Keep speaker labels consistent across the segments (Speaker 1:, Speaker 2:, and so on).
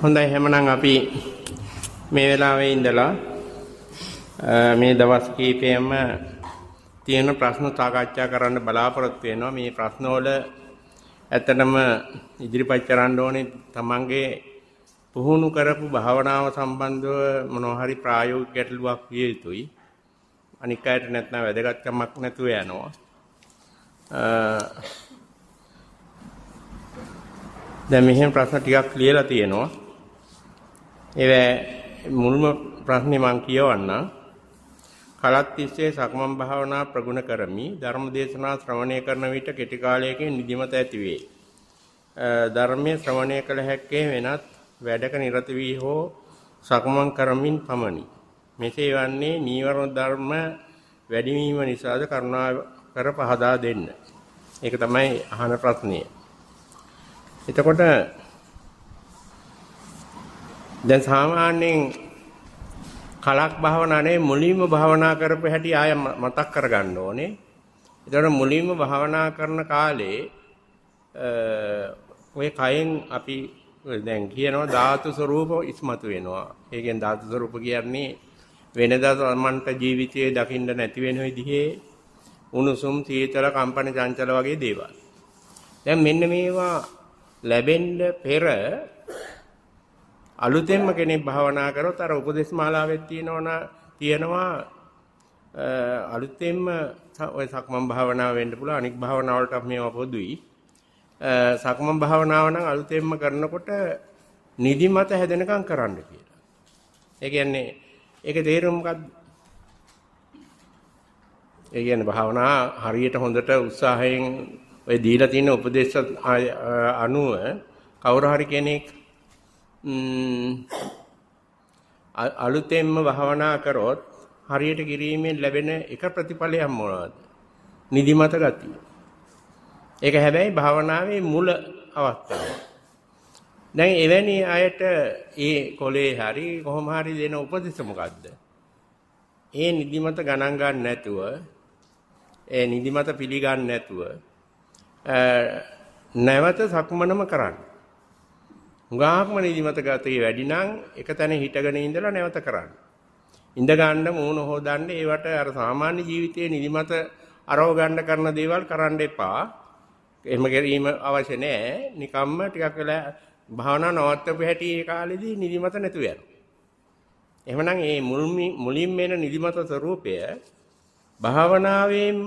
Speaker 1: හොඳයි හැමනම් අපි මේ වෙලාවේ ඉඳලා මේ දවස් කීපෙම තියෙන ප්‍රශ්න සාකච්ඡා කරන්න බලාපොරොත්තු වෙනවා මේ ප්‍රශ්න වල ඇත්තටම ඉදිරිපත් කරන්න ඕනේ තමන්ගේ පුහුණු කරපු භාවනාව සම්බන්ධව මොනවා හරි ප්‍රායෝගික ගැටලුවක් විය යුතුයි. අනික් අයට නැත්නම් වැදගත්කමක් නැතුව යනවා. දැන් මෙහෙම ප්‍රශ්න ටිකක් ලියලා තියෙනවා. ඒ මුල්ම ප්‍රශ්නේ මම කියවන්නම්. කලත් තිස්සේ සක්මන් භාවනා ප්‍රගුණ කරමි. ධර්ම දේශනා ශ්‍රවණය කරන විට කෙටි කාලයකින් නිදිමත ඇති වේ. ධර්මයේ ශ්‍රවණය කළ හැක්කේ වෙනත් වැඩක නිරත වී හෝ සක්මන් කරමින් පමණි. මෙසේ වන්නේ නීවරණ ධර්ම වැඩි වීම නිසාද කරුණා කර පහදා දෙන්න. ඒක තමයි අහන ප්‍රශ්නය. එතකොට දැන් සාමාන්‍යයෙන් කලක් භාවනානේ මුලින්ම භාවනා කරපු හැටි ආය මතක් කරගන්න ඕනේ. ඒතකොට මුලින්ම භාවනා කරන කාලේ ඔය කයෙන් අපි දැන් කියනවා ධාතු ස්වરૂප ඉස්මතු වෙනවා. ඒකෙන් ධාතු ස්වરૂප කියන්නේ වෙනදා තමන්ට ජීවිතයේ දකින්න නැති වෙන විදිහේ උණුසුම් සීතල කම්පන චංචල වගේ දේවල්. දැන් මෙන්න මේවා ලැබෙන්න පෙර අලුතෙන්ම කෙනෙක් භාවනා කරොත් අර උපදේශ මාලාවෙත් තියෙනවා තියෙනවා අලුතෙන්ම ඔය සක්මන් භාවනාව වෙන්න පුළුවන් අනික් භාවනා වලට මේවා පොදුයි සක්මන් භාවනාව නම් අලුතෙන්ම කරනකොට නිදිමත හැදෙනකම් කරන්න කියලා. ඒ කියන්නේ ඒකේ තේරුම මොකද්ද? ඒ කියන්නේ භාවනා හරියට හොඳට උත්සාහයෙන් ඔය දීලා තියෙන උපදේශ අනුව කවුරු හරි කෙනෙක් අලුතෙන්ම භවනා කරොත් හරියට කිරීමෙන් ලැබෙන එක ප්‍රතිඵලයක් මොනවද? නිදිමත ගතිය. ඒක හැබැයි භවනාවේ මුල අවස්ථාව. දැන් එවැනි අයට ඒ කොලේ හරි කොහොම හරි දෙන උපදෙස් මොකද්ද? ඒ නිදිමත ගණන් ගන්න නැතුව ඒ නිදිමත පිළිගන්නේ නැතුව නැවත සක්මනම කරන්න. හුඟාක්ම නිදිමත ගතිය වැඩි නම් එක තැන හිටගෙන ඉඳලා නැවත කරන්න. ඉඳ ගන්න මූණ හොදන්න ඒවට අර සාමාන්‍ය ජීවිතයේ නිදිමත අරව ගන්න කරන දේවල් කරන්න එපා. එහෙම කිරීම අවශ්‍ය නැහැ. නිකම්ම ටිකක් වෙලා භාවනා නවත්තපු හැටි ඒ කාලෙදී නිදිමත නැතුව යනවා. එහෙමනම් මේ මුලින්ම එන නිදිමත ස්වરૂපය භාවනාවෙන්ම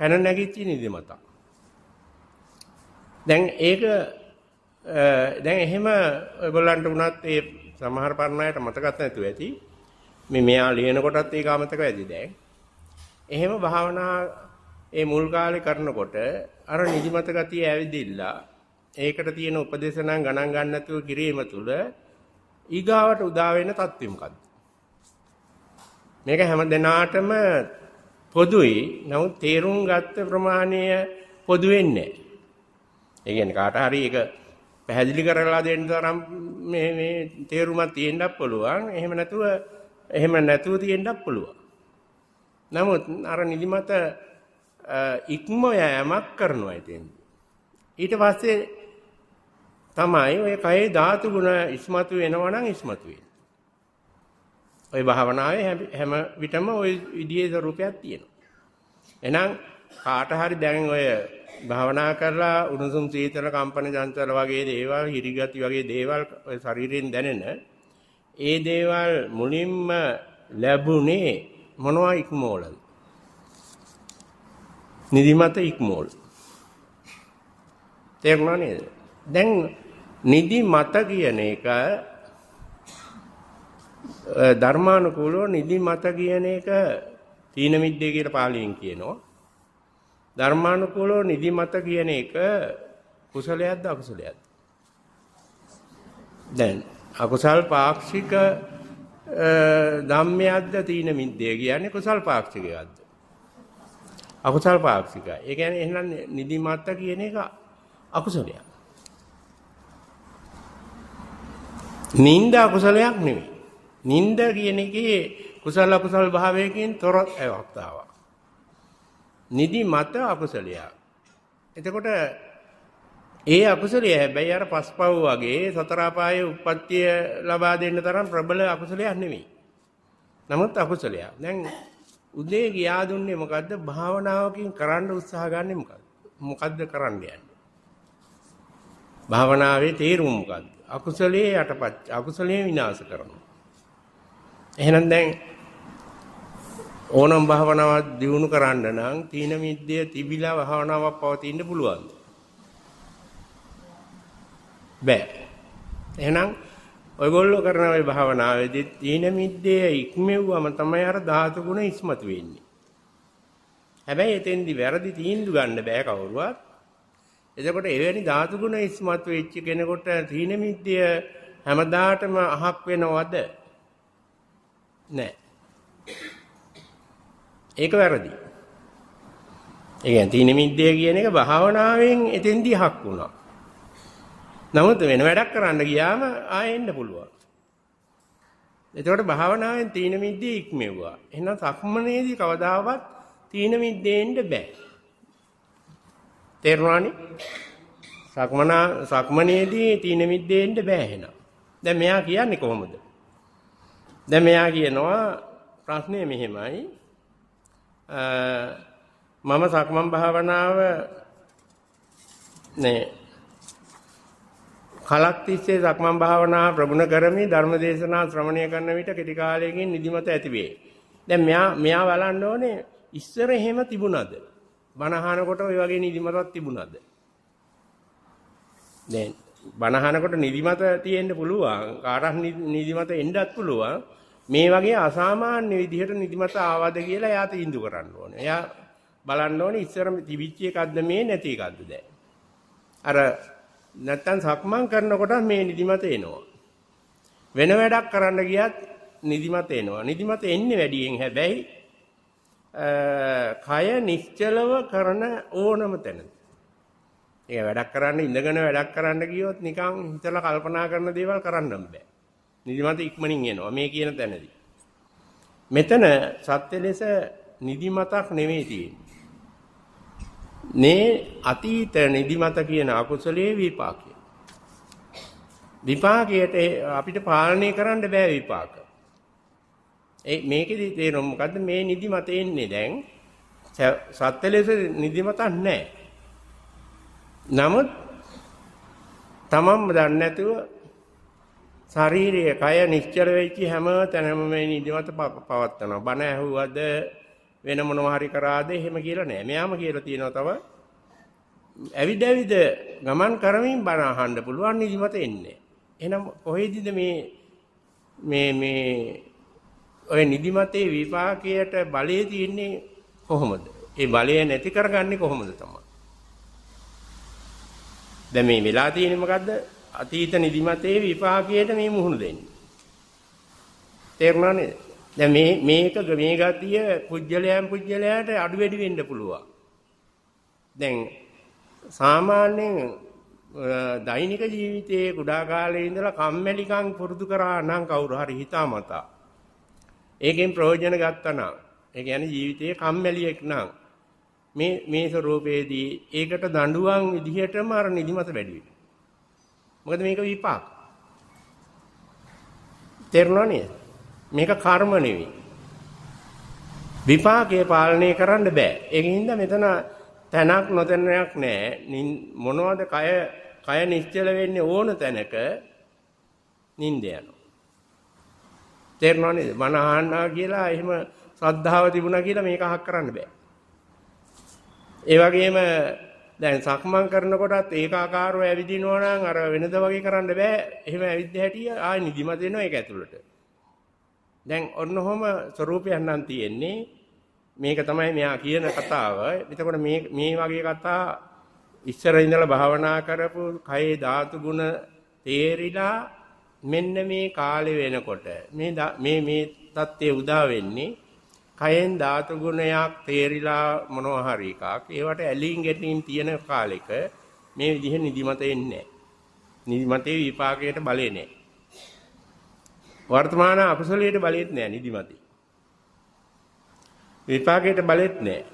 Speaker 1: පැන නැගිච්ච නිදිමතක්. දැන් ඒක දැන් එහෙම ඔයගොල්ලන්ට වුණත් ඒ සමහර පරණයට මතකත් නැතුව ඇති. මේ මෙයා ලියන කොටත් ඒක අමතක වෙදි දැන්. එහෙම භාවනා ඒ මුල් කාලේ කරනකොට අර නිදිමත ගතිය ඇවිදිලා ඒකට තියෙන උපදේශ නම් ගණන් ගන්න නැතුව කිරීම තුළ ඊගාවට උදා වෙන தත්ත්වය මොකද්ද? මේක හැම දිනාටම පොදුයි. නමුත් තේරුම් ගත්ත ප්‍රමාණය පොදු වෙන්නේ නැහැ. ඒ කියන්නේ කාට හරි ඒක පැහැදිලි කරලා දෙන්න තරම් මේ මේ තේරුමක් තියෙන්නත් පුළුවන්. එහෙම නැතුව එහෙම නැතුව තියෙන්නත් පුළුවන්. නමුත් අර නිදිමත ඉක්ම යෑමක් කරනවා ඉතින්. ඊට පස්සේ තමයි ඔය කයේ ධාතු ගුණ ඉස්මතු වෙනවා නම් ඉස්මතු වෙන්නේ. ওই භාවනාවේ හැම විටම ওই විදියේ ස්වરૂපයක් තියෙනවා. එහෙනම් කාට හරි දැන් ඔය භාවනා කරලා උණුසුම් සීතල කම්පන චංචල වගේ දේවල් හිරිගති වගේ දේවල් ශරීරයෙන් දැනෙන ඒ දේවල් මුලින්ම ලැබුණේ මොනවා ඉක්මෝලද? නිදිමත ඉක්මෝල. තේරුණා නේද? දැන් නිදිමත කියන එක ධර්මානුකූලව නිදිමත කියන එක තීන මිද්දේ කියලා පාලියෙන් කියනවා. ධර්මානුකූලව නිදිමත කියන එක කුසලයක්ද අකුසලයක්ද? දැන් අකුසල් පාක්ෂික ධම්මයක්ද තීන මිද්දේ කියන්නේ කුසල් පාක්ෂිකයක්ද? අකුසල් පාක්ෂිකයි. ඒ කියන්නේ එහෙනම් නිදිමත කියන එක අකුසලයක්. නින්ද අකුසලයක් නෙවෙයි. නින්ද කියන එකේ කුසල අකුසල් භාවයකින් තොර අවස්ථාවක්. නිදි මත අකුසලයා. එතකොට ඒ අකුසලය හැබැයි අර පස්පව් වගේ සතර ආපායේ උප්පත්තිය ලබා දෙන්න තරම් ප්‍රබල අකුසලයක් නෙවෙයි. නමුත් අකුසලයක්. දැන් උදේ ගියා දුන්නේ මොකද්ද? භාවනාවකින් කරන්න උත්සාහ ගන්නෙ මොකද්ද? මොකද්ද කරන්න යන්නේ? භාවනාවේ තේරුම මොකද්ද? අකුසලයේ යටපත් අකුසලයේ විනාශ කරනවා. එහෙනම් දැන් ඕනම් භාවනාවක් දියුණු කරන්න නම් තීන මිද්දය තිබිලා භාවනාවක් පවතින්න පුළුවන්. බෑ. එහෙනම් ඔයගොල්ලෝ කරන ওই භාවනාවේදී තීන මිද්දය ඉක්මෙව්වම තමයි අර ධාතු ගුණ ඉස්මතු වෙන්නේ. හැබැයි එතෙන්දි වැරදි තීන්දුව ගන්න බෑ කවුරුවත්. එතකොට එවැනි ධාතු ගුණ ඉස්මතු වෙච්ච කෙනෙකුට තීන මිද්දය හැමදාටම අහක් වෙනවද? නෑ. ඒක වැරදි. ඒ කියන්නේ තීන මිද්දය කියන එක භාවනාවෙන් එතෙන්දී හක් වුණා. නමුත් වෙන වැඩක් කරන්න ගියාම ආයෙන්න පුළුවන්. එතකොට භාවනාවෙන් තීන මිද්දේ ඉක්මෙව්වා. එහෙනම් සක්මනේදී කවදාවත් තීන මිද්දේෙන්න බෑ. තේරුණානේ? සක්මනා සක්මනේදී තීන මිද්දේෙන්න බෑ එහෙනම්. දැන් මෙයා කියන්නේ කොහොමද? දැන් මෙයා කියනවා ප්‍රශ්නේ මෙහෙමයි මම සක්මන් භාවනාව නේ කලක් තිස්සේ සක්මන් භාවනා ප්‍රගුණ කරමින් ධර්මදේශනා ශ්‍රවණය කරන විට කෙටි කාලයකින් නිදිමත ඇතිවේ. දැන් මෙයා මෙයා බලන්න ඕනේ ඉස්සර එහෙම තිබුණාද? බණහනකොට ওই වගේ නිදිමතක් තිබුණාද? දැන් බණහනකොට නිදිමත තියෙන්න පුළුවන්. කාටත් නිදිමත එන්නත් පුළුවන්. මේ වගේ අසාමාන්‍ය විදිහට නිදිමත ආවද කියලා එයා තීන්දුව කරන්න ඕනේ. එයා බලන්න ඕනේ ඉස්සර තිබිච්ච එකක්ද මේ නැති එකක්ද දැන්. අර නැත්තම් සක්මන් කරනකොට මේ නිදිමත එනවා. වෙන වැඩක් කරන්න ගියත් නිදිමත එනවා. නිදිමත එන්නේ වැඩියෙන් හැබැයි කය නිශ්චලව කරන ඕනම තැනදී. ඒක වැඩක් කරන්න ඉඳගෙන වැඩක් කරන්න ගියොත් නිකන් හිතලා කල්පනා කරන දේවල් කරන්න බෑ. නිදිමත ඉක්මනින් එනවා මේ කියන තැනදී. මෙතන සත්‍ය ලෙස නිදිමතක් නෙවෙයි තියෙන්නේ. මේ අතීත නිදිමත කියන අකුසලයේ විපාකය. විපාකයට අපිට පාලනය කරන්න බෑ විපාක. ඒ මේකෙදි තේරෙන්නේ මොකද්ද මේ නිදිමත එන්නේ දැන් සත්‍ය ලෙස නිදිමතක් නැහැ. නමුත් තමන්ම දන්නේ නැතුව ශාරීරිය කය නිශ්චල වෙච්ච හැම තැනම මේ නිදිමත පවත්නවා. බන ඇහුවද වෙන මොනවා හරි කරාද එහෙම කියලා නෑ. මෙයාම කියලා තියෙනවා තව ඇවිද ඇවිද ගමන් කරමින් බන අහන්න පුළුවන් නිදිමත එන්නේ. එහෙනම් කොහෙදිද මේ මේ මේ ඔය නිදිමතේ විපාකයට බලය තියෙන්නේ කොහොමද? ඒ බලය නැති කරගන්නේ කොහොමද තමයි? දැන් මේ වෙලා තියෙන්නේ මොකද්ද? අතීත නිදිමතේ විපාකයට මේ මුහුණ දෙන්නේ. තේරුණා නේද? දැන් මේ මේක මේ ගතිය පුජ්‍යලයන් පුජ්‍යලයට අඩු වැඩි වෙන්න පුළුවන්. දැන් සාමාන්‍යයෙන් දෛනික ජීවිතයේ කුඩා කාලේ ඉඳලා කම්මැලිකම් පුරුදු කරා නම් කවුරු හරි හිතාමතා. ඒකෙන් ප්‍රයෝජන ගත්තා නම් ඒ කියන්නේ ජීවිතයේ කම්මැලියෙක් නම් මේ මේ ස්වરૂපයේදී ඒකට දඬුවම් විදිහටම අර නිදිමත වැඩි වෙනවා. මොකද මේක විපාක. තේරුණා නේද? මේක කර්ම නෙවෙයි. විපාකයේ පාලනය කරන්න බෑ. ඒකින්ද මෙතන තැනක් නොතැනක් නෑ. මොනවද කය කය නිශ්චල වෙන්නේ ඕන තැනක නිින්ද යනවා. තේරුණා නේද? මන අහන්නා කියලා එහෙම ශ්‍රද්ධාව තිබුණා කියලා මේක අහක් කරන්න බෑ. ඒ වගේම දැන් සක්මන් කරනකොටත් ඒකාකාරව ඇවිදිනවා නම් අර වෙනද වගේ කරන්න බෑ. එහෙම ඇවිද්ද හැටි ආයි නිදිමත වෙනවා ඒක ඇතුළට. දැන් ඔන්නෝම ස්වરૂපයක් නම් තියෙන්නේ. මේක තමයි මෙයා කියන කතාව. එතකොට මේ මේ වගේ කතා ඉස්සර ඉඳලා භාවනා කරපු කයේ ධාතු ගුණ තේරිලා මෙන්න මේ කාලේ වෙනකොට මේ මේ මේ தත්ත්වය උදා වෙන්නේ කයෙන් ධාතු ගුණයක් තේරිලා මොනවා හරි එකක් ඒවට ඇලීම් ගැටීම් තියෙන කාලෙක මේ විදිහ නිදිමත එන්නේ නිදිමතේ විපාකයට බලේ නැහැ. වර්තමාන අකුසලයට බලෙත් නැහැ නිදිමතේ. විපාකයට බලෙත් නැහැ.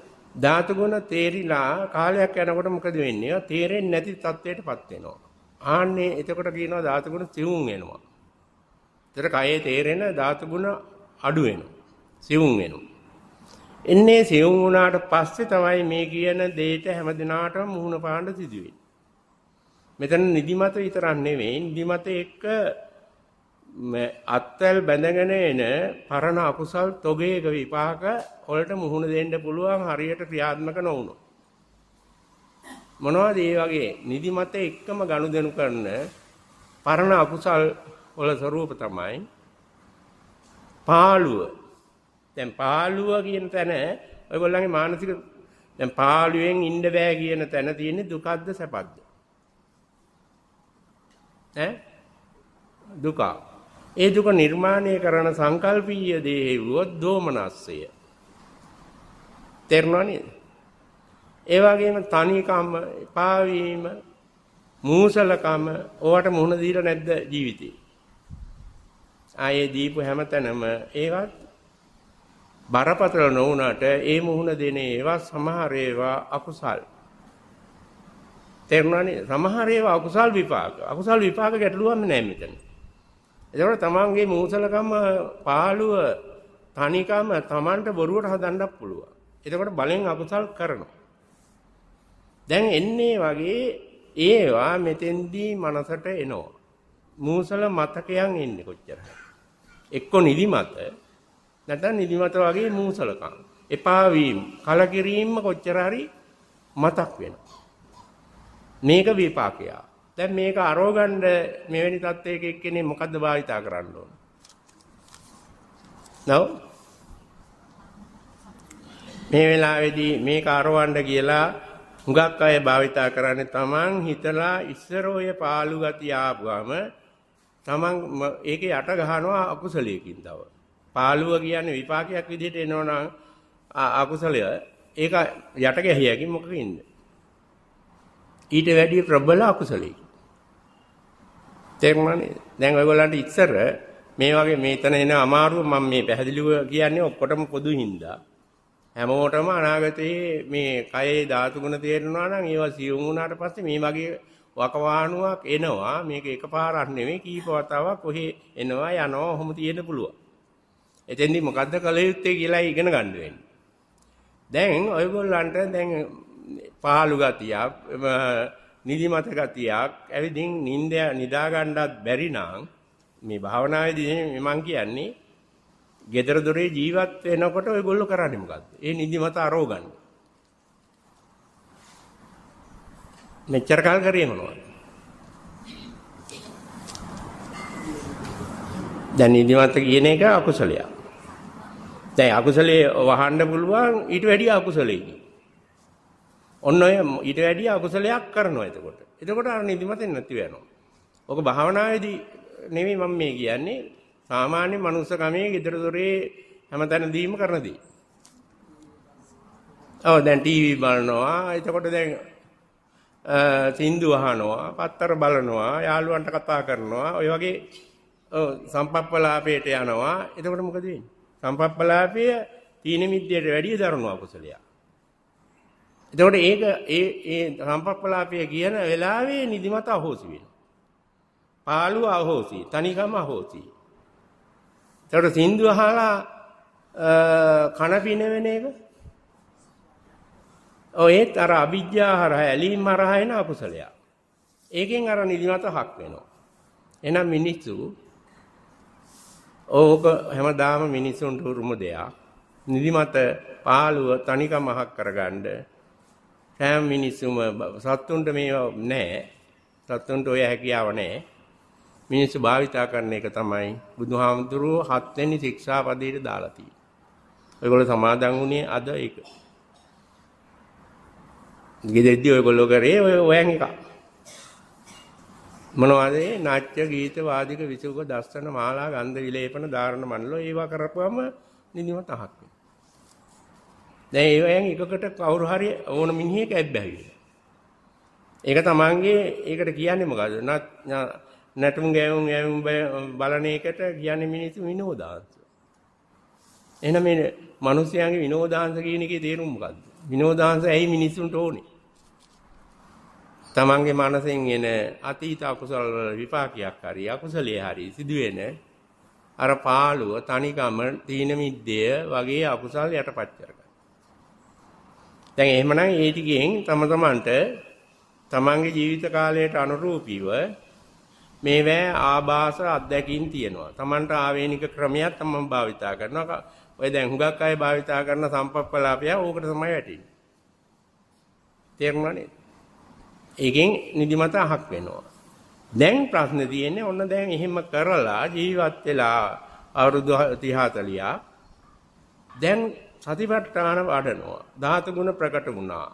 Speaker 1: ධාතු ගුණ තේරිලා කාලයක් යනකොට මොකද වෙන්නේ? තේරෙන්නේ නැති තත්ත්වයටපත් වෙනවා. ආන්නේ එතකොට කියනවා ධාතු ගුණ සිවුම් වෙනවා. ඒතර කයේ තේරෙන ධාතු ගුණ අඩු වෙනවා. සිවුම් වෙනවා. එන්නේ සිවුම් වුණාට පස්සේ තමයි මේ කියන දෙයට හැම දිනාටම මුහුණ පාන්න සිදුවෙන්නේ. මෙතන නිදිමත විතරක් නෙවෙයි නිදිමත එක්ක අත්වැල් බැඳගෙන එන පරණ අකුසල් තොගයක විපාක වලට මුහුණ දෙන්න පුළුවන් හරියට ක්‍රියාත්මක නොවුනොත්. මොනවද මේ වගේ නිදිමත එක්කම ගනුදෙනු කරන පරණ අකුසල් වල ස්වરૂප තමයි පාළුව දැන් පාළුව කියන තැන ඔයගොල්ලන්ගේ මානසික දැන් පාළුවෙන් ඉන්න බෑ කියන තැන තියෙන්නේ දුකද්ද සැපද්ද? ඈ දුක. ඒ දුක නිර්මාණය කරන සංකල්පීය දේ වුවොත් දෝමනස්සය. තේරුණා නේද? ඒ වගේම තනිකම, පාවීම, මූසලකම ඕවට මුහුණ දීලා නැද්ද ජීවිතේ? ආයේ දීපු හැමතැනම ඒවත් බරපතල නොවුනට ඒ මුහුණ දෙන ඒවා සමහර ඒවා අකුසල්. තේරුණානේ? සමහර ඒවා අකුසල් විපාක. අකුසල් විපාක ගැටලුවක් නෑ මෙතන. ඒතකොට තමන්ගේ මූසලකම පාළුව තනිකම තමන්ට බොරුවට හදන්නත් පුළුවන්. එතකොට බලෙන් අකුසල් කරනවා. දැන් එන්නේ වගේ ඒවා මෙතෙන්දී මනසට එනවා. මූසල මතකයන් එන්නේ කොච්චර. එක්ක නිදිමත නැත්නම් නිදිමත වගේ මූසලකම්. එපා වීම, කලකිරීම කොච්චර හරි මතක් වෙනවා. මේක විපාකය. දැන් මේක අරෝගණ්ඩ මෙවැනි තත්ත්වයක එක්කෙනේ මොකද්ද භාවිතා කරන්න ඕන? නව මේ වෙලාවේදී මේක අරවන්න කියලා හුඟක් අය භාවිතා කරන්නේ තමන් හිතලා ඉස්සරෝය පාළු ගතිය ආපුවම තමන් ඒක යට ගහනවා අකුසලයකින් තව. පාළුව කියන්නේ විපාකයක් විදිහට එනවනම් අකුසලය ඒක යට ගැහියකි මොකකින්ද ඊට වැඩි ප්‍රබල අකුසලයි තේරුණානේ දැන් ඔයගොල්ලන්ට ඉස්සර මේ වගේ මේතන එන අමාරුව මම මේ පැහැදිලිව කියන්නේ ඔක්කොටම පොදු හින්දා හැමෝටම අනාගතයේ මේ කයේ ධාතු ගුණ තේරෙනවා නම් ඒවා සියුම් වුණාට පස්සේ මේ වගේ වකවානුවක් එනවා මේක එකපාරක් නෙමෙයි කීප වතාවක් කොහේ එනවා යනවා ඔහොම තියෙන්න පුළුවන් එතෙන්දී මොකද්ද කළ යුත්තේ කියලා ඉගෙන ගන්න වෙන්නේ. දැන් ඔයගොල්ලන්ට දැන් පහළු ගතියක් නිදිමත ගතියක් ඇවිදින් නිින්ද නිදා ගන්නත් බැරි නම් මේ භාවනාවේදී මම කියන්නේ gedara dore ජීවත් වෙනකොට ඔයගොල්ලෝ කරන්නේ මොකද්ද? ඒ නිදිමත අරව ගන්න. මෙච්චර කල් කරේ මොනවද? දැන් නිදිමත කියන එක අකුසලයක්. දැන් අකුසලයේ වහන්න පුළුවන් ඊට වැඩිය අකුසලෙකින්. ඔන්න ඔය ඊට වැඩිය අකුසලයක් කරනවා එතකොට. එතකොට අර නිදිමතෙන් නැති වෙනවා. ඔක භාවනාවේදී නෙමෙයි මම මේ කියන්නේ. සාමාන්‍ය මනුස්ස කමේ ගෙදර දොරේ හැමතැනදීම කරන දේ. ඔව් දැන් ටීවී බලනවා. එතකොට දැන් සින්දු අහනවා, පත්තර බලනවා, යාළුවන්ට කතා කරනවා. ඔය වගේ ඔව් සම්පප්පලාපේට යනවා. එතකොට මොකද වෙන්නේ? සම්පප්පලාපය තීන මිද්දයට වැඩිය දරුණු අකුසලයක්. එතකොට ඒක ඒ ඒ සම්පප්පලාපය කියන වෙලාවේ නිදිමත අහෝසි වෙනවා. පාළුව අහෝසි, තනිකම අහෝසි. එතකොට සින්දු අහලා කන පින වෙන එක ඔයත් අර අවිජ්ජා හරහා ඇලීම් හරහා එන අකුසලයක්. ඒකෙන් අර නිදිමත හක් වෙනවා. එහෙනම් මිනිස්සු ඕක හැමදාම මිනිසුන්ට උරුම දෙයක්. නිදිමත පාළුව තනිකම අහක් කරගන්න සෑම මිනිසුම සත්තුන්ට මේවා නැහැ. සත්තුන්ට ඔය හැකියාව නැහැ. මිනිස්සු භාවිතා කරන එක තමයි බුදුහාමුදුරුවෝ හත් වෙනි ශික්ෂාපදයට දාලා තියෙන්නේ. ඔයගොල්ලෝ සමාදන් වුණේ අද ඒක. ගෙදෙද්දි ඔයගොල්ලෝ කරේ ඔය ඔයන් එකක්. මොනවද නාට්‍ය ගීත වාදික විසුක දස්සන මාලා ගන්ධ විලේපන ධාරණ මණ්ඩල ඒවා කරපුවම නිදිමත අහක් වෙනවා. දැන් ඒවෙන් එකකට කවුරු හරි ඕන මිනිහෙක් ඇබ්බැහි වෙනවා. ඒක තමන්ගේ ඒකට කියන්නේ මොකද? නැටුම් ගෑවුම් ගෑවුම් බලන එකට කියන්නේ මිනිස්සු විනෝදාංශ. එහෙනම් මේ මිනිස්යාගේ විනෝදාංශ කියන එකේ තේරුම මොකද්ද? විනෝදාංශ ඇයි මිනිස්සුන්ට ඕනේ? තමන්ගේ මනසෙන් එන අතීත අකුසල වල විපාකයක් හරි අකුසලයේ හරි සිදුවෙන අර පාළුව තනිකම තීන මිද්දය වගේ අකුසල් යටපත් කරගන්න. දැන් එහෙමනම් ඒ ටිකෙන් තම තමන්ට තමන්ගේ ජීවිත කාලයට අනුරූපීව මේවැ ආభాස අත්දැකීම් තියෙනවා. තමන්ට ආවේනික ක්‍රමයක් තමන් භාවිතා කරනවා. ඔය දැන් හුඟක් අය භාවිතා කරන සම්පප්පලාපය ඕකට තමයි වැටෙන්නේ. තේරුණා නේද? ඒකෙන් නිදිමත අහක් වෙනවා. දැන් ප්‍රශ්නේ තියෙන්නේ ඔන්න දැන් එහෙම කරලා ජීවත් වෙලා අවුරුදු 30 දැන් සතිපට්ඨාන වඩනවා. ධාතු ගුණ ප්‍රකට වුණා.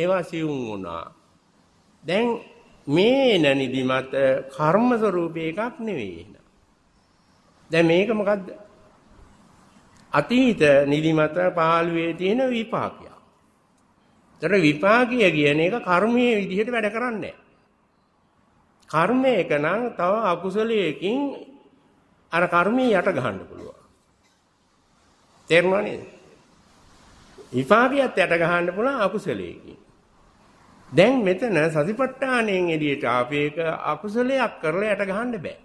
Speaker 1: ඒවා සිවුම් වුණා. දැන් මේ නැනිදිමත කර්ම ස්වરૂපේ එකක් නෙවෙයි. දැන් මේක මොකද්ද? අතීත නිදිමත පාළුවේ තියෙන විපාකය. ඒතර විපාකය කියන එක කර්මයේ විදිහට වැඩ කරන්නේ කර්මය එක නම් තව අකුසලයකින් අර කර්මී යට ගහන්න පුළුවන්. තේරුණා නේද? විපාකියත් යට ගහන්න පුළුවන් අකුසලයකින්. දැන් මෙතන සතිපට්ඨාණයෙන් එළියට ආපේක අකුසලයක් කරලා යට ගහන්න බෑ.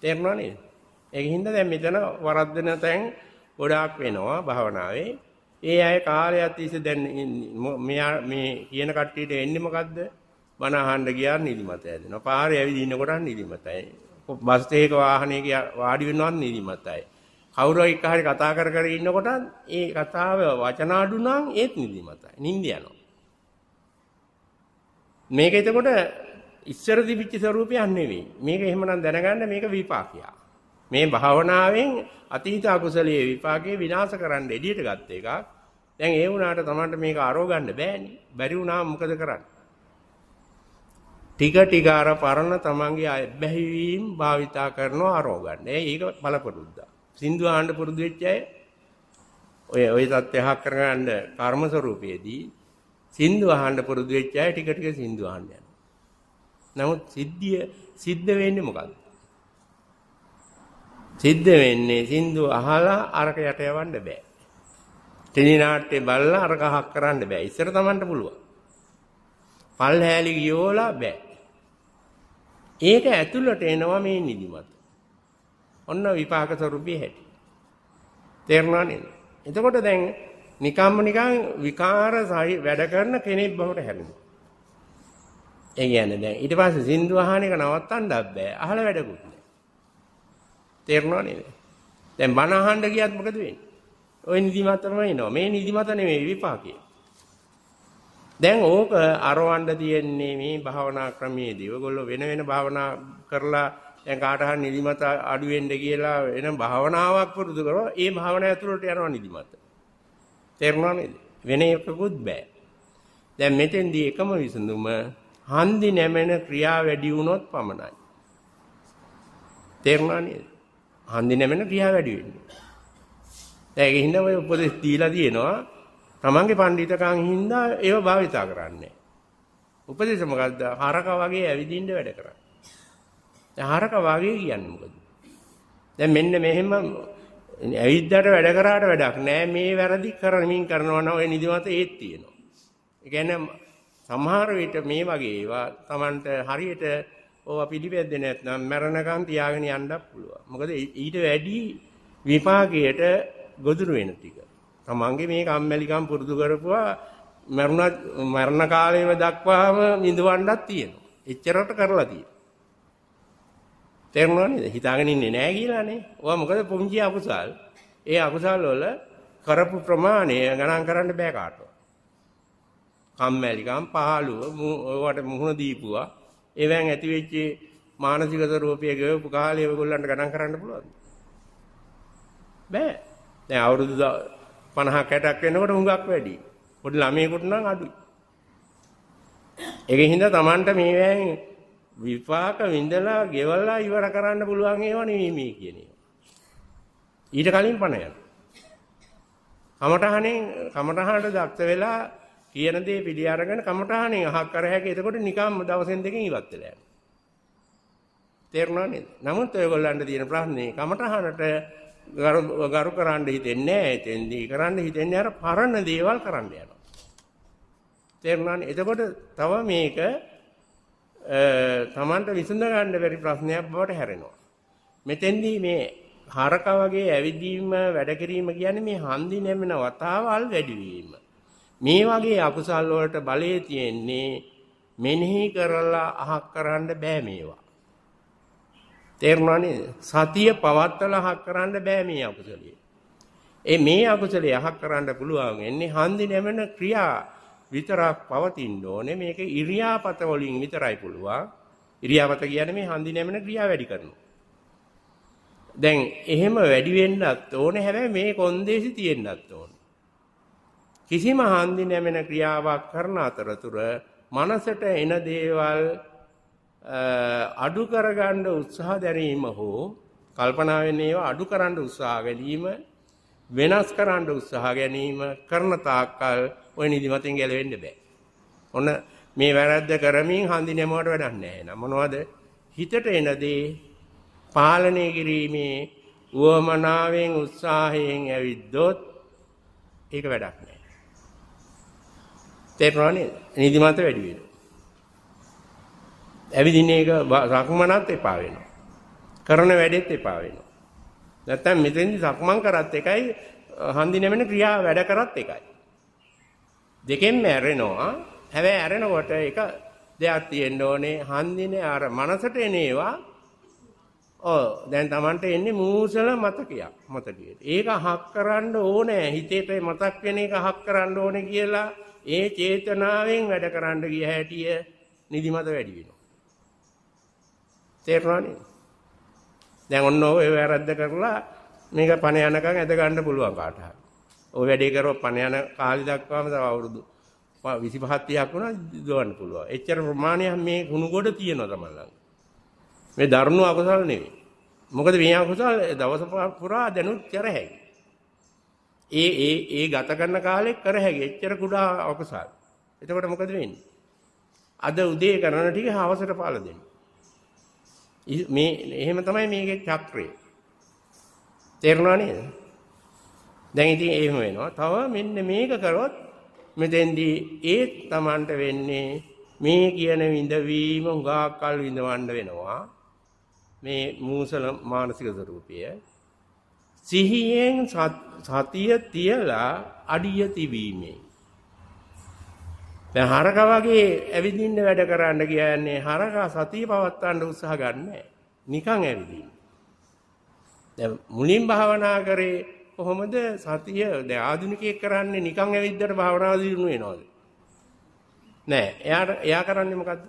Speaker 1: තේරුණා නේද? ඒකින්ද දැන් මෙතන වරද්දන තැන් ගොඩාක් වෙනවා භාවනාවේ. ඒ අය කාලයක් තිස්සේ දැන් මෙයා මේ කියන කට්ටියට එන්නේ මොකද්ද? බණ අහන්න ගියා නිදිමත ඇදෙනවා. පාරේ ඇවිදින්න කොට නිදිමතයි. බස් එකක වාහනයක වාඩි වෙනවත් නිදිමතයි. කවුරු හරි කහරි කතා කර කර ඉන්නකොට ඒ කතාව වචන අඩු නම් ඒත් නිදිමතයි. නිින්ද යනවා. මේක එතකොට ඉස්සර දිවිච්ච ස්වરૂපයක් නෙවෙයි. මේක එහෙමනම් දැනගන්න මේක විපාකයක්. මේ භාවනාවෙන් අතීත අකුසලයේ විපාකේ විනාශ කරන්න එළියට ගත්ත එකක්. දැන් ඒ වුණාට තමන්ට මේක අරව ගන්න බෑනේ. බැරි වුණාම මොකද කරන්නේ? ටික ටික අර පරණ තමන්ගේ බැහැවීම් භාවිතා කරනවා අරව ගන්න. ඒක බලපොරුද්ද. සින්දු ආණ්ඩ පුරුදු වෙච්ච අය ඔය ඔය தත්ත්වයක් කරගන්න කර්ම ස්වરૂපයේදී සින්දු ආහන්න පුරුදු වෙච්ච අය ටික ටික සින්දු ආහන්න යනවා. නමුත් සිද්ධිය සිද්ධ වෙන්නේ මොකද්ද? සිද්ධ වෙන්නේ සින්දු අහලා අරක යට යවන්න බෑ. ටෙලි නාට්‍ය බලලා අරක හක් කරන්න බෑ. ඉස්සර තමන්ට පුළුවන්. පල්හැලි ගියෝලා බෑ. ඒක ඇතුළට එනවා මේ නිදිමත. ඔන්න විපාක ස්වરૂපයේ හැටි. තේරුණා නේද? එතකොට දැන් නිකම්ම නිකං විකාර වැඩ කරන කෙනෙක් බවට හැරෙනවා. ඒ කියන්නේ දැන් ඊට පස්සේ සින්දු අහන එක නවත්තන්නත් බෑ. අහලා වැඩකුත් නෑ. තේරෙනව නේද? දැන් බණ අහන්න ගියත් මොකද වෙන්නේ? ওই නිදිමත තමයි එනවා. මේ නිදිමත නෙමෙයි විපාකය. දැන් ඕක අරවන්න තියෙන්නේ මේ භාවනා ක්‍රමයේදී. ඔයගොල්ලෝ වෙන වෙන භාවනා කරලා දැන් කාට හරි නිදිමත අඩු වෙන්න කියලා වෙන භාවනාවක් පුරුදු කරනවා. ඒ භාවනාව ඇතුළට යනවා නිදිමත. තේරුණා නේද? වෙන එකකුත් බෑ. දැන් මෙතෙන්දී එකම විසඳුම හන්දි නැමෙන ක්‍රියා වැඩි වුණොත් පමණයි. තේරුණා නේද? හන්දි නැමෙන ක්‍රියා වැඩි වෙන්නේ. දැන් ඒක හින්දා ඔය උපදෙස් දීලා දිනවා. තමන්ගේ පඬිතකම් හින්දා ඒව භාවිතා කරන්නේ. උපදේශ මොකද්ද? හරක වගේ ඇවිදින්න වැඩ කරන්නේ. දැන් හරක වගේ කියන්නේ මොකද? දැන් මෙන්න මෙහෙම ඇවිද්දාට වැඩ කරාට වැඩක් නෑ මේ වැරදි කරමින් කරනවා නම් ඔය නිදිමත ඒත් තියෙනවා. ඒ කියන්නේ සමහර විට මේ වගේ ඒවා Tamanට හරියට ඕවා පිළිපැද්දේ නැත්නම් මරණකම් තියාගෙන යන්නත් පුළුවන්. මොකද ඊට වැඩි විපාකයට ගොදුරු වෙන ටික. තමන්ගේ මේ කම්මැලිකම් පුරුදු කරපුවා මරණ මරණ කාලයේම දක්වාම නිඳවන්නත් තියෙනවා. එච්චරට කරලා තියෙනවා. තේරුණා නේද? හිතාගෙන ඉන්නේ නැහැ කියලානේ. ඔවා මොකද පුංචි අකුසල්. ඒ අකුසල් වල කරපු ප්‍රමාණය ගණන් කරන්න බෑ කාටවත්. කම්මැලිකම් පහළුව ඔයාට මුහුණ දීපුවා ඒවෑන් ඇතිවෙච්ච මානසික ස්වરૂපය ගෙවපු කාලේ ඔයගොල්ලන්ට ගණන් කරන්න පුළුවන්ද? බෑ. දැන් අවුරුදු 50 60ක් වෙනකොට හුඟක් වැඩි. පොඩි ළමයෙකුට නම් අඩුයි. ඒකෙන් හින්දා Tamanට මේවෑන් විපාක විඳලා ගෙවලා ඉවර කරන්න පුළුවන් ඒවා නෙමෙයි මේ කියන්නේ. ඊට කලින් පණ යනවා. කමටහනේ කමටහනට දක්ත වෙලා කියන දේ පිළි අරගෙන කමඨාණෙන් අහක් කර හැකි. එතකොට නිකම්ම දවසෙන් දෙකකින් ඉවත් වෙලා යනවා. තේරුණා නේද? නමුත් ඔයගොල්ලන්ට තියෙන ප්‍රශ්නේ කමඨහනට ගරු කරන්න හිතෙන්නේ නැහැ. එතෙන්දී කරන්න හිතෙන්නේ අර පරණ දේවල් කරන්න යනවා. තේරුණා නේද? එතකොට තව මේක තමන්ට විසඳ ගන්න බැරි ප්‍රශ්නයක් බවට හැරෙනවා. මෙතෙන්දී මේ හරක වගේ ඇවිදීම වැඩ කිරීම කියන්නේ මේ හන්දි නැමෙන වතාවල් වැඩි වීම. මේ වගේ අකුසල් වලට බලය තියෙන්නේ මෙනෙහි කරලා අහක් කරන්න බෑ මේවා. තේරුණා නේද? සතිය පවත්තලා අහක් කරන්න බෑ මේ අකුසලිය. ඒ මේ අකුසලිය අහක් කරන්න පුළුවන් එන්නේ හන්දි නැමන ක්‍රියා විතරක් පවතින්න ඕනේ. මේක ඉරියාපත වලින් විතරයි පුළුවන්. ඉරියාපත කියන්නේ මේ හන්දි නැමන ක්‍රියා වැඩි කරනවා. දැන් එහෙම වැඩි වෙන්නත් ඕනේ හැබැයි මේ කොන්දේසි තියෙන්නත් ඕනේ. කිසිම හන්දි නැමෙන ක්‍රියාවක් කරන අතරතුර මනසට එන දේවල් අඩු කරගන්න උත්සාහ දැරීම හෝ කල්පනා වෙන ඒවා අඩු කරන්න උත්සාහ ගැනීම වෙනස් කරන්න උත්සාහ ගැනීම කරන තාක්කල් ওই නිදිමතෙන් ගැලවෙන්න බෑ. ඔන්න මේ වැරද්ද කරමින් හන්දි නැමුවට වැඩක් නැහැ. නම මොනවද? හිතට එන දේ පාලනය කිරීමේ උවමනාවෙන් උත්සාහයෙන් ඇවිද්දොත් ඒක වැඩක් නෑ. තේරෙනව නේද? නිදිමත වැඩි වෙනවා. ඇවිදින්න ඒක රක්මනත් එපා වෙනවා. කරන වැඩෙත් එපා වෙනවා. නැත්තම් මෙතෙන්දි සක්මන් කරත් එකයි හන්දි නැමෙන ක්‍රියා වැඩ කරත් එකයි. දෙකෙන්ම ඇරෙනවා. හැබැයි ඇරෙනකොට ඒක දෙයක් තියෙන්න ඕනේ හන්දිනේ අර මනසට එන ඒවා ඔව් දැන් Tamanට එන්නේ මූසල මතකයක් මතකයට. ඒක හක් කරන්න ඕනේ හිතේට මතක් වෙන එක හක් කරන්න ඕනේ කියලා ඒ චේතනාවෙන් වැඩ කරන්න ගිය හැටිය නිදිමත වැඩි වෙනවා. තේරුණානේ? දැන් ඔන්න ඔය වැරද්ද කරලා මේක පණ යනකම් ඇද ගන්න පුළුවන් කාට හරි. ඔය වැඩේ කරොත් පණ යන කාලි දක්වාම තව අවුරුදු 25 30ක් වුණා දවන්න පුළුවන්. එච්චර ප්‍රමාණයක් මේ ගුණ කොට තියෙනවා තමයි ළඟ. මේ දරුණු අකුසල් නෙවෙයි. මොකද මේ අකුසල් දවස පුරා දැනුත් කර හැකියි. ඒ ඒ ඒ ගත කරන කාලේ කර හැකි එච්චර කුඩා අපසාර. එතකොට මොකද වෙන්නේ? අද උදේ කරන ටික හවසට පාලා දෙන්න. මේ එහෙම තමයි මේකේ චක්‍රය. තේරුණා නේද? දැන් ඉතින් එහෙම වෙනවා. තව මෙන්න මේක කරොත් මෙතෙන්දී ඒ Tamanට වෙන්නේ මේ කියන විඳවීම හුඟාකල් විඳවන්න වෙනවා. මේ මූසල මානසික ස්වરૂපය සිහියෙන් සතිය තියලා අඩිය තිබීමේ. දැන් හරක වගේ ඇවිදින්න වැඩ කරන්න කියන්නේ හරකා සතිය පවත්වන්න උත්සාහ ගන්නෑ. නිකන් ඇවිදින්න. දැන් මුලින් භාවනා කරේ කොහොමද සතිය දැන් ආධුනිකයෙක් කරන්නේ නිකන් ඇවිද්දට භාවනා දිනු වෙනවද? නෑ. එයා එයා කරන්නේ මොකද්ද?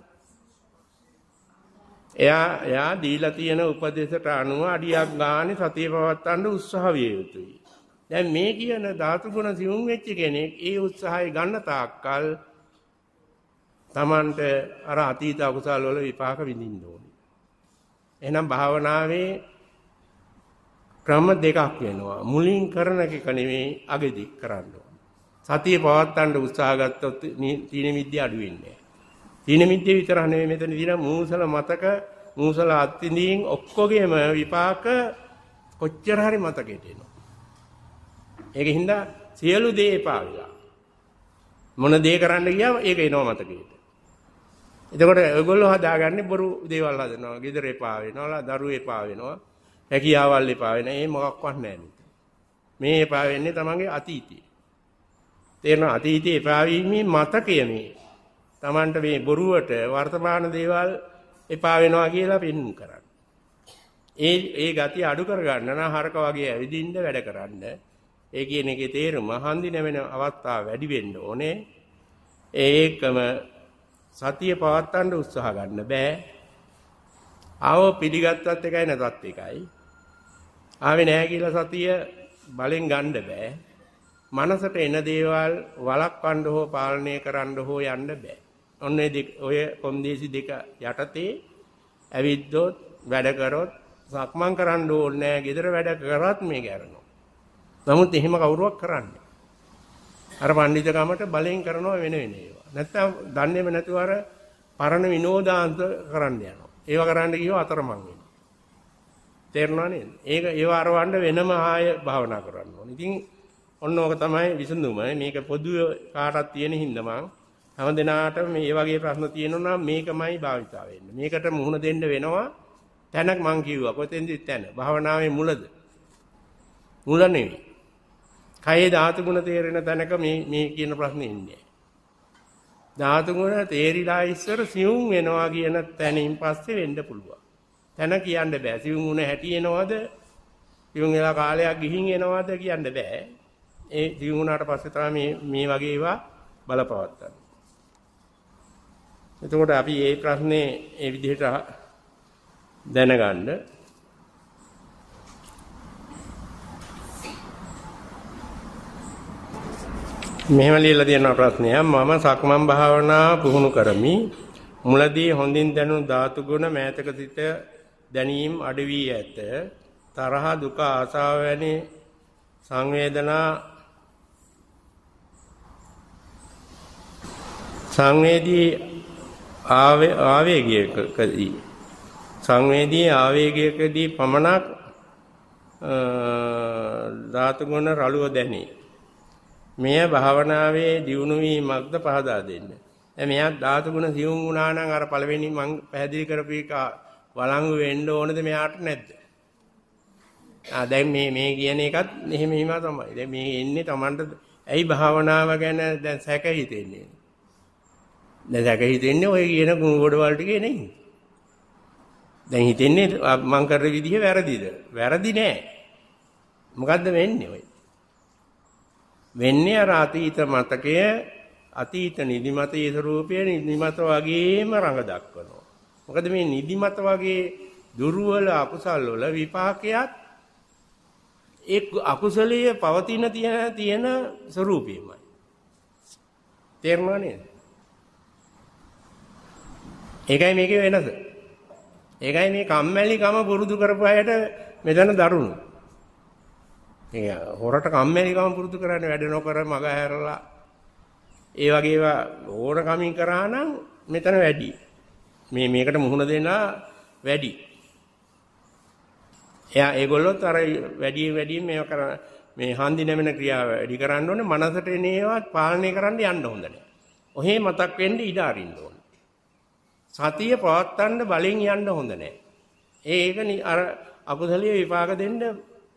Speaker 1: එයා එයා දීලා තියෙන උපදේශයට අනුව අඩියක් ගානේ සතිය පවත්වන්න උත්සාහ විය යුතුයි. දැන් මේ කියන ධාතු ගුණ සිවුම් වෙච්ච කෙනෙක් ඒ උත්සාහය ගන්න තාක්කල් Tamanට අර අතීත අකුසල් වල විපාක විඳින්න ඕනේ. එහෙනම් භාවනාවේ ක්‍රම දෙකක් වෙනවා. මුලින් කරන එක නෙමෙයි අගෙදි කරන්න ඕනේ. සතිය පවත්වන්න උත්සාහ ගත්තොත් තීන මිද්දී අඩු වෙන්නේ ඊන මිද්දේ විතර නෙවෙයි මෙතන තියෙන මූසල මතක මූසල අත්විඳින් ඔක්කොගේම විපාක කොච්චර හරි මතකෙට එනවා. ඒක හින්දා සියලු දේ එපා වෙලා. මොන දේ කරන්න ගියාම ඒක එනවා මතකෙට. එතකොට ඔයගොල්ලෝ හදාගන්නේ බොරු දේවල් හදනවා. ගෙදර එපා වෙනවා, දරුවෝ එපා වෙනවා, හැකියාවල් එපා වෙනවා. ඒ මොකක්වත් නැහැ මේ එපා වෙන්නේ තමන්ගේ අතීතය. තේරෙනවා අතීතයේ එපා වීමේ මතකය මේ. Tamanට මේ බොරුවට වර්තමාන දේවල් එපා වෙනවා කියලා පෙන්වු කරන්න. ඒ ඒ gati අඩු කරගන්න නම් හරක වගේ ඇවිදින්න වැඩ කරන්න. ඒ කියන එකේ තේරුම හන්දි නැමෙන අවස්ථාව වැඩි වෙන්න ඕනේ. ඒකම සතිය පවත්වන්න උත්සාහ ගන්න බෑ. ආව පිළිගත්තත් එකයි නැතත් එකයි. ආවේ නැහැ කියලා සතිය බලෙන් ගන්න බෑ. මනසට එන දේවල් වලක්වන්න හෝ පාලනය කරන්න හෝ යන්න බෑ. ඔන්න ඔය කොන්දේසි දෙක යටතේ ඇවිද්දොත් වැඩ කරොත් සක්මන් කරන්න ඕනේ නෑ gedara වැඩ කරත් මේ ගැරනවා. නමුත් එහෙම කවුරුවක් කරන්නේ. අර පඬිතුකමට බලෙන් කරනවා වෙන වෙන ඒවා. නැත්තම් දන්නේම නැතුව අර පරණ විනෝදාන්ත කරන්න යනවා. ඒවා කරන්න ගියව අතරමං වෙනවා. තේරෙනව නේද? ඒක ඒව අරවන්න වෙනම ආය භාවනා කරන්න ඕනේ. ඉතින් ඔන්න ඕක තමයි විසඳුම. මේක පොදු කාටත් තියෙන හින්දා මං හැම දිනාටම මේ වගේ ප්‍රශ්න තියෙනවා මේකමයි භාවිතා වෙන්නේ. මේකට මුහුණ දෙන්න වෙනවා. තැනක් මං කිව්වා. කොතෙන්ද තැන? භාවනාවේ මුලද? මුල නෙවෙයි. කයේ ධාතු ගුණ තේරෙන තැනක මේ මේ කියන ප්‍රශ්නේ ඉන්නේ. ධාතු ගුණ තේරිලා ඉස්සර සියුම් වෙනවා කියන තැනින් පස්සේ වෙන්න පුළුවන්. තැන කියන්න බෑ. සියුම් වුණ හැටි එනවද? සියුම් වෙලා කාලයක් ගිහින් එනවද කියන්න බෑ. ඒ සියුම් වුණාට පස්සේ තමයි මේ මේ වගේ ඒවා බලපවත්තන්නේ. එතකොට අපි මේ ප්‍රශ්නේ ඒ විදිහට දැනගන්න මෙහෙම ලියලා තියෙනවා ප්‍රශ්නය මම සක්මන් භාවනා පුහුණු කරමි මුලදී හොඳින් දැනුණු ධාතු ගුණ මෑතක සිට දැනීම අඩු වී ඇත තරහ දුක ආසාව වැනි සංවේදනා සංවේදී ආවේගයකදී සංවේදී ආවේගයකදී පමණක් ධාතු ගුණ රළුව දැනේ. මෙය භාවනාවේ දියුණු වීමක්ද පහදා දෙන්න. මෙයා ධාතු ගුණ සියුම් වුණා නම් අර පළවෙනි මං පැහැදිලි කරපු එක වළංගු වෙන්න ඕනද මෙයාට නැද්ද? ආ දැන් මේ මේ කියන එකත් එහෙම හිමා තමයි. දැන් මේ එන්නේ Tamanට ඇයි භාවනාව ගැන දැන් සැක හිතෙන්නේ? දැන් හිතෙන්නේ ඔය කියන ගොඩවල් ටිකේ නෙයි. දැන් හිතෙන්නේ මං කරන විදිහ වැරදිද? වැරදි නෑ. මොකද්ද වෙන්නේ ඔය? වෙන්නේ අර අතීත මතකය අතීත නිදිමත ඒ ස්වરૂපය නිදිමත වගේම රඟ දක්වනවා. මොකද මේ නිදිමත වගේ දුර්වල අකුසල් වල විපාකයක් ඒ අකුසලයේ පවතින තියෙන තියෙන ස්වરૂපයමයි. තේරුණා නේද? ඒකයි මේකේ වෙනස. ඒකයි මේ කම්මැලි කම පුරුදු කරපු අයට මෙතන දරුණු. ඒ හොරට කම්මැලි කම පුරුදු කරන්නේ වැඩ නොකර මග හැරලා ඒ වගේ ඒවා ඕන කමින් කරා නම් මෙතන වැඩි. මේ මේකට මුහුණ දෙනා වැඩි. එයා ඒගොල්ලොත් අර වැඩි වැඩි මේව කර මේ හන්දි නැමෙන ක්‍රියාව වැඩි කරන්න ඕනේ මනසට එන ඒවා පාලනය කරන්න යන්න හොඳ නැහැ. ඔහේ මතක් වෙන්න ඉඩ අරින්න ඕනේ. සතිය පවත්තන්න බලෙන් යන්න හොඳ නැහැ. ඒක අර අකුසලයේ විපාක දෙන්න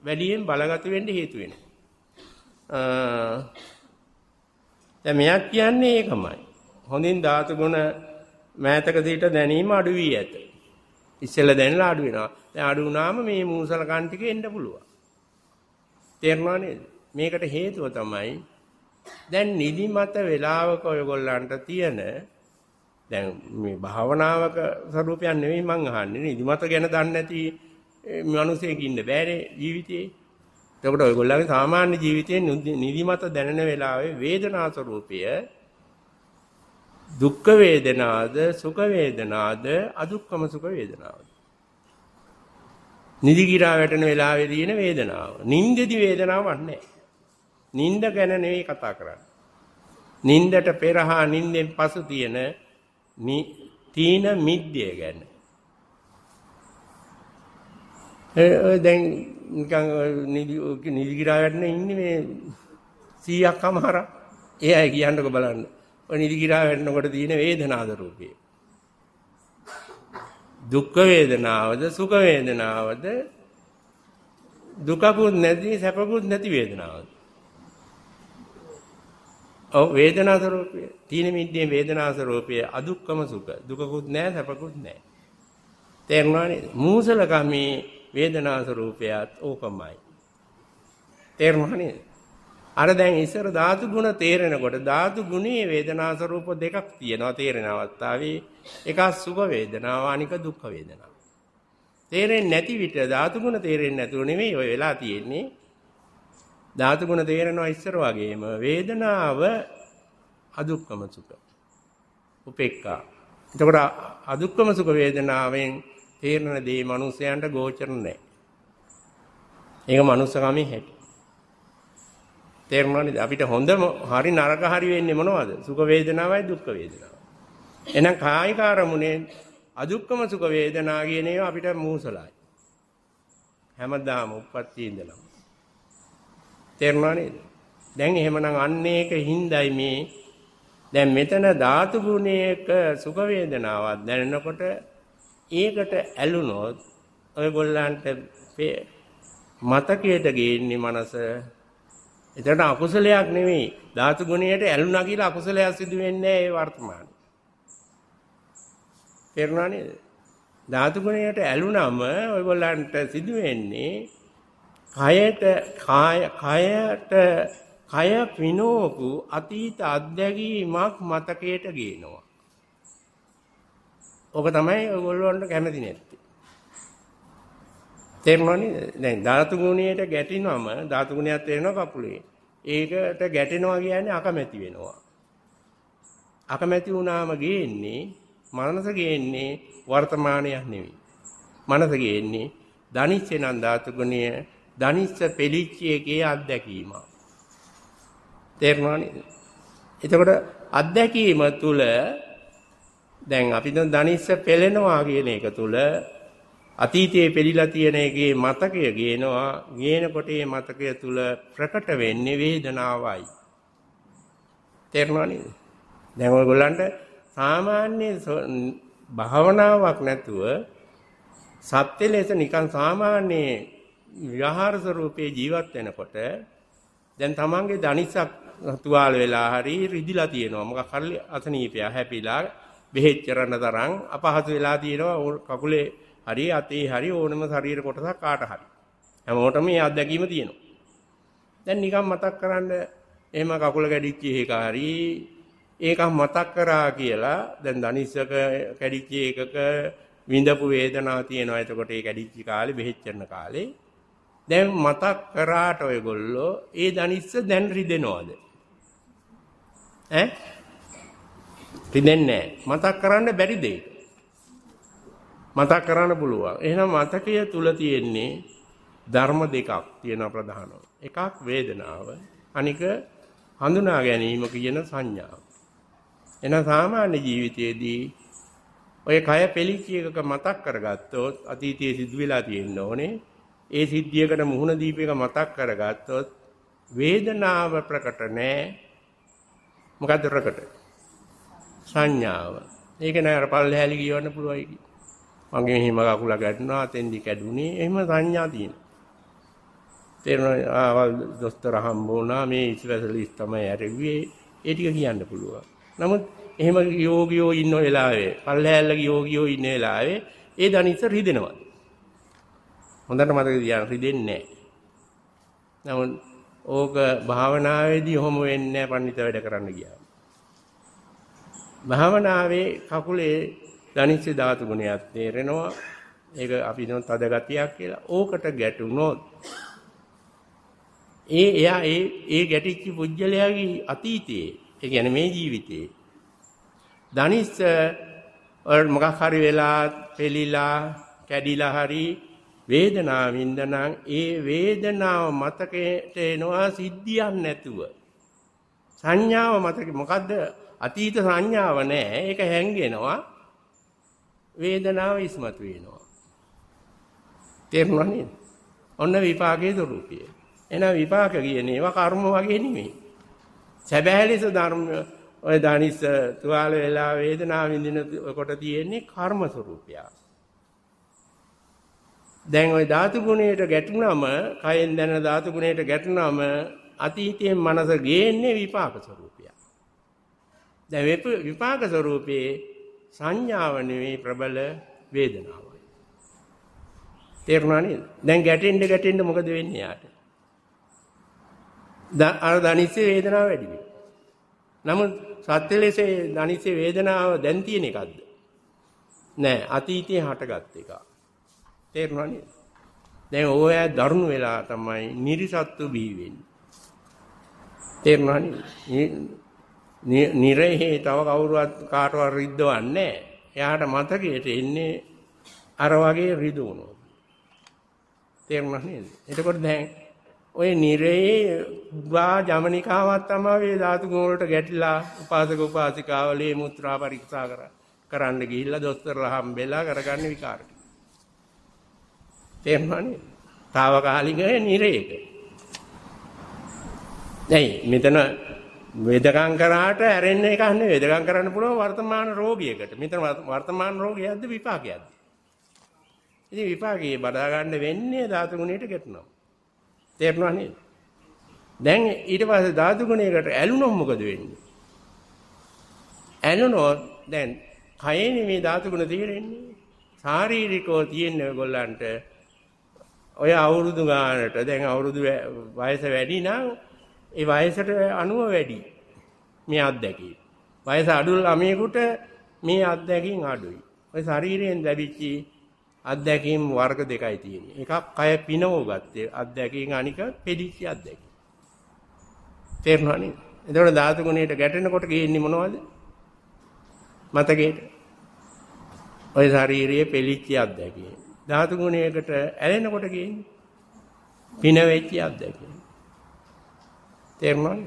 Speaker 1: වැඩියෙන් බලගත වෙන්න හේතු වෙනවා. දැන් මෙයක් කියන්නේ ඒකමයි. හොඳින් ධාතු ගුණ මෑතකදීට දැනීම අඩු වී ඇත. ඉස්සෙල්ලා දැනලා අඩු වෙනවා. දැන් අඩු වුණාම මේ මූසල කන් ටික එන්න පුළුවන්. තේරුණා නේද? මේකට හේතුව තමයි දැන් නිදිමත වේලාවක ඔයගොල්ලන්ට තියෙන දැන් මේ භාවනාවක ස්වરૂපයක් නෙවෙයි මං අහන්නේ නේ. ඉදිමත ගැන දන්නේ නැති මිනිසෙක් ඉන්න බෑනේ ජීවිතේ. එතකොට ඔයගොල්ලන්ගේ සාමාන්‍ය ජීවිතයේ නිදිමත දැනෙන වෙලාවේ වේදනා ස්වરૂපය දුක්ඛ වේදනාද සුඛ වේදනාද අදුක්ඛම සුඛ වේදනාද නිදි ගිරා වැටෙන වෙලාවේ තියෙන වේදනාව නින්දෙදි වේදනාවක් නැහැ නින්ද ගැන නෙවෙයි කතා කරන්නේ නින්දට පෙර හා නින්දෙන් පසු තියෙන තීන මිද්දේ ගැන. ඒ දැන් නිකන් නිදි නිදිගිරාගෙන ඉන්නේ මේ 100ක් අමාර. ඒ අය කියන්නකෝ බලන්න. ඔය නිදිගිරාගෙනකොට තියෙන වේදනාද රූපේ. දුක් වේදනාවද සුඛ වේදනාවද දුකකුත් නැති සැපකුත් නැති වේදනාවද ඔව් වේදනා ස්වરૂපය. තීන මිද්දේ වේදනා ස්වરૂපය අදුක්කම සුඛ. දුකකුත් නැහැ සැපකුත් නැහැ. තේරුණානේ? මූසලකමේ වේදනා ස්වરૂපයත් ඕකමයි. තේරුණානේ? අර දැන් ඉස්සර ධාතු ගුණ තේරෙනකොට ධාතු ගුණයේ වේදනා ස්වરૂප දෙකක් තියෙනවා තේරෙන අවස්ථාවේ. එකක් සුඛ වේදනාව අනික දුක්ඛ වේදනාව. තේරෙන්නේ නැති විට ධාතු ගුණ තේරෙන්නේ නැතුව නෙමෙයි ඔය වෙලා තියෙන්නේ. ධාතු ගුණ තේරෙනවා ඉස්සර වගේම වේදනාව අදුක්කම සුඛ උපේක්ඛා. එතකොට අදුක්කම සුඛ වේදනාවෙන් තේරෙන දේ මනුස්සයන්ට ගෝචර නැහැ. ඒක මනුස්සකමේ හැටි. තේරුණානේ අපිට හොඳ හරි නරක හරි වෙන්නේ මොනවද? සුඛ වේදනාවයි දුක්ඛ වේදනාවයි. එහෙනම් කායික අරමුණේ අදුක්කම සුඛ වේදනා කියන ඒවා අපිට මූසලයි. හැමදාම උප්පත්ති ඉඳලා තේරුණා නේද? දැන් එහෙමනම් අන්න ඒක හිඳයි මේ දැන් මෙතන ධාතු ගුණයක සුඛ වේදනාවක් දැනෙනකොට ඒකට ඇලුනොත් ඔයගොල්ලන්ට මතකයට ගේන්නේ මනස එතන අකුසලයක් නෙවෙයි ධාතු ගුණයට ඇලුනා කියලා අකුසලයක් සිදු වෙන්නේ ඒ වර්තමානයේ. තේරුණා නේද? ධාතු ගුණයට ඇලුනම ඔයගොල්ලන්ට සිදු වෙන්නේ කයට කාය කයට කය පිනෝපු අතීත අත්දැකීමක් මතකයට ගේනවා. ඕක තමයි ඔයගොල්ලන්ට කැමති නැත්තේ. තේරුණානේ? දැන් ධාතු ගුණයට ගැටිනවම ධාතු ගුණයක් තේරෙනවා කකුලේ. ඒකට ගැටෙනවා කියන්නේ අකමැති වෙනවා. අකමැති වුණාම ගේන්නේ මනස ගේන්නේ වර්තමානයක් නෙවෙයි. මනස ගේන්නේ දනිච්චේ නම් ධාතු ගුණය ධනිස්ස පෙලිච්චියගේ අත්දැකීම. තේරෙනව නේද? එතකොට අත්දැකීම තුල දැන් අපි දැන් ධනිස්ස පෙලෙනවා කියන එක තුල අතීතයේ පෙළිලා තියෙන එකේ මතකය ගේනවා ගේනකොට ඒ මතකය තුල ප්‍රකට වෙන්නේ වේදනාවයි තේරෙනව නේද දැන් ඔයගොල්ලන්ට සාමාන්‍ය භාවනාවක් නැතුව සත්‍ය ලෙස නිකන් සාමාන්‍ය විහාර ස්වරූපේ ජීවත් වෙනකොට දැන් තමන්ගේ දනිසක් තුවාල වෙලා හරි රිදිලා තියෙනවා මොකක් හරි අසනීපය හැපිලා බෙහෙත් කරන තරම් අපහසු වෙලා තියෙනවා කකුලේ හරි අතේ හරි ඕනම ශරීර කොටසක් කාට හරි හැමෝටම මේ අත්දැකීම තියෙනවා දැන් නිකන් මතක් කරන්න එහෙම කකුල කැඩිච්ච එක හරි ඒක මතක් කරා කියලා දැන් දනිස්සක කැඩිච්ච එකක විඳපු වේදනාව තියෙනවා එතකොට ඒ කැඩිච්ච කාලේ බෙහෙත් කරන කාලේ දැන් මතක් කරාට ඔයගොල්ලෝ ඒ දනිස්ස දැන් රිදෙනවද? ඈ? රිදෙන්නේ මතක් කරන්න බැරි දෙයක්. මතක් කරන්න පුළුවන්. එහෙනම් මතකය තුල තියෙන්නේ ධර්ම දෙකක් තියෙන ප්‍රධානම. එකක් වේදනාව, අනික හඳුනා ගැනීම කියන සංඥාව. එන සාමාන්‍ය ජීවිතයේදී ඔය කය පෙලිච්චි එකක මතක් කරගත්තොත් අතීතයේ සිදු වෙලා තියෙන්න ඕනේ ඒ සිද්ධියකට මුහුණ දීපේක මතක් කරගත්තොත් වේදනාව ප්‍රකට නෑ මොකද්ද ප්‍රකට සංඥාව ඒක නෑ අර පල්හැලි කියවන්න පුළුවයි කි මගේ මෙහිම කකුල ගැටුණා තෙන්දි කැඩුනේ එහෙම සංඥා තියෙනවා තේරෙනවා ආවල් දොස්තර හම්බුණා මේ ඉස්වැසලිස් තමයි ඇරෙව්වේ ඒ ටික කියන්න පුළුවන් නමුත් එහෙම යෝගියෝ ඉන්න වෙලාවේ පල්හැල්ලගේ යෝගියෝ ඉන්න වෙලාවේ ඒ දනිස රිදෙනවා හොඳට මතක තියාගන්න රිදෙන්නේ නැහැ. නමුත් ඕක භාවනාවේදී ඔහොම වෙන්නේ නැහැ පඬිත වැඩ කරන්න ගියාම. භාවනාවේ කකුලේ ධනිච්ච ධාතු ගුණයක් තේරෙනවා. ඒක අපි කියන තද ගතියක් කියලා. ඕකට ගැටුනොත් ඒ එයා ඒ ඒ ගැටිච්ච පුජ්‍යලයාගේ අතීතයේ ඒ කියන්නේ මේ ජීවිතයේ ධනිස්ස මොකක් හරි වෙලා පෙලිලා කැඩිලා හරි වේදනාවින්ද නම් ඒ වේදනාව මතකයට එනවා සිද්ධියක් නැතුව. සංඥාව මතක මොකද්ද? අතීත සංඥාව නැහැ. ඒක හැංගෙනවා. වේදනාව ඉස්මතු වෙනවා. තේරුණා නේද? ඔන්න විපාකයේ ස්වરૂපය. එහෙනම් විපාක කියන්නේ ඒවා කර්ම වගේ නෙමෙයි. සැබෑ ලෙස ධර්ම ඔය දානිස තුවාල වෙලා වේදනාව විඳින කොට තියෙන්නේ කර්ම ස්වરૂපයක්. දැන් ওই ධාතු ගුණයට ගැටුනම කයෙන් දැන ධාතු ගුණයට ගැටුනම අතීතයේ මනස ගේන්නේ විපාක ස්වરૂපය. දැන් විපාක ස්වરૂපේ සංඥාව නෙවෙයි ප්‍රබල වේදනාවයි. තේරුණා නේද? දැන් ගැටෙන්න ගැටෙන්න මොකද වෙන්නේ යාට? අර දනිස්සේ වේදනාව වැඩි වෙනවා. නමුත් සත්‍ය ලෙස දනිස්සේ වේදනාව දැන් තියෙන එකක්ද? නෑ අතීතයේ හටගත් එකක්. තේරුණා නේද? දැන් ඔය දරුණු වෙලා තමයි නිර්සත්තු බිහි වෙන්නේ. තේරුණා නේද? නිරේහේ තව කවුරුවත් කාටවත් රිද්දවන්නේ නැහැ. එයාට මතකයට එන්නේ අර වගේ රිදුණොත්. තේරුණා නේද? එතකොට දැන් ඔය නිරේ වා ජමනිකාවක් තමයි ධාතු ගෝලට ගැටිලා උපාසක උපාසිකාවලේ මුත්‍රා පරීක්ෂා කරා කරන්න ගිහිල්ලා දොස්තරලා හම්බෙලා කරගන්නේ විකාරට. තේරුණානේ? తాවකාලික නිරේක. දැන් මෙතන වේදකම් කරාට ඇරෙන්න එකක් නෙවෙයි වේදකම් කරන්න පුළුවන් වර්තමාන රෝගියෙකුට. මෙතන වර්තමාන රෝගියක්ද විපාකයක්ද? ඉතින් විපාකයේ බදා ගන්න වෙන්නේ ධාතු ගුණයට ගැටෙනවා. තේරුණා නේද? දැන් ඊට පස්සේ ධාතු ගුණයකට ඇලුනොත් මොකද වෙන්නේ? ඇලුනොත් දැන් කයේ මේ ධාතු ගුණ තියෙන්නේ. ශාරීරිකව තියෙන ඔයගොල්ලන්ට ඔය අවුරුදු ගානට දැන් අවුරුදු වයස වැඩි නම් ඒ වයසට අනුව වැඩි මේ අත්දැකීම. වයස අඩු ළමයෙකුට මේ අත්දැකීම් අඩුයි. ඔය ශරීරයෙන් ලැබිච්ච අත්දැකීම් වර්ග දෙකයි තියෙන්නේ. එකක් කය පිනවෝ ගත්තේ අත්දැකීම් අනික පිළිච්ච අත්දැකීම්. තේරුණානේ? එතකොට ධාතු ගුණයට ගැටෙනකොට ගේන්නේ මොනවද? මතකේට. ඔය ශාරීරියේ පිළිච්ච අත්දැකීම්. ධාතු ගුණයකට ඇලෙනකොට කියන්නේ පින වෙච්ච අත්දැකීම. තේරුණාද?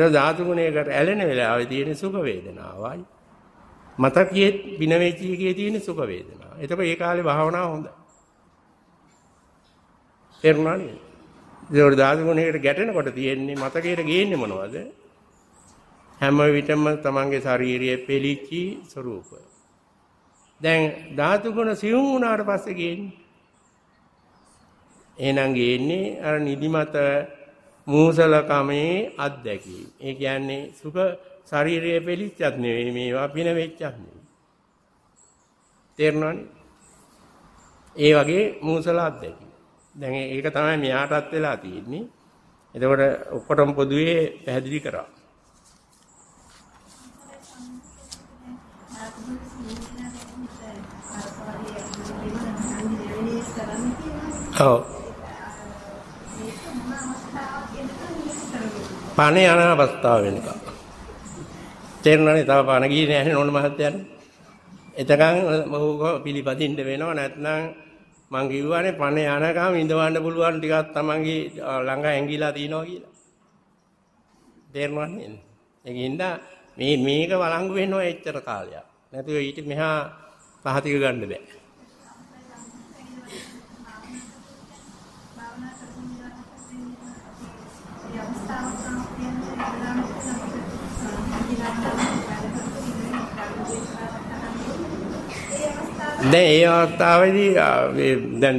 Speaker 1: ඒක ධාතු ගුණයකට ඇලෙන වෙලාවේ තියෙන සුඛ වේදනාවයි. මතකයේ පින වෙච්ච එකේ තියෙන සුඛ වේදනාව. එතකොට ඒ කාලේ භාවනාව හොඳයි. තේරුණාද? ඒක ධාතු ගුණයකට ගැටෙනකොට තියෙන්නේ මතකයට ගේන්නේ මොනවද? හැම විටම තමන්ගේ ශාරීරියේ පිළිච්චි ස්වરૂපය. දැන් ධාතු ගුණ සිහුම් වුණාට පස්සේ ගේන්නේ. එහෙනම් ගේන්නේ අර නිදිමත මූසල කමේ අත්දැකීම. ඒ කියන්නේ සුඛ ශාරීරිය පිළිච්ඡත් නෙවෙයි මේවා පින වෙච්ඡත් නෙවෙයි. තේරෙනවනේ? ඒ වගේ මූසල අත්දැකීම. දැන් ඒක තමයි මෙයාටත් වෙලා තියෙන්නේ. එතකොට ඔක්කොටම පොදුවේ පැහැදිලි කරා. ඔව් oh. පානේ යන අවස්ථාව වෙනකම් තේරුණානේ තව පාන ගියේ නැහැ නෝන මහත්තයන් එතකන් ඔහු පිළිපදින්න වෙනවා නැත්නම් මං කිව්වානේ පණ යනකම් ඉඳවන්න පුළුවන් ටිකක් තමන්ගේ ළඟ ඇඟිලා තියනවා කියලා. තේරුණානේ. ඒකින්ද මේ මේක වළංගු වෙනවා එච්චර කාලයක්. නැතුව ඊට මෙහා පහතික ගන්න බෑ. දැන් ඒ අවස්ථාවේදී දැන්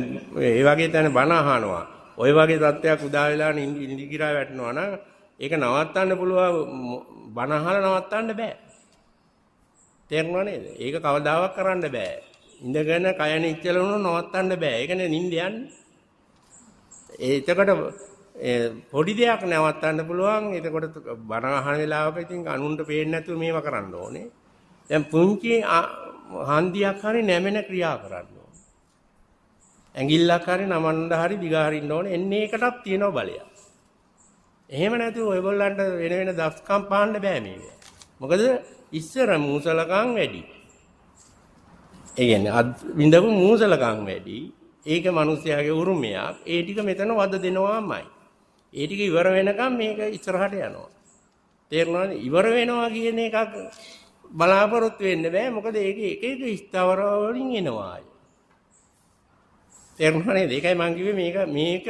Speaker 1: ඒ වගේ තැන බණ අහනවා. ওই වගේ තත්ත්වයක් උදා වෙලා නිදි කිරා වැටෙනවා නම් ඒක නවත්තන්න පුළුවන් බණ අහලා නවත්තන්න බෑ. තේරුණා නේද? ඒක කවදාවත් කරන්න බෑ. ඉඳගෙන කය නිච්චල වුණොත් නවත්තන්න බෑ. ඒකනේ නිින්ද යන්නේ. එතකොට පොඩි දෙයක් නවත්තන්න පුළුවන්. එතකොට බණ අහන වෙලාවක ඉතින් අනුන්ට පේන්නේ නැතුව මේවා කරන්න ඕනේ. දැන් පුංචි හන්දියක් හරි නැමෙන ක්‍රියා කරන්න ඕන. ඇඟිල්ලක් හරි නමන්න හරි දිගහරින්න ඕන. එන්නේ එකටත් තියෙන බලය. එහෙම නැතුව ඔයගොල්ලන්ට වෙන වෙන දස්කම් පාන්න බෑ මේවා. මොකද ඉස්සර මූසලකම් වැඩි. ඒ කියන්නේ විඳපු මූසලකම් වැඩි. ඒක මිනිස්යාගේ උරුමයක්. ඒ ටික මෙතන වද දෙනවාමයි. ඒ ටික ඉවර වෙනකම් මේක ඉස්සරහට යනවා. තේරුණාද? ඉවර වෙනවා කියන එකක් බලාපොරොත්තු වෙන්න බෑ මොකද ඒක එක එක ස්ථවර වලින් එනවා. තේරුණානේ ඒකයි මම කිව්වේ මේක මේක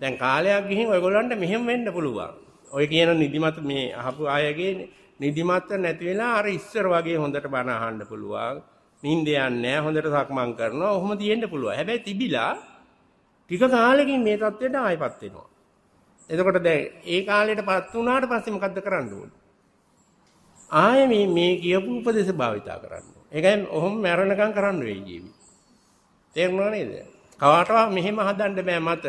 Speaker 1: දැන් කාලයක් ගිහින් ඔයගොල්ලන්ට මෙහෙම වෙන්න පුළුවන්. ඔය කියන නිදිමත මේ අහපු අයගේ නිදිමත නැති වෙලා අර ඉස්සර වගේ හොඳට බණ අහන්න පුළුවන්. නිින්ද යන්නේ හොඳට සක්මන් කරනවා. ඔහොම තියෙන්න පුළුවන්. හැබැයි තිබිලා ටික කාලෙකින් මේ தත්වෙට ආයපත් වෙනවා. එතකොට දැන් ඒ කාලයටපත් වුණාට පස්සේ මොකද්ද කරන්න ඕනේ? ආයෙ මේ මේ කියපු උපදේශ භාවිතා කරන්න. ඒකෙන් ඔහොම මැරණකම් කරන්න වෙයි ජීවි. තේරුණා නේද? කවටවත් මෙහෙම හදන්න බෑ මට.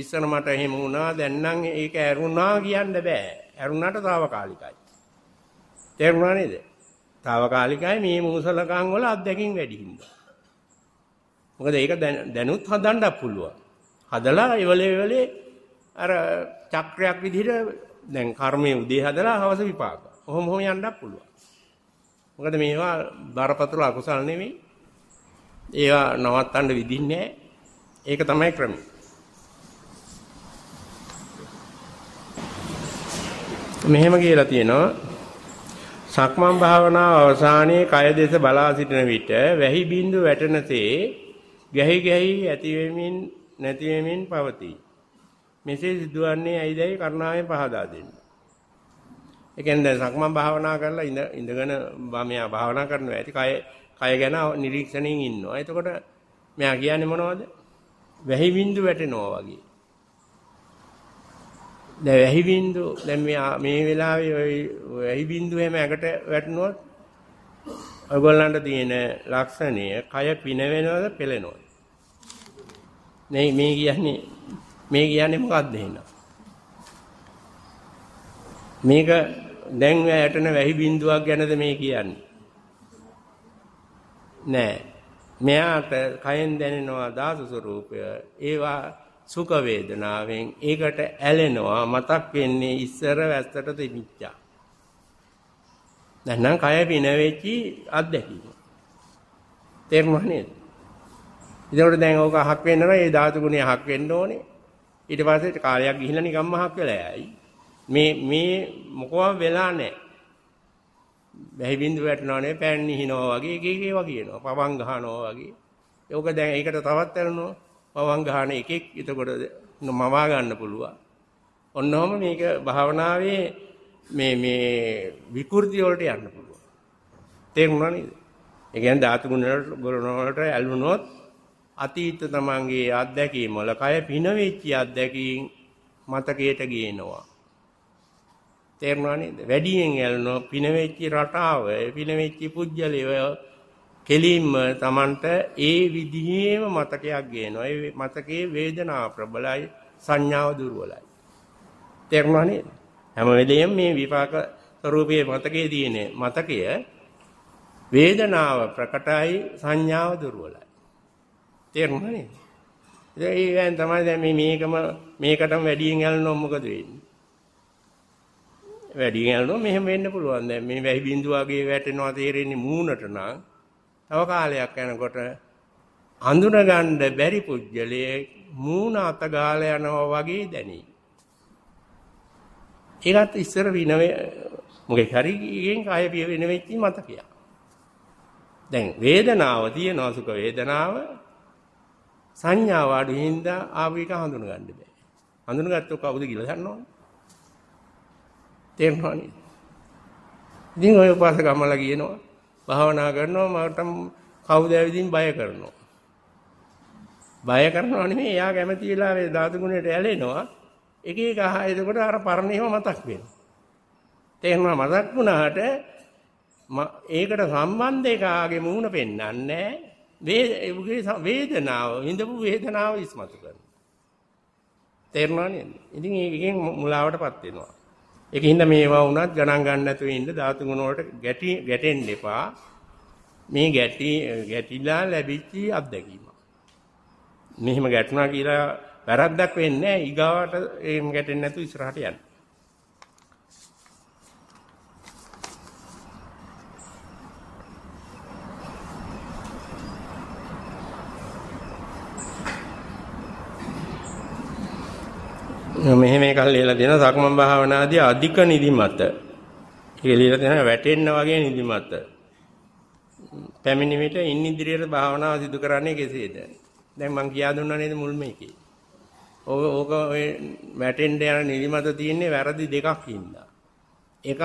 Speaker 1: ඉස්සර මට එහෙම වුණා දැන් නම් ඒක ඇරුණා කියන්න බෑ. ඇරුණාට తాවකාලිකයි. තේරුණා නේද? తాවකාලිකයි මේ මූසලකම් වල අත්දැකීම් වැඩි හින්දා. මොකද ඒක දැනුත් හදන්න පුළුවන්. හදලා එවලේ එවලේ අර චක්‍රයක් විදිහට දැන් කර්මයේ උදේ හදලා හවස විපාක. ඔහොම හෝ යන්නත් පුළුවන්. මොකද මේවා බරපතල අකුසල් නෙමෙයි. ඒවා නවත්තන්න විදින්නේ ඒක තමයි ක්‍රමය. මෙහෙම කියලා තියෙනවා සක්මන් භාවනාව අවසානයේ කය දෙස බලා සිටින විට වැහි බින්දු වැටෙනසේ ගැහි ගැහි ඇති වෙමින් නැති වෙමින් පවතී. මෙසේ සිදුවන්නේ ඇයිදයි කරුණාවෙන් පහදා දෙන්න. ඒ කියන්නේ දැන් සක්මන් භාවනා කරලා ඉඳ ඉඳගෙන මෙයා භාවනා කරනවා ඇති කය කය ගැන නිරීක්ෂණයෙන් ඉන්නවා. එතකොට මෙයා කියන්නේ මොනවද? වැහි බින්දු වැටෙනවා වගේ. දැන් වැහි බින්දු දැන් මෙයා මේ වෙලාවේ ওই වැහි බින්දු එහෙම ඇඟට වැටුණොත් ඔයගොල්ලන්ට තියෙන ලක්ෂණය කය පිනවෙනවද පෙලෙනවද? මේ මේ කියන්නේ මේ කියන්නේ මොකක්ද එහෙනම්? මේක දැන් වැටෙන වැහි බින්දුවක් ගැනද මේ කියන්නේ? නෑ. මෙයාට කයෙන් දැනෙනවා දාස ස්වરૂපය. ඒවා සුඛ වේදනාවෙන් ඒකට ඇලෙනවා මතක් වෙන්නේ ඉස්සර වැස්සට තිබිච්චා. නැත්නම් කය පිනවෙච්චි අත්දැකීම. තේරුණා නේද? එතකොට දැන් ඕක අහක් වෙනවා ඒ ධාතු ගුණය අහක් වෙන්න ඕනේ. ඊට පස්සේ කාලයක් ගිහිල්ලා නිකම්ම අහක් වෙලා යයි. මේ මේ මොකවම වෙලා නැහැ. බැහි බින්දු වැටෙනවා නේ පෑන් නිහිනවා වගේ එක එක ඒවා කියනවා. පවන් ගහනවා වගේ. ඒක දැන් ඒකට තවත් ඇලනවා. පවන් ගහන එකෙක් එතකොට මවා ගන්න පුළුවන්. ඔන්නෝම මේක භාවනාවේ මේ මේ විකෘති වලට යන්න පුළුවන්. තේරුණා නේද? ඒ කියන්නේ ධාතු ගුණ වලට ඇලුනොත් අතීත තමන්ගේ අත්දැකීම් වල කය පිනවෙච්ච අත්දැකීම් මතකයට ගේනවා. තේරුණා නේද? වැඩියෙන් ඇලනවා පිනවෙච්ච රටාව, පිනවෙච්ච පුජ්‍යලේව කෙලින්ම Tamanට ඒ විදිහේම මතකයක් ගේනවා. ඒ මතකයේ වේදනාව ප්‍රබලයි, සංඥාව දුර්වලයි. තේරුණා නේද? හැම වෙලෙම මේ විපාක ස්වરૂපයේ මතකයේ තියෙන මතකය වේදනාව ප්‍රකටයි, සංඥාව දුර්වලයි. තේරුණා නේද? ඒ කියන්නේ තමයි දැන් මේ මේකම මේකටම වැඩියෙන් ඇලනවා මොකද වෙන්නේ? වැඩි යනවා මෙහෙම වෙන්න පුළුවන්. දැන් මේ වැහි බින්දුවගේ වැටෙනවා තේරෙන්නේ මූණට නම් තව කාලයක් යනකොට අඳුනගන්න බැරි පුජ්‍යලයේ මූණ අත ගාලා යනවා වගේ දැනේ. ඒකට ඉස්සර විනවේ මොකෙක් හරි එකෙන් කාය පිය වෙන වෙච්චි මතකයක්. දැන් වේදනාව තියෙනවා සුඛ වේදනාව සංඥාව අඩු හින්දා ආව එක හඳුනගන්න බෑ. හඳුනගත්තොත් කවුද කියලා දන්නවද? තේරෙනවා නේද? ඉතින් ඔය උපාසක අම්මලා කියනවා භාවනා කරනවා මට කවුද ඇවිදින් බය කරනවා. බය කරනවා නෙමෙයි එයා කැමති වෙලාවේ ධාතු ගුණයට ඇලෙනවා. එක එක අහ එතකොට අර පරණේම මතක් වෙනවා. තේරෙනවා මතක් වුණාට ඒකට සම්බන්ධයක ආගේ මූණ පෙන්වන්නේ නැහැ. වේදනාව විඳපු වේදනාව ඉස්මතු කරනවා. තේරෙනවා නේද? ඉතින් ඒකෙන් මුලාවටපත් වෙනවා. ඒකින්ද මේවා වුණත් ගණන් ගන්න නැතුව ඉන්න ධාතු ගුණ වලට ගැටි ගැටෙන්න එපා. මේ ගැටි ගැටිලා ලැබිච්ච අත්දැකීම. මෙහෙම ගැටුණා කියලා වැරද්දක් වෙන්නේ නැහැ. ඊගාවට එහෙම ගැටෙන්නේ නැතුව ඉස්සරහට යන්න. මෙහෙම එකක් ලියලා දෙනවා සක්මන් භාවනාදී අධික නිදිමත. ඒක ලියලා තියෙනවා වැටෙන්න වගේ නිදිමත. පැමිණි විට ඉන් ඉදිරියට භාවනාව සිදු කරන්නේ කෙසේද? දැන් මම කියා දුන්නා නේද මුල්ම එකේ. ඕක ඕක ඔය වැටෙන්න යන නිදිමත තියෙන්නේ වැරදි දෙකක් ඉන්නා. එකක්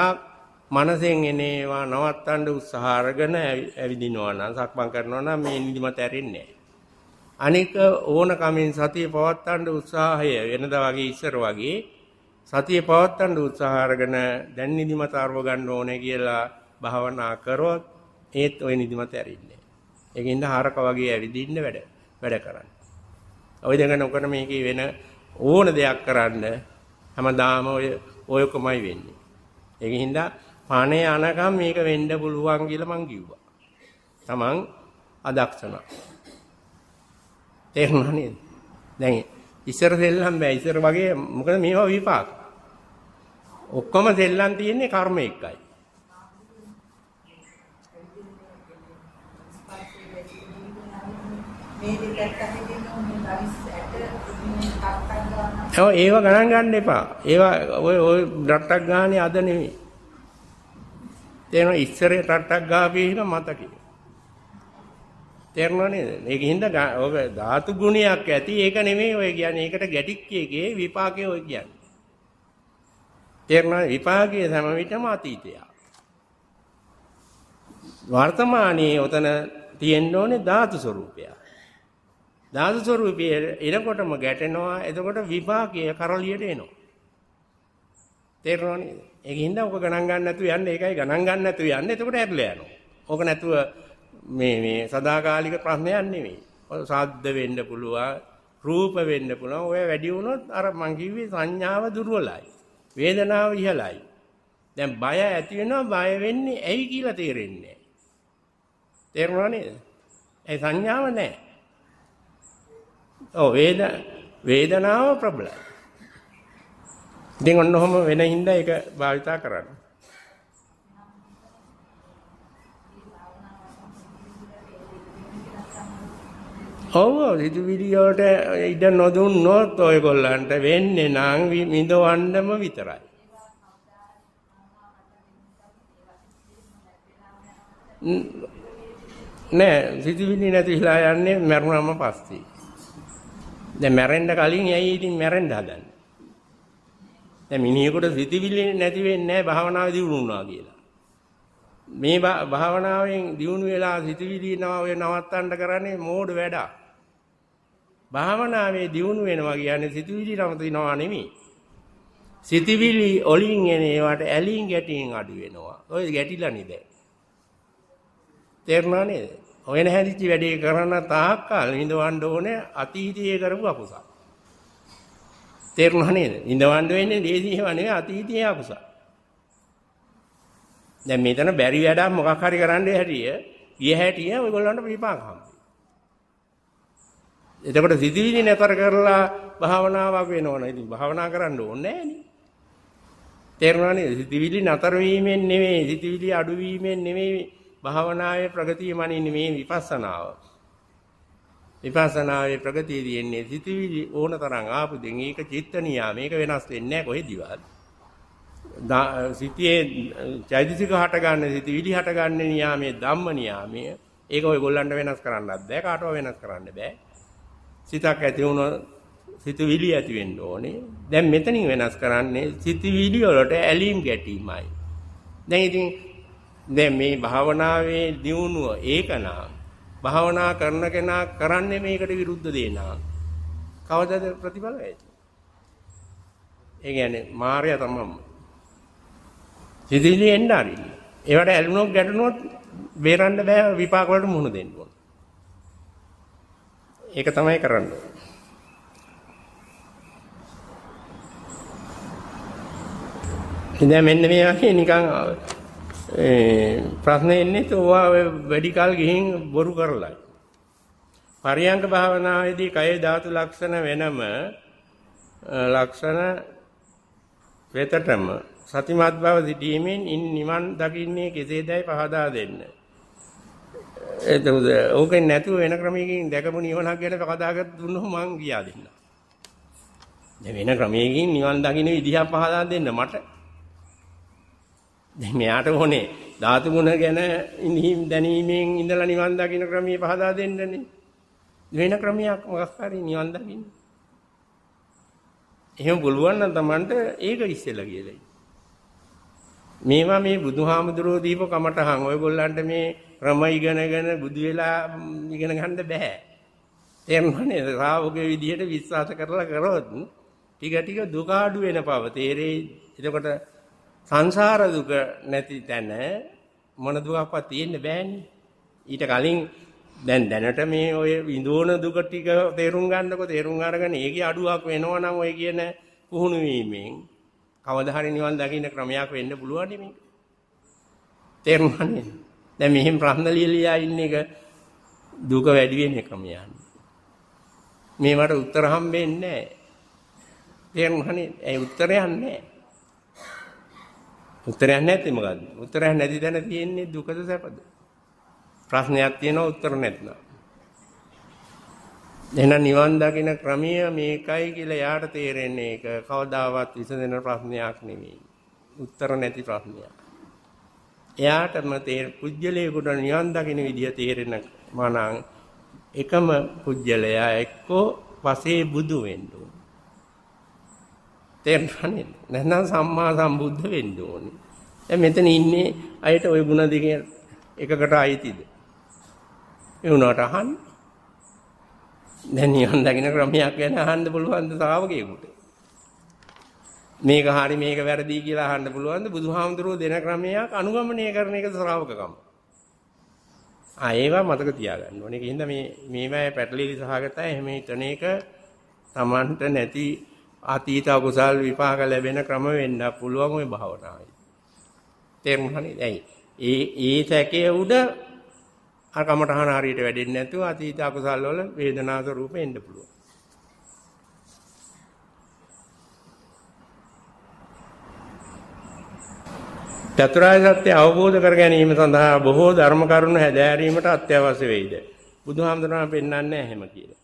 Speaker 1: මනසෙන් එන ඒවා නවත්තන්න උත්සාහ අරගෙන ඇවිදිනවා නම් සක්මන් කරනවා නම් මේ නිදිමත ඇරෙන්නේ නැහැ. අනික ඕන කමින් සතිය පවත්වන්න උත්සාහය වෙනදා වගේ ඉස්සර වගේ සතිය පවත්වන්න උත්සාහ අරගෙන දැන් නිදිමත අරව ගන්න ඕනේ කියලා භාවනා කරොත් ඒත් ওই නිදිමත ඇරින්නේ. ඒකින්ද හරක වගේ ඇවිදින්න වැඩ වැඩ කරන්න. ඔය දෙකන උකන මේකේ වෙන ඕන දෙයක් කරන්න හැමදාම ඔය ඔයකමයි වෙන්නේ. ඒකින්ද පණේ අනකම් මේක වෙන්න පුළුවන් කියලා මං කිව්වා. තමන් අදක්ෂණා තේරුණා නේද? දැන් ඉස්සර දෙල්ලම් බෑ ඉස්සර වගේ මොකද මේවා විපාක. ඔක්කොම දෙල්ලම් තියෙන්නේ කර්ම එකයි. ඔව් ඒව ගණන් ගන්න එපා. ඒවා ඔය ඔය රටක් ගානේ අද නෙමෙයි. තේරෙන ඉස්සරේ රටක් ගාපේ හිම මතකේ. තේරෙනව නේද? ඒකින් හින්දා ඔබ ධාතු ගුණයක් ඇති ඒක නෙමෙයි ඔය කියන්නේ. ඒකට ගැටික්ක එකේ විපාකය ඔය කියන්නේ. තේරෙනව විපාකයේ හැම විටම අතීතය. වර්තමානයේ උතන තියෙන්න ඕනේ ධාතු ස්වરૂපය. ධාතු ස්වરૂපයේ එනකොටම ගැටෙනවා. එතකොට විපාකයේ කරලියට එනවා. තේරෙනව නේද? ඒකින් හින්දා ඔක ගණන් ගන්න නැතුව යන්න. ඒකයි ගණන් ගන්න නැතුව යන්න. එතකොට ඇරලා යනවා. ඕක නැතුව මේ මේ සදාකාලික ප්‍රශ්නයක් නෙවෙයි. සාද්ද වෙන්න පුළුවන්, රූප වෙන්න පුළුවන්. ඔය වැඩි වුණොත් අර මං කිව්වේ සංඥාව දුර්වලයි. වේදනාව ඉහළයි. දැන් බය ඇති වෙනවා බය වෙන්නේ ඇයි කියලා තේරෙන්නේ නැහැ. තේරුණා නේද? ඒ සංඥාව නැහැ. ඔව් වේද වේදනාව ප්‍රබලයි. ඉතින් ඔන්න ඔහම වෙනින්ද ඒක භාවිතා කරන්න. ඔව් හිතවිලියට ඉඩ නොදුන්නොත් ඔයගොල්ලන්ට වෙන්නේ නම් විඳවන්නම විතරයි. නෑ හිතවිලි නැතිලා යන්නේ මරුණම පස්සේ. දැන් මැරෙන්න කලින් ඇයි ඉතින් මැරෙන්න හදන්නේ? දැන් මිනිහෙකුට හිතවිලි නැති වෙන්නේ නෑ භාවනාව දියුණුවා කියලා. මේ භාවනාවෙන් දියුණු වෙලා හිතවිලි නව නවත්තන්න කරන්නේ මෝඩ වැඩක්. භාවනාවේ දියුණු වෙනවා කියන්නේ සිතවිලි නවතිනවා නෙමෙයි. සිතවිලි ඔලින් එන ඒවට ඇලින් ගැටින් අඩු වෙනවා. ඔය ගැටිලා නේද? තේරුණා නේද? ඔය නැහැදිච්ච වැඩේ කරන තාක්කල් ඉඳවන්න ඕනේ අතීතයේ කරපු අකුසල්. තේරුණා නේද? ඉඳවන්න වෙන්නේ දේශීයව නෙවෙයි අතීතයේ අකුසල්. දැන් මෙතන බැරි වැඩක් මොකක් හරි කරන්න හැටිය, ගිය හැටිය ඔයගොල්ලන්ට විපාක හම්බ. එතකොට සිතිවිලි නැතර කරලා භාවනාවක් වෙනවනේ. ඉතින් භාවනා කරන්න ඕනේ නෑනේ. තේරුණානේ? සිතිවිලි නතර වීමෙන් නෙමෙයි, සිතිවිලි අඩු වීමෙන් නෙමෙයි භාවනාවේ ප්‍රගතිය මනින්නේ මේ විපස්සනාව. විපස්සනාවේ ප්‍රගතිය දින්නේ සිතිවිලි ඕන තරම් ආපු දෙන් ඒක චිත්ත නියා මේක වෙනස් වෙන්නේ නැහැ කොහෙදිවත්. සිතියේ චෛතසික හට ගන්න සිතිවිලි හට ගන්න නියාමයේ ධම්ම නියාමයේ ඒක ඔයගොල්ලන්ට වෙනස් කරන්නත් බෑ කාටවත් වෙනස් කරන්න බෑ. සිතක් ඇති වුණොත් සිතවිලි ඇති වෙන්න ඕනේ. දැන් මෙතනින් වෙනස් කරන්නේ සිතවිලි වලට ඇලීම් ගැටීමයි. දැන් ඉතින් දැන් මේ භාවනාවේ දියුණුව ඒකනම් භාවනා කරන කෙනා කරන්නේ මේකට විරුද්ධ දේනා. කවදද ප්‍රතිඵල වෙන්නේ? ඒ කියන්නේ මායя තමයි. සිතවිලි එන්න හරි. ඒවට ඇලුනොත් ගැටුනොත් බේරන්න බෑ විපාක වලට මුහුණ දෙන්න ඕන. ඒක තමයි කරන්න ඕනේ. මෙන්න මේ වගේ නිකන් ප්‍රශ්න එන්නේ තෝවා වැඩි කල් ගිහින් බොරු කරලා. පරියංග භාවනාවේදී කයේ ධාතු ලක්ෂණ වෙනම ලක්ෂණ වෙතටම සතිමත් බව සිටීමෙන් ඉන් නිවන් දකින්නේ කෙසේදයි පහදා දෙන්නේ. ඒක ඕකෙන් නැතුව වෙන ක්‍රමයකින් දැකපු නිවනක් ගැන කතා කර දුන්නොත් මං කියා දෙන්න. දැන් වෙන ක්‍රමයකින් නිවන් දකින්න විදිහක් පහදා දෙන්න මට. දැන් මෙයාට ඕනේ ධාතු ගුණ ගැන ඉනිහිම් දැනීමෙන් ඉඳලා නිවන් දකින්න ක්‍රමයේ පහදා දෙන්නනේ. වෙන ක්‍රමයක් මොකක් හරි නිවන් දකින්න. එහෙම පුළුවන් නම් Tamanට ඒක ඉස්සෙල්ලා කියලායි. මේවා මේ බුදුහාමුදුරෝ දීප කමටහන් ඔයගොල්ලන්ට මේ ක්‍රම ඉගෙනගෙන බුදු වෙලා ඉගෙන ගන්න බෑ. තේරුණානේ? ශ්‍රාවකේ විදිහට විශ්වාස කරලා කරොත් ටික ටික දුක අඩු වෙන බව තේරෙයි. එතකොට සංසාර දුක නැති තැන මොන දුකක්වත් තියෙන්න බෑනේ. ඊට කලින් දැන් දැනට මේ ඔය විඳෝන දුක ටික තේරුම් ගන්නකො තේරුම් අරගෙන ඒකේ අඩුවක් වෙනවා නම් ඔය කියන පුහුණු වීමෙන් කවදා හරි නිවන් දකින්න ක්‍රමයක් වෙන්න පුළුවන් නේ මේක. තේරුණා නේද? දැන් මෙහෙම ප්‍රශ්න ලියලා ඉන්න එක දුක වැඩි වෙන එකම යන්නේ. මේවට උත්තර හම්බෙන්නේ නැහැ. තේරුණානේ? ඒ උත්තරයක් නැහැ. උත්තරයක් නැති මොකද්ද? උත්තරයක් නැති දැන තියෙන්නේ දුකද සැපද? ප්‍රශ්නයක් තියෙනවා උත්තර නැත්නම්. එහෙනම් නිවන් දකින ක්‍රමය මේකයි කියලා යාට තේරෙන්නේ ඒක කවදාවත් විසඳෙන ප්‍රශ්නයක් නෙමෙයි. උත්තර නැති ප්‍රශ්නයක්. එයාටම තේර පුජ්‍යලයකට නිවන් දකින්න විදිය තේරෙන මනං එකම පුජ්‍යලයා එක්කෝ පසේ බුදු වෙන්න ඕන. තේරුණානේ? නැත්නම් සම්මා සම්බුද්ධ වෙන්න ඕනේ. දැන් මෙතන ඉන්නේ අයට ওই ಗುಣ දෙකෙන් එකකට අයිතිද? ඒ වුණාට අහන්න. දැන් නිවන් දකින්න ක්‍රමයක් ගැන අහන්න පුළුවන් ද ශාවකයෙකුට? මේක හරි මේක වැරදි කියලා අහන්න පුළුවන්ද බුදුහාමුදුරුව දෙන ක්‍රමයක් අනුගමනය කරන එක ශ්‍රාවකකම. ආ ඒවා මතක තියාගන්න ඕනේ. ඒකින්ද මේ මේවායේ පැටලිලි සහගතයි එහෙම හිතන එක Tamanට නැති අතීත කුසල් විපාක ලැබෙන ක්‍රම වෙන්න පුළුවන් ওই භාවනාවයි. තේරුණානේ? ඇයි? ඒ ඒ සැකයේ උඩ අකමටහන හරියට වැඩෙන්නේ නැතුව අතීත කුසල් වල වේදනා ස්වરૂපෙ එන්න පුළුවන්. චතුරාර්ය සත්‍ය අවබෝධ කර ගැනීම සඳහා බොහෝ ධර්ම කරුණු හැදෑරීමට අත්‍යවශ්‍ය වෙයිද? බුදුහාමුදුරුවෝ පෙන්වන්නේ එහෙම කියලා.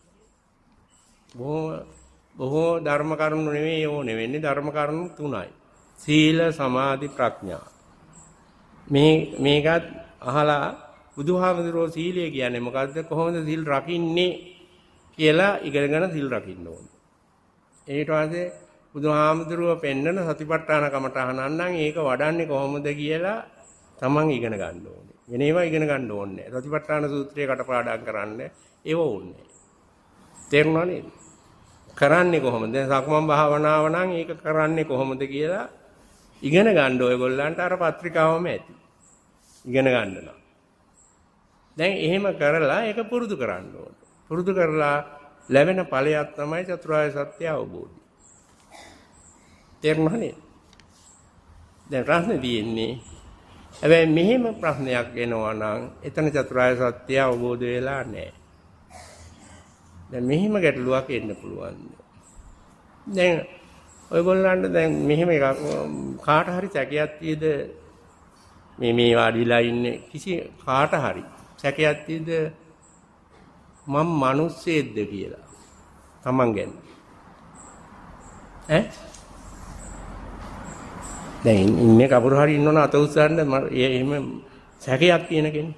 Speaker 1: බොහෝ බොහෝ ධර්ම කරුණු නෙවෙයි ඕනේ වෙන්නේ ධර්ම කරුණු තුනයි. සීල සමාධි ප්‍රඥා. මේ මේකත් අහලා බුදුහාමුදුරුවෝ සීලය කියන්නේ මොකද්ද? කොහොමද සීල් රකින්නේ කියලා ඉගෙනගෙන සීල් රකින්න ඕනේ. ඊට පස්සේ බුදුහාමුදුරුව පෙන්නන සතිපට්ඨාන කමටහන නම් ඒක වඩන්නේ කොහොමද කියලා තමන් ඉගෙන ගන්න ඕනේ. වෙන ඒවා ඉගෙන ගන්න ඕනේ. සතිපට්ඨාන සූත්‍රය කටපාඩම් කරන්න ඒව ඕනේ. තේරුණා නේද? කරන්නේ කොහොමද? දැන් සක්මන් භාවනාව නම් ඒක කරන්නේ කොහොමද කියලා ඉගෙන ගන්න ඔයගොල්ලන්ට අර පත්‍රිකාවම ඇති. ඉගෙන ගන්න දැන් එහෙම කරලා ඒක පුරුදු කරන්න ඕනේ. පුරුදු කරලා ලැබෙන ඵලයක් තමයි චතුරාර්ය සත්‍ය අවබෝධය. තේරුණා නේද? දැන් ප්‍රශ්නේ තියෙන්නේ හැබැයි මෙහෙම ප්‍රශ්නයක් එනවා නම් එතන චතුරාර්ය සත්‍ය අවබෝධ වෙලා නැහැ. දැන් මෙහෙම ගැටලුවක් එන්න පුළුවන්. දැන් ඔයගොල්ලන්ට දැන් මෙහෙම කාට හරි සැකයක් තියද මේ මේ වාඩිලා ඉන්නේ කිසි කාට හරි සැකයක් තියද මම මිනිස්සෙක්ද කියලා. Taman ගැන. ඈ දැන් ඉන්නේ කවුරු හරි ඉන්නවනම් අත උස්සන්න එහෙම සැකයක් තියෙන කෙනෙක්.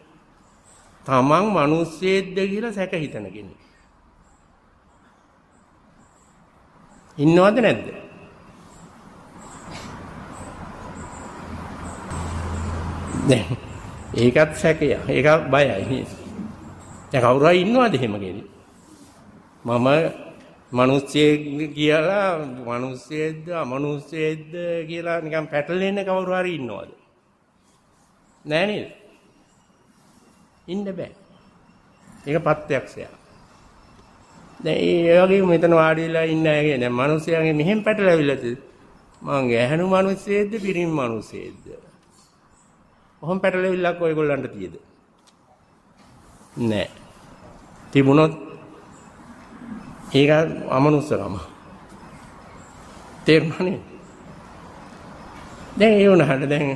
Speaker 1: තමන් මිනිස්සෙක්ද කියලා සැක හිතන කෙනෙක්. ඉන්නවද නැද්ද? දැන් ඒකත් සැකය. ඒක බයයි. දැන් කවුරු හරි ඉන්නවද එහෙම කෙනෙක්? මම මිනිස්සෙක් කියලා මිනිස්සෙක්ද අමනුස්සෙක්ද කියලා නිකන් පැටලෙන්න කවුරු හරි ඉන්නවද? නෑ නේද? ඉන්න බෑ. ඒක පත්‍යක්ෂයක්. දැන් ඒ වගේ මෙතන වාඩි වෙලා ඉන්න අයගේ දැන් මිනිස්සයන්ගේ මෙහෙම පැටලවිලා තියෙද? මං ගැහණු මිනිස්සෙක්ද පිරිමි මිනිස්සෙක්ද? කොහොම පැටලවිල්ලක් ඔයගොල්ලන්ට තියෙද? නෑ. තිබුණොත් ඒක අමනුස්සකම. තේරුණානේ? දැන් ඒ වුණාට දැන්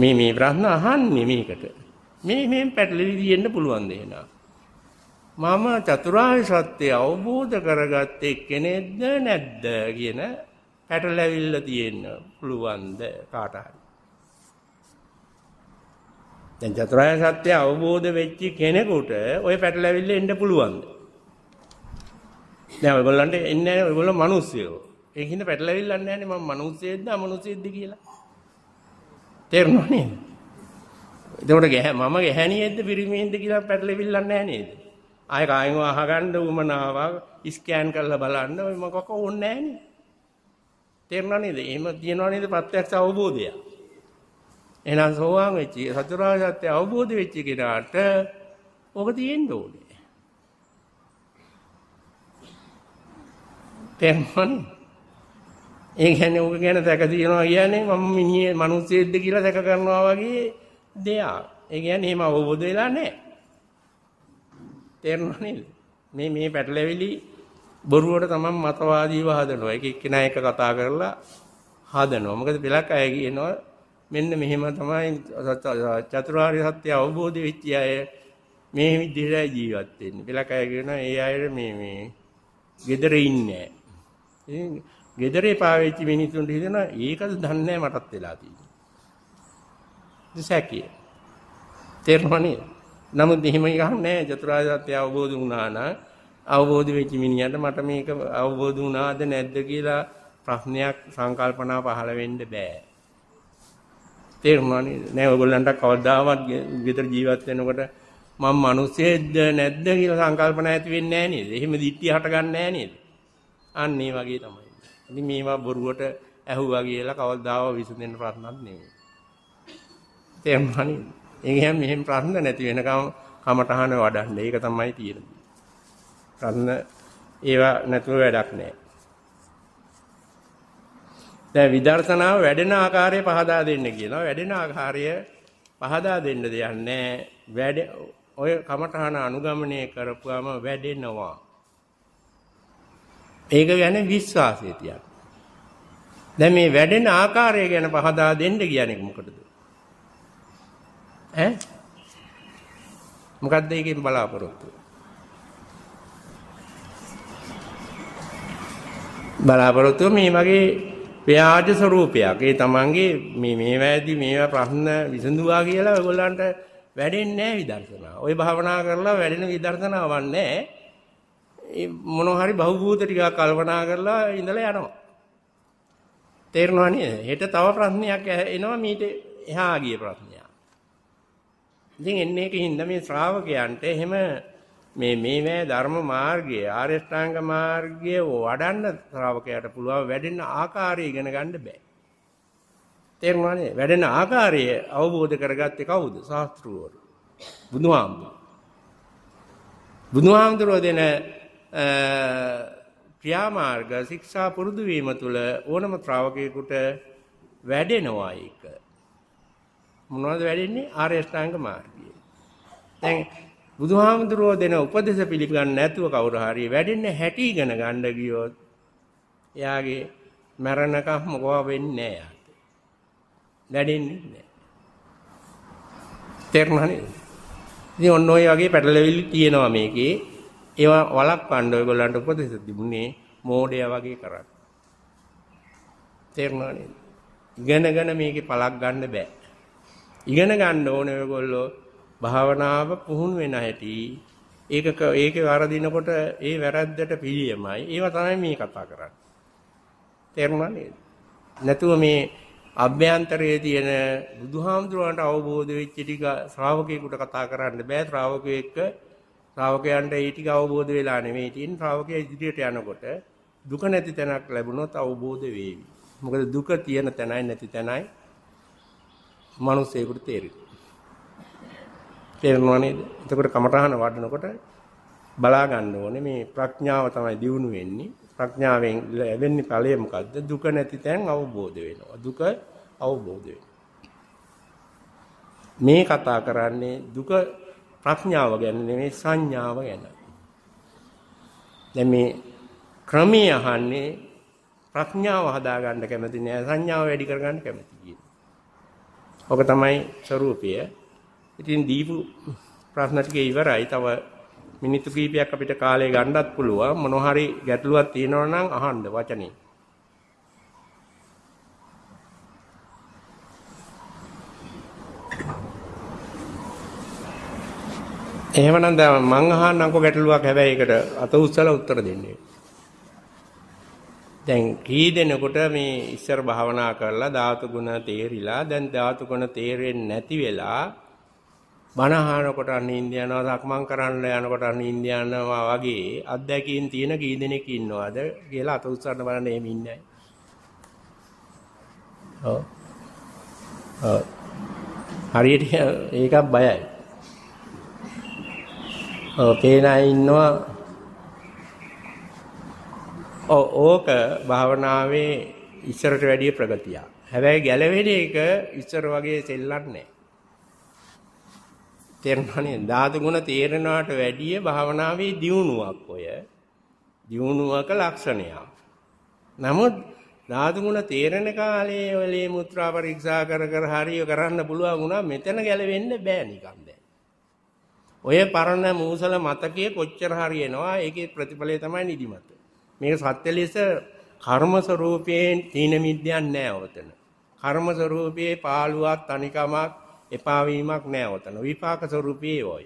Speaker 1: මේ මේ ප්‍රශ්න අහන්නේ මේකට. මේ මෙහෙන් පැටලෙවි දෙන්න පුළුවන් දේනවා. මම චතුරාර්ය සත්‍ය අවබෝධ කරගත් එක්කෙනෙක්ද නැද්ද කියන පැටලැවිල්ල තියෙන්න පුළුවන්ද කාට හරි. දැන් චතුරාර්ය සත්‍ය අවබෝධ වෙච්ච කෙනෙකුට ওই පැටලැවිල්ල එන්න පුළුවන්ද? දැන් ඔයගොල්ලන්ට එන්නේ නැහැ ඔයගොල්ලෝ මිනිස්සුයෝ. ඒකින්ද පැටලෙවිල්ලක් නැන්නේ මම මිනිස්සෙද්ද අමනුස්සෙද්ද කියලා. තේරුණා නේද? එතකොට මම ගැහණියෙද්ද පිරිමියෙද්ද කියලා පැටලෙවිල්ලක් නැහැ නේද? ආයෙ කායින් අහගන්න උමනාවක් ස්කෑන් කරලා බලන්න ඔය මොකක ඕනේ නැහැ තේරුණා නේද? එහෙම තියනවා නේද ප්‍රත්‍යක්ෂ අවබෝධය. එහෙනම් සෝවාන් වෙච්ච සතරාජත්‍ය අවබෝධ වෙච්ච කෙනාට ඕක තියෙන්න ඕනේ. තේරුණානේ. ඒ කියන්නේ ඔක ගැන දැක තියෙනවා කියන්නේ මම මිනිහේ මිනිස්සෙක්ද කියලා දැක ගන්නවා වගේ දෙයක්. ඒ කියන්නේ එහෙම අවබෝධ වෙලා නැහැ. තේරුණා නේද? මේ මේ පැටලෙවිලි බොරුවට තමයි මතවාදීව හදනවා. එක එක්කෙනා එක කතා කරලා හදනවා. මොකද පළක් අය කියනවා මෙන්න මෙහෙම තමයි චතුරාර්ය සත්‍ය අවබෝධ වෙච්ච අය මේ විදිහට ජීවත් වෙන්නේ. පළක් අය කියනවා ඒ අය මේ මේ gedare ඉන්නේ නැහැ. ඉතින් ගෙදරේ පාවිච්චි මිනිසුන්ට හිතෙනවා ඒකද දන්නේ මටත් වෙලා තියෙන්නේ. දෙසැකිය. තේරෙනවනේ. නමුත් එහෙම ගහන්නේ චතුරාර්ය සත්‍ය අවබෝධ වුණා නම් අවබෝධ වෙච්ච මිනිහට මට මේක අවබෝධ වුණාද නැද්ද කියලා ප්‍රශ්නයක් සංකල්පනා පහළ වෙන්න බෑ. තේරුණානේ නෑ ඔයගොල්ලන්ට කවදාවත් ගෙදර ජීවත් වෙනකොට මම මිනිස්සෙක්ද නැද්ද කියලා සංකල්පනා ඇති වෙන්නේ නෑ නේද? එහෙම දිට්ඨිය හටගන්නේ නෑ නේද? අන්න ඒ වගේ තමයි. ඉතින් මේවා බොරුවට ඇහුවා කියලා කවදාවත් විසඳෙන්න ප්‍රශ්නක් නෙමෙයි. තේරුණානේ. එහෙනම් මෙහෙම ප්‍රශ්න නැති වෙනකම් කමටහන වඩන්න. ඒක තමයි තියෙන්නේ. ප්‍රශ්න ඒවා නැතුව වැඩක් නැහැ. දැන් විදර්ශනාව වැඩෙන ආකාරය පහදා දෙන්න කියනවා. වැඩෙන ආකාරය පහදා දෙන්න දෙයක් නැහැ. වැඩ ඔය කමටහන අනුගමනය කරපුවාම වැඩෙනවා. ඒක ගැන විශ්වාසය තියන්න. දැන් මේ වැඩෙන ආකාරය ගැන පහදා දෙන්න කියන්නේ මොකටද? ඈ? මොකද්ද ඒකෙන් බලාපොරොත්තු? බලාපොරොත්තු මේ මගේ ව්‍යාජ ස්වરૂපයක්. ඒ තමන්ගේ මේ මේවාදී මේවා ප්‍රශ්න විසඳුවා කියලා ඔයගොල්ලන්ට වැඩෙන්නේ නැහැ විදර්ශනාව. ওই භාවනා කරලා වැඩෙන විදර්ශනාවක් නැහැ. මොනවා හරි බහුබූත ටිකක් කල්පනා කරලා ඉඳලා යනවා. තේරෙනව නේද? හෙට තව ප්‍රශ්නයක් එනවා මීට එහා ගිය ප්‍රශ්නයක්. ඉතින් එන්නේ ඒකින්ද මේ ශ්‍රාවකයන්ට එහෙම මේ මේ මේ ධර්ම මාර්ගය ආර්ය ශ්‍රාංග මාර්ගය වඩන්න ශ්‍රාවකයාට පුළුවන් වැඩෙන ආකාරය ඉගෙන ගන්න බෑ. තේරුණා නේද? වැඩෙන ආකාරය අවබෝධ කරගත්තේ කවුද? ශාස්ත්‍රූවරු. බුදුහාමුදුරුවෝ. බුදුහාමුදුරුවෝ දෙන ක්‍රියාමාර්ග ශික්ෂා පුරුදු වීම තුළ ඕනම ශ්‍රාවකයෙකුට වැඩෙනවා ඒක. මොනවද වැඩෙන්නේ? ආර්ය ශ්‍රාංග මාර්ගය. දැන් බුදුහාමුදුරුවෝ දෙන උපදේශ පිළිගන්නේ නැතුව කවුරු හරි වැඩෙන්නේ හැටි ඉගෙන ගන්න ගියොත් එයාගේ මරණකම් මොකව වෙන්නේ නැහැ යාට. වැඩෙන්නේ නැහැ. තේරුණා නේද? ඉතින් ඔන්න ඔය වගේ පැටලවිලි තියෙනවා මේකේ. ඒවා වළක්වන්න ඔයගොල්ලන්ට උපදෙස් දුන්නේ මෝඩයා වගේ කරන්නේ. තේරුණා නේද? ඉගෙනගෙන මේකේ පළක් ගන්න බෑ. ඉගෙන ගන්න ඕනේ ඔයගොල්ලෝ භාවනාව පුහුණු වෙන හැටි. ඒක ඒකේ වරදිනකොට ඒ වැරද්දට පිළියමයි. ඒව තමයි මේ කතා කරන්නේ. තේරුණා නේද? නැතුව මේ අභ්‍යන්තරයේ තියෙන බුදුහාමුදුරන්ට අවබෝධ වෙච්ච ටික ශ්‍රාවකයෙකුට කතා කරන්න බෑ ශ්‍රාවකයෙක් එක්ක ශ්‍රාවකයන්ට ඒ ටික අවබෝධ වෙලා නෙමෙයි තියෙන්නේ. ශ්‍රාවකයා ඉදිරියට යනකොට දුක නැති තැනක් ලැබුණොත් අවබෝධ වේවි. මොකද දුක තියෙන තැනයි නැති තැනයි මිනිස්සෙකුට තේරෙන්නේ. තේරෙනවා නේද? එතකොට කමඨහන වඩනකොට බලා ගන්න ඕනේ මේ ප්‍රඥාව තමයි දියුණු වෙන්නේ. ප්‍රඥාවෙන් ලැබෙන්නේ ඵලය මොකද්ද? දුක නැති තැන් අවබෝධ වෙනවා. දුක අවබෝධ මේ කතා කරන්නේ දුක ප්‍රඥාව ගැන නෙමෙයි සංඥාව ගැන. දැන් මේ ක්‍රමී අහන්නේ ප්‍රඥාව හදා ගන්න කැමති නෑ සංඥාව වැඩි කර ගන්න කැමති කියන. ඔක තමයි ස්වરૂපය. ඉතින් දීපු ප්‍රශ්න ටික ඉවරයි. තව මිනිත්තු කිහිපයක් අපිට කාලය ගන්නත් පුළුවන්. මොනවා හරි ගැටලුවක් තියෙනවා නම් අහන්න වචනේ. එහෙමනම් දැන් මං අහන්නම්කෝ ගැටලුවක් හැබැයි ඒකට අත උස්සලා උත්තර දෙන්නේ. දැන් කී දෙනෙකුට මේ ඉස්සර භාවනා කරලා ධාතු ගුණ තේරිලා දැන් ධාතු ගුණ තේරෙන්නේ නැති වෙලා බණ අහනකොට අනින්ද යනවා සක්මන් කරන්න යනකොට අනින්ද යනවා වගේ අත්දැකීම් තියෙන කී දෙනෙක් ඉන්නවද කියලා අත උස්සන්න බලන්න එහෙම ඉන්නේ. ඔව්. ඔව්. හරියට ඒකක් බයයි. ඔව් පේන අය ඉන්නවා ඔව් ඕක භාවනාවේ ඉස්සරට වැඩිය ප්‍රගතියක් හැබැයි ගැලවෙන එක ඉස්සර වගේ සෙල්ලම් නැහැ තේරෙනවනේ ධාතු ගුණ තේරෙනවට වැඩිය භාවනාවේ දියුණුවක් ඔය දියුණුවක ලක්ෂණයක් නමුත් ධාතු ගුණ තේරෙන කාලේ ඔලේ මුත්‍රා පරීක්ෂා කර කර හරිය කරන්න පුළුවන් වුණා මෙතන ගැලවෙන්න බෑ නිකන් ඔය පරණ මූසල මතකයේ කොච්චර හරි එනවා ඒකේ ප්‍රතිඵලය තමයි නිදිමත. මේක සත්‍ය ලෙස කර්ම ස්වરૂපයෙන් තීන මිද්‍යන් නෑ ඔතන. කර්ම ස්වરૂපයේ පාළුවක් තනිකමක් එපා වීමක් නෑ ඔතන. විපාක ස්වરૂපයේ ඔය.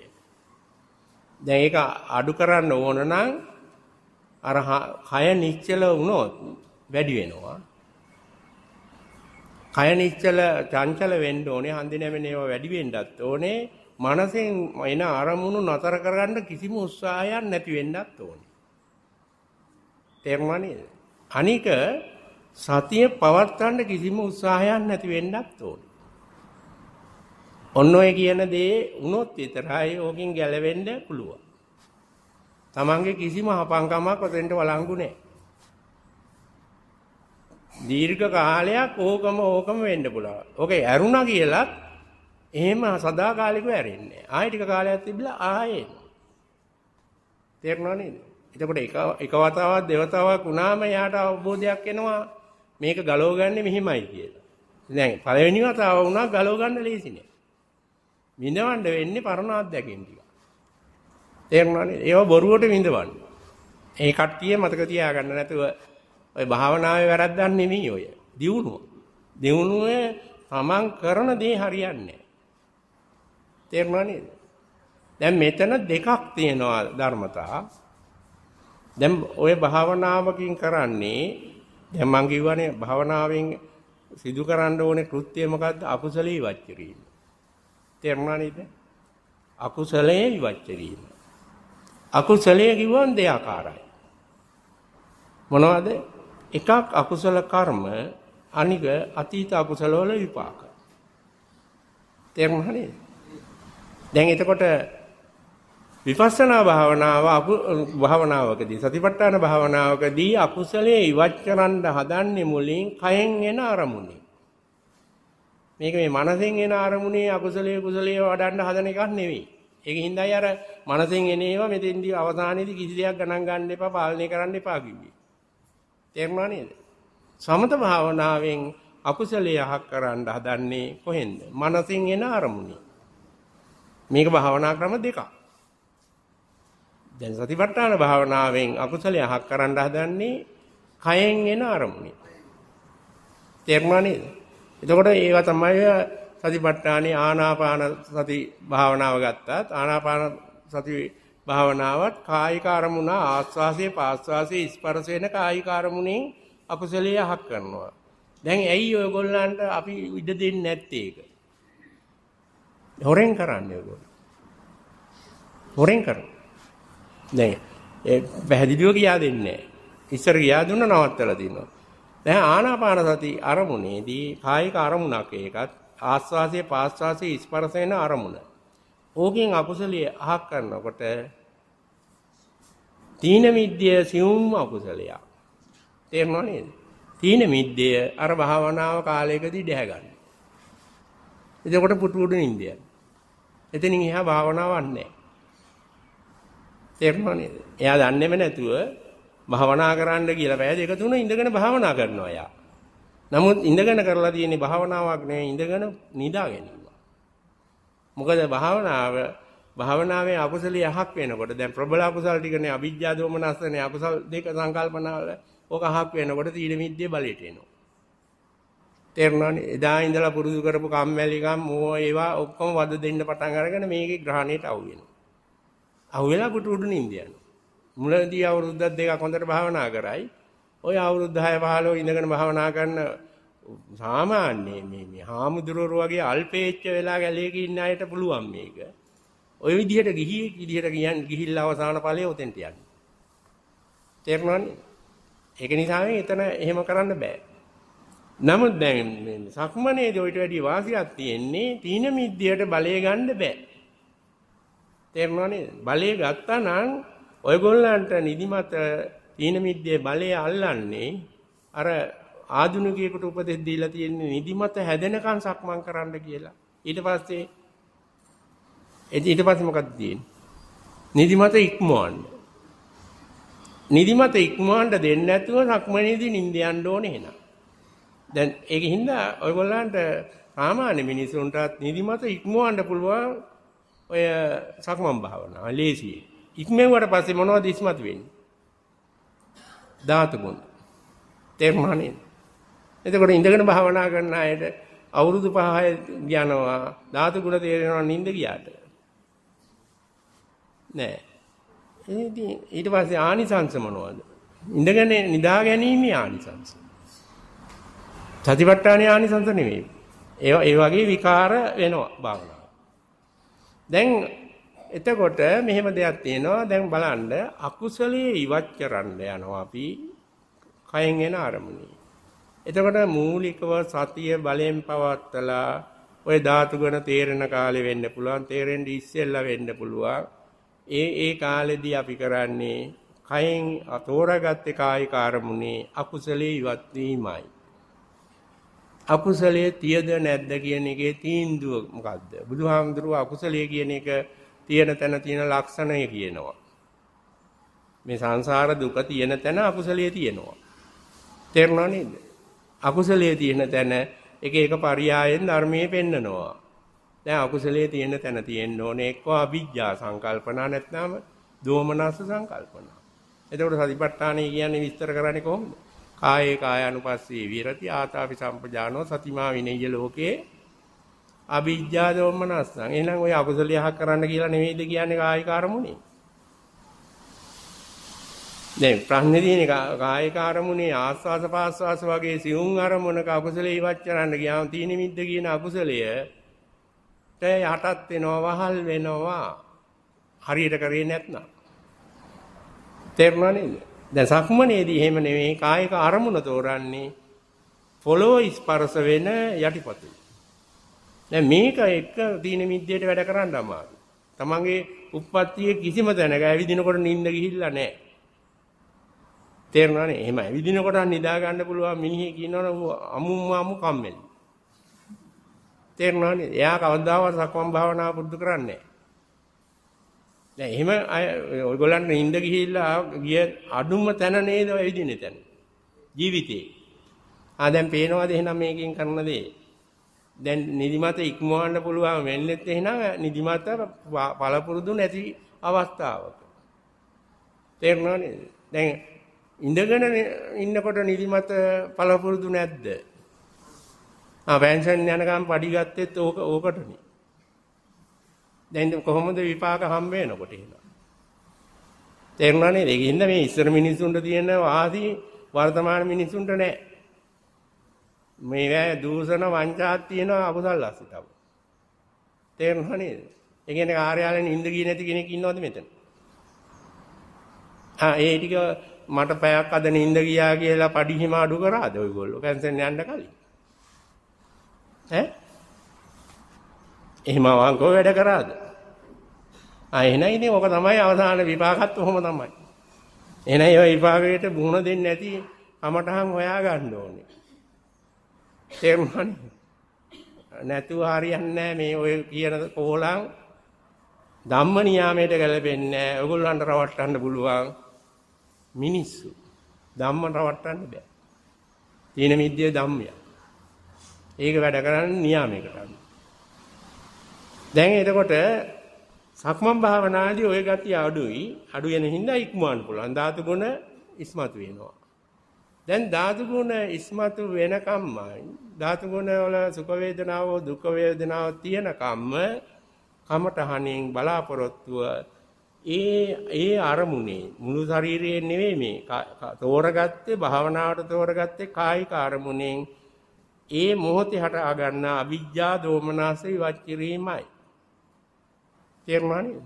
Speaker 1: දැන් ඒක අඩු කරන්න ඕන නම් අර කය නිශ්චල වුණොත් වැඩි වෙනවා. කය නිශ්චල චංචල වෙන්න ඕනේ, හන්දි නැමෙනේව වැඩි වෙන්නත් ඕනේ. මනසෙන් එන අරමුණු නතර කරගන්න කිසිම උත්සාහයක් නැති වෙන්නත් ඕනේ. තේරුණා නේද? අනික සතිය පවත්වන්න කිසිම උත්සාහයක් නැති වෙන්නත් ඕනේ. ඔන්න ඔය කියන දේ වුණොත් විතරයි ඕකෙන් ගැලවෙන්න පුළුවන්. Tamange කිසිම හපංකමක් ඔතෙන්ට වළංගු නැහැ. දීර්ඝ කාලයක් ඕකම ඕකම වෙන්න පුළුවන්. ඕකේ ඇරුණා කියලා එහෙම සදාකාලිකව ඇරෙන්නේ. ආයෙ ටික කාලයක් තිබිලා ආයෙ තේරුණා නේද? එතකොට එක එක වතාවක් දෙවතාවක් වුණාම යාට අවබෝධයක් එනවා මේක ගලව ගන්න මෙහිමයි කියලා. දැන් පළවෙනි වතාව වුණා ගලව ගන්න ලේසි නෑ. විඳවන්න වෙන්නේ පරණ අත්දැකීම් ටික. තේරුණා නේද? ඒව බොරුවට විඳවන්න. ඒ කට්ටිය මතක තියාගන්න නැතුව ඔය භාවනාවේ වැරද්දක් නෙමෙයි ඔය. දියුණුව. දියුණුවේ තමන් කරන දේ හරියන්නේ තේරුණා නේද? දැන් මෙතන දෙකක් තියෙනවා ධර්මතා. දැන් ওই භාවනාවකින් කරන්නේ දැන් මං කියවනේ භාවනාවෙන් සිදු කරන්න ඕනේ කෘත්‍යය මොකද්ද? අකුසලී වච්චරීම. තේරුණා නේද? අකුසලයේ වච්චරීම. අකුසලයේ කිව්වන් දෙආකාරයි. මොනවද? එකක් අකුසල කර්ම අනික අතීත අකුසල වල විපාක. තේරුණා නේද? දැන් එතකොට විපස්සනා භාවනාව අපු භාවනාවකදී සතිපට්ඨාන භාවනාවකදී අකුසලයේ ඉවත් කරන්න හදන්නේ මුලින් කයෙන් එන අරමුණේ. මේක මේ මනසෙන් එන අරමුණේ අකුසලයේ කුසලයේ වඩන්න හදන එකක් නෙවෙයි. ඒකින් හින්දායි අර මනසෙන් එන ඒවා මෙතෙන්දී අවසානයේදී කිසි දෙයක් ගණන් ගන්න එපා පාලනය කරන්න එපා කිව්වේ. තේරුණා නේද? සමත භාවනාවෙන් අකුසලයේ අහක් කරන්න හදන්නේ කොහෙන්ද? මනසින් එන අරමුණේ. මේක භාවනා ක්‍රම දෙකක්. දැන් සතිපට්ඨාන භාවනාවෙන් අකුසලය හක් කරන්න හදන්නේ කයෙන් එන අරමුණේ. තේරුණා නේද? එතකොට ඒවා තමයි සතිපට්ඨානේ ආනාපාන සති භාවනාව ගත්තත් ආනාපාන සති භාවනාවත් කායික අරමුණ ආස්වාසේ පාස්වාසේ ස්පර්ශ වෙන කායික අරමුණෙන් අකුසලයේ හක් කරනවා. දැන් ඇයි ඔයගොල්ලන්ට අපි ඉඩ දෙන්නේ නැත්තේ ඒක? හොරෙන් කරන්නේ ඒගොල්ලෝ. හොරෙන් කරනවා. දැන් ඒ පැහැදිලිව කියා දෙන්නේ නැහැ. ඉස්සර කියා දුන්නා නවත්තලා තිනවා. දැන් ආනාපාන සති අරමුණේදී කායික අරමුණක් ඒකත් ආස්වාසය පාස්වාසය ස්පර්ශ වෙන අරමුණ. ඕකෙන් අකුසලයේ අහක් කරනකොට තීන මිද්‍ය සියුම් අකුසලයක්. තේරෙනව නේද? තීන මිද්‍ය අර භාවනාව කාලයකදී දැහැ ගන්න. එතකොට පුටුඩු නින්දියයි. එතනින් එහා භාවනාවක් නැහැ. තේරුණා නේද? එයා දන්නේම නැතුව භාවනා කරන්න කියලා පැය දෙක තුන ඉඳගෙන භාවනා කරනවා එයා. නමුත් ඉඳගෙන කරලා තියෙන භාවනාවක් නෑ ඉඳගෙන නිදා ගැනීම. මොකද භාවනාව භාවනාවේ අකුසලිය අහක් වෙනකොට දැන් ප්‍රබල අකුසල ටිකනේ අවිජ්ජා දෝමනස්සනේ අකුසල් දෙක සංකල්පනාවල ඕක අහක් වෙනකොට තීන මිද්දේ බලයට එනවා. තේරුණානේ එදා ඉඳලා පුරුදු කරපු කම්මැලිකම් මෝහ ඒවා ඔක්කොම වද දෙන්න පටන් අරගෙන මේකේ ග්‍රහණයට අවු වෙනවා. අවු වෙලා පුටු උඩු නිින්ද යනවා. මුලදී අවුරුද්දක් දෙකක් හොඳට භාවනා කරයි. ওই අවුරුදු 10 15 ඉඳගෙන භාවනා කරන සාමාන්‍ය මේ මේ හාමුදුරුවෝ වගේ අල්පේච්ච වෙලා ගැලේක ඉන්න අයට පුළුවන් මේක. ওই විදිහට ගිහි විදිහට කියන් ගිහිල්ලා අවසාන ඵලයේ උතෙන්ට යන්න. තේරුණානේ? ඒක නිසා එතන එහෙම කරන්න බෑ. නමුත් දැන් සක්මනේදී ඔයිට වැඩි වාසියක් තියෙන්නේ තීන මිද්දියට බලය ගන්න බෑ. තේරුණා නේද? බලය ගත්තා නම් ඔයගොල්ලන්ට නිදිමත තීන මිද්දේ බලය අල්ලන්නේ අර ආධුනිකයෙකුට උපදෙස් දීලා තියෙන නිදිමත හැදෙනකන් සක්මන් කරන්න කියලා. ඊට පස්සේ ඊට පස්සේ මොකක්ද තියෙන්නේ? නිදිමත ඉක්මවන්න. නිදිමත ඉක්මවන්න දෙන්නේ නැතුව සක්මනේදී නිින්ද යන්න ඕනේ එහෙනම්. දැන් ඒකින් හින්දා ඔයගොල්ලන්ට සාමාන්‍ය මිනිසුන්ටත් නිදිමත ඉක්මවන්න පුළුවන් ඔය සක්මන් භාවනාව ලේසියි. ඉක්මෙවුවට පස්සේ මොනවද ඉස්මතු වෙන්නේ? ධාතු ගුණ. තේරුණානේ? එතකොට ඉඳගෙන භාවනා කරන අයට අවුරුදු 5යි යනවා ධාතු ගුණ තේරෙනවා නිින්ද ගියාට. නෑ. ඉතින් ඊට පස්සේ ආනිසංස මොනවද? ඉඳගෙන නිදා ගැනීම ආනිසංස. සතිපට්ඨානේ ආනිසංස නෙවෙයි. ඒ ඒ වගේ විකාර වෙනවා භාවනාව. දැන් එතකොට මෙහෙම දෙයක් තියෙනවා දැන් බලන්න අකුසලයේ ඉවත් කරන්න යනවා අපි කයෙන් එන අරමුණේ. එතකොට මූලිකව සතිය බලෙන් පවත්තලා ඔය ධාතු ගණ තේරෙන කාලේ වෙන්න පුළුවන් තේරෙන්න ඉස්සෙල්ලා වෙන්න පුළුවන් ඒ ඒ කාලෙදී අපි කරන්නේ කයෙන් අතෝරාගත්තේ කායික අරමුණේ අකුසලයේ ඉවත් වීමයි අකුසලයේ තියද නැද්ද කියන එකේ තීන්දුව මොකක්ද? බුදුහාමුදුරුව අකුසලයේ කියන එක තියෙන තැන තියෙන ලක්ෂණය කියනවා. මේ සංසාර දුක තියෙන තැන අකුසලයේ තියෙනවා. තේරුණා නේද? අකුසලයේ තියෙන තැන එක එක පරයයන් ධර්මයේ පෙන්නනවා. දැන් අකුසලයේ තියෙන තැන තියෙන්න ඕනේ එක්ක අවිජ්ජා සංකල්පනා නැත්නම් දෝමනස් සංකල්පනා. එතකොට සතිපට්ඨානය කියන්නේ විස්තර කරන්නේ කොහොමද? කායේ කායानुපස්සී විරති ආතාපි සම්පජානෝ සතිමා විනේය ලෝකේ අවිජ්ජා දෝමනස්සං එහෙනම් ඔය අකුසලයක් කරන්න කියලා නෙවෙයිද කියන්නේ කායික අරමුණේ දැන් ප්‍රශ්නේ තියෙන්නේ කායික අරමුණේ ආස්වාස පාස්වාස වගේ සියුම් අරමුණක අකුසලයේ ඉවත් කරන්න ගියාම තීන මිද්ද කියන අකුසලය තේ යටත් වෙනවා වහල් වෙනවා හරියට කරේ නැත්නම් තේරුණා නේද දැන් සක්මනේදී එහෙම නෙවෙයි කායික අරමුණ තෝරන්නේ ෆොලෝ ස්පර්ශ වෙන යටිපතුල්. දැන් මේක එක දීන මිද්දේට වැඩ කරන්න අමාරු. තමන්ගේ උප්පත්තියේ කිසිම තැනක ඇවිදිනකොට නිින්ද ගිහිල්ලා නැහැ. තේරුණානේ? එහෙම ඇවිදිනකොට නිදා ගන්න පුළුවන් මිනිහේ කියනවනම් අමුම්ම අමු කම්මැලි. තේරුණානේ? එයා කවදාවත් සක්මන් භාවනාව පුරුදු කරන්නේ නැහැ. දැන් එහෙම අය ඔයගොල්ලන්ට නිින්ද ගිහිල්ලා ගිය අඩුම තැන නේද ඔය විදිහේ තැන. ජීවිතේ. ආ දැන් පේනවාද එහෙනම් මේකෙන් කරන දේ? දැන් නිදිමත ඉක්මවන්න පුළුවන් වෙන්නේත් එහෙනම් නිදිමත පළපුරුදු නැති අවස්ථාවක. තේරුණා නේද? දැන් ඉඳගෙන ඉන්නකොට නිදිමත පළපුරුදු නැද්ද? ආ පෙන්ෂන් යනකම් padi ගත්තෙත් ඕක ඕකටනේ. දැන් කොහොමද විපාක හම්බ වෙනකොට එහෙම. තේරුණා නේද? ඒක හින්දා මේ ඉස්සර මිනිසුන්ට තියෙන වාසී වර්තමාන මිනිසුන්ට නෑ. මේවා දූෂණ වංචාත් තියෙන අකුසල් අසිතව. තේරුණා නේද? ඒ කියන්නේ කාර්යාලයෙන් ඉඳ ගියේ නැති කෙනෙක් ඉන්නවද මෙතන? ආ ඒ ටික මට පැයක් අද නිින්ද ගියා කියලා පඩිහිම අඩු කරාද ඔයගොල්ලෝ කැන්සල් යන්න කලින්? ඈ එහෙම අවංකව වැඩ කරාද? ආ එහෙනම් ඉතින් ඔක තමයි අවසාන විපාකත් ඔහොම තමයි. එහෙනම් ඒ විපාකයට බුහුණ දෙන්නේ නැති අමටහන් හොයා ගන්න ඕනේ. තේරුණානේ? නැතුව හරියන්නේ මේ ඔය කියන කෝලං ධම්ම නියාමයට ගැලපෙන්නේ නැහැ. ඔයගොල්ලන්ට රවට්ටන්න පුළුවන් මිනිස්සු. ධම්ම රවට්ටන්න බෑ. තීන මිද්‍ය ධම්මය. ඒක වැඩ කරන්නේ නියාමයකට. දැන් එතකොට සක්මන් භාවනාදී ওই ගතිය අඩුයි. අඩු වෙන හින්දා ඉක්මවන්න පුළුවන්. ධාතු ගුණ ඉස්මතු වෙනවා. දැන් ධාතු ගුණ ඉස්මතු වෙනකම්ම ධාතු ගුණ වල සුඛ වේදනාව දුක් වේදනාව තියෙනකම්ම කමඨහණෙන් බලාපොරොත්තුව ඒ ඒ අරමුණේ මුළු ශරීරයෙන් නෙවෙයි මේ තෝරගත්තේ භාවනාවට තෝරගත්තේ කායික අරමුණෙන් ඒ මොහොතේ හට ගන්නා අවිජ්ජා දෝමනසෙ වචිරීමයි තේරුණා නේද?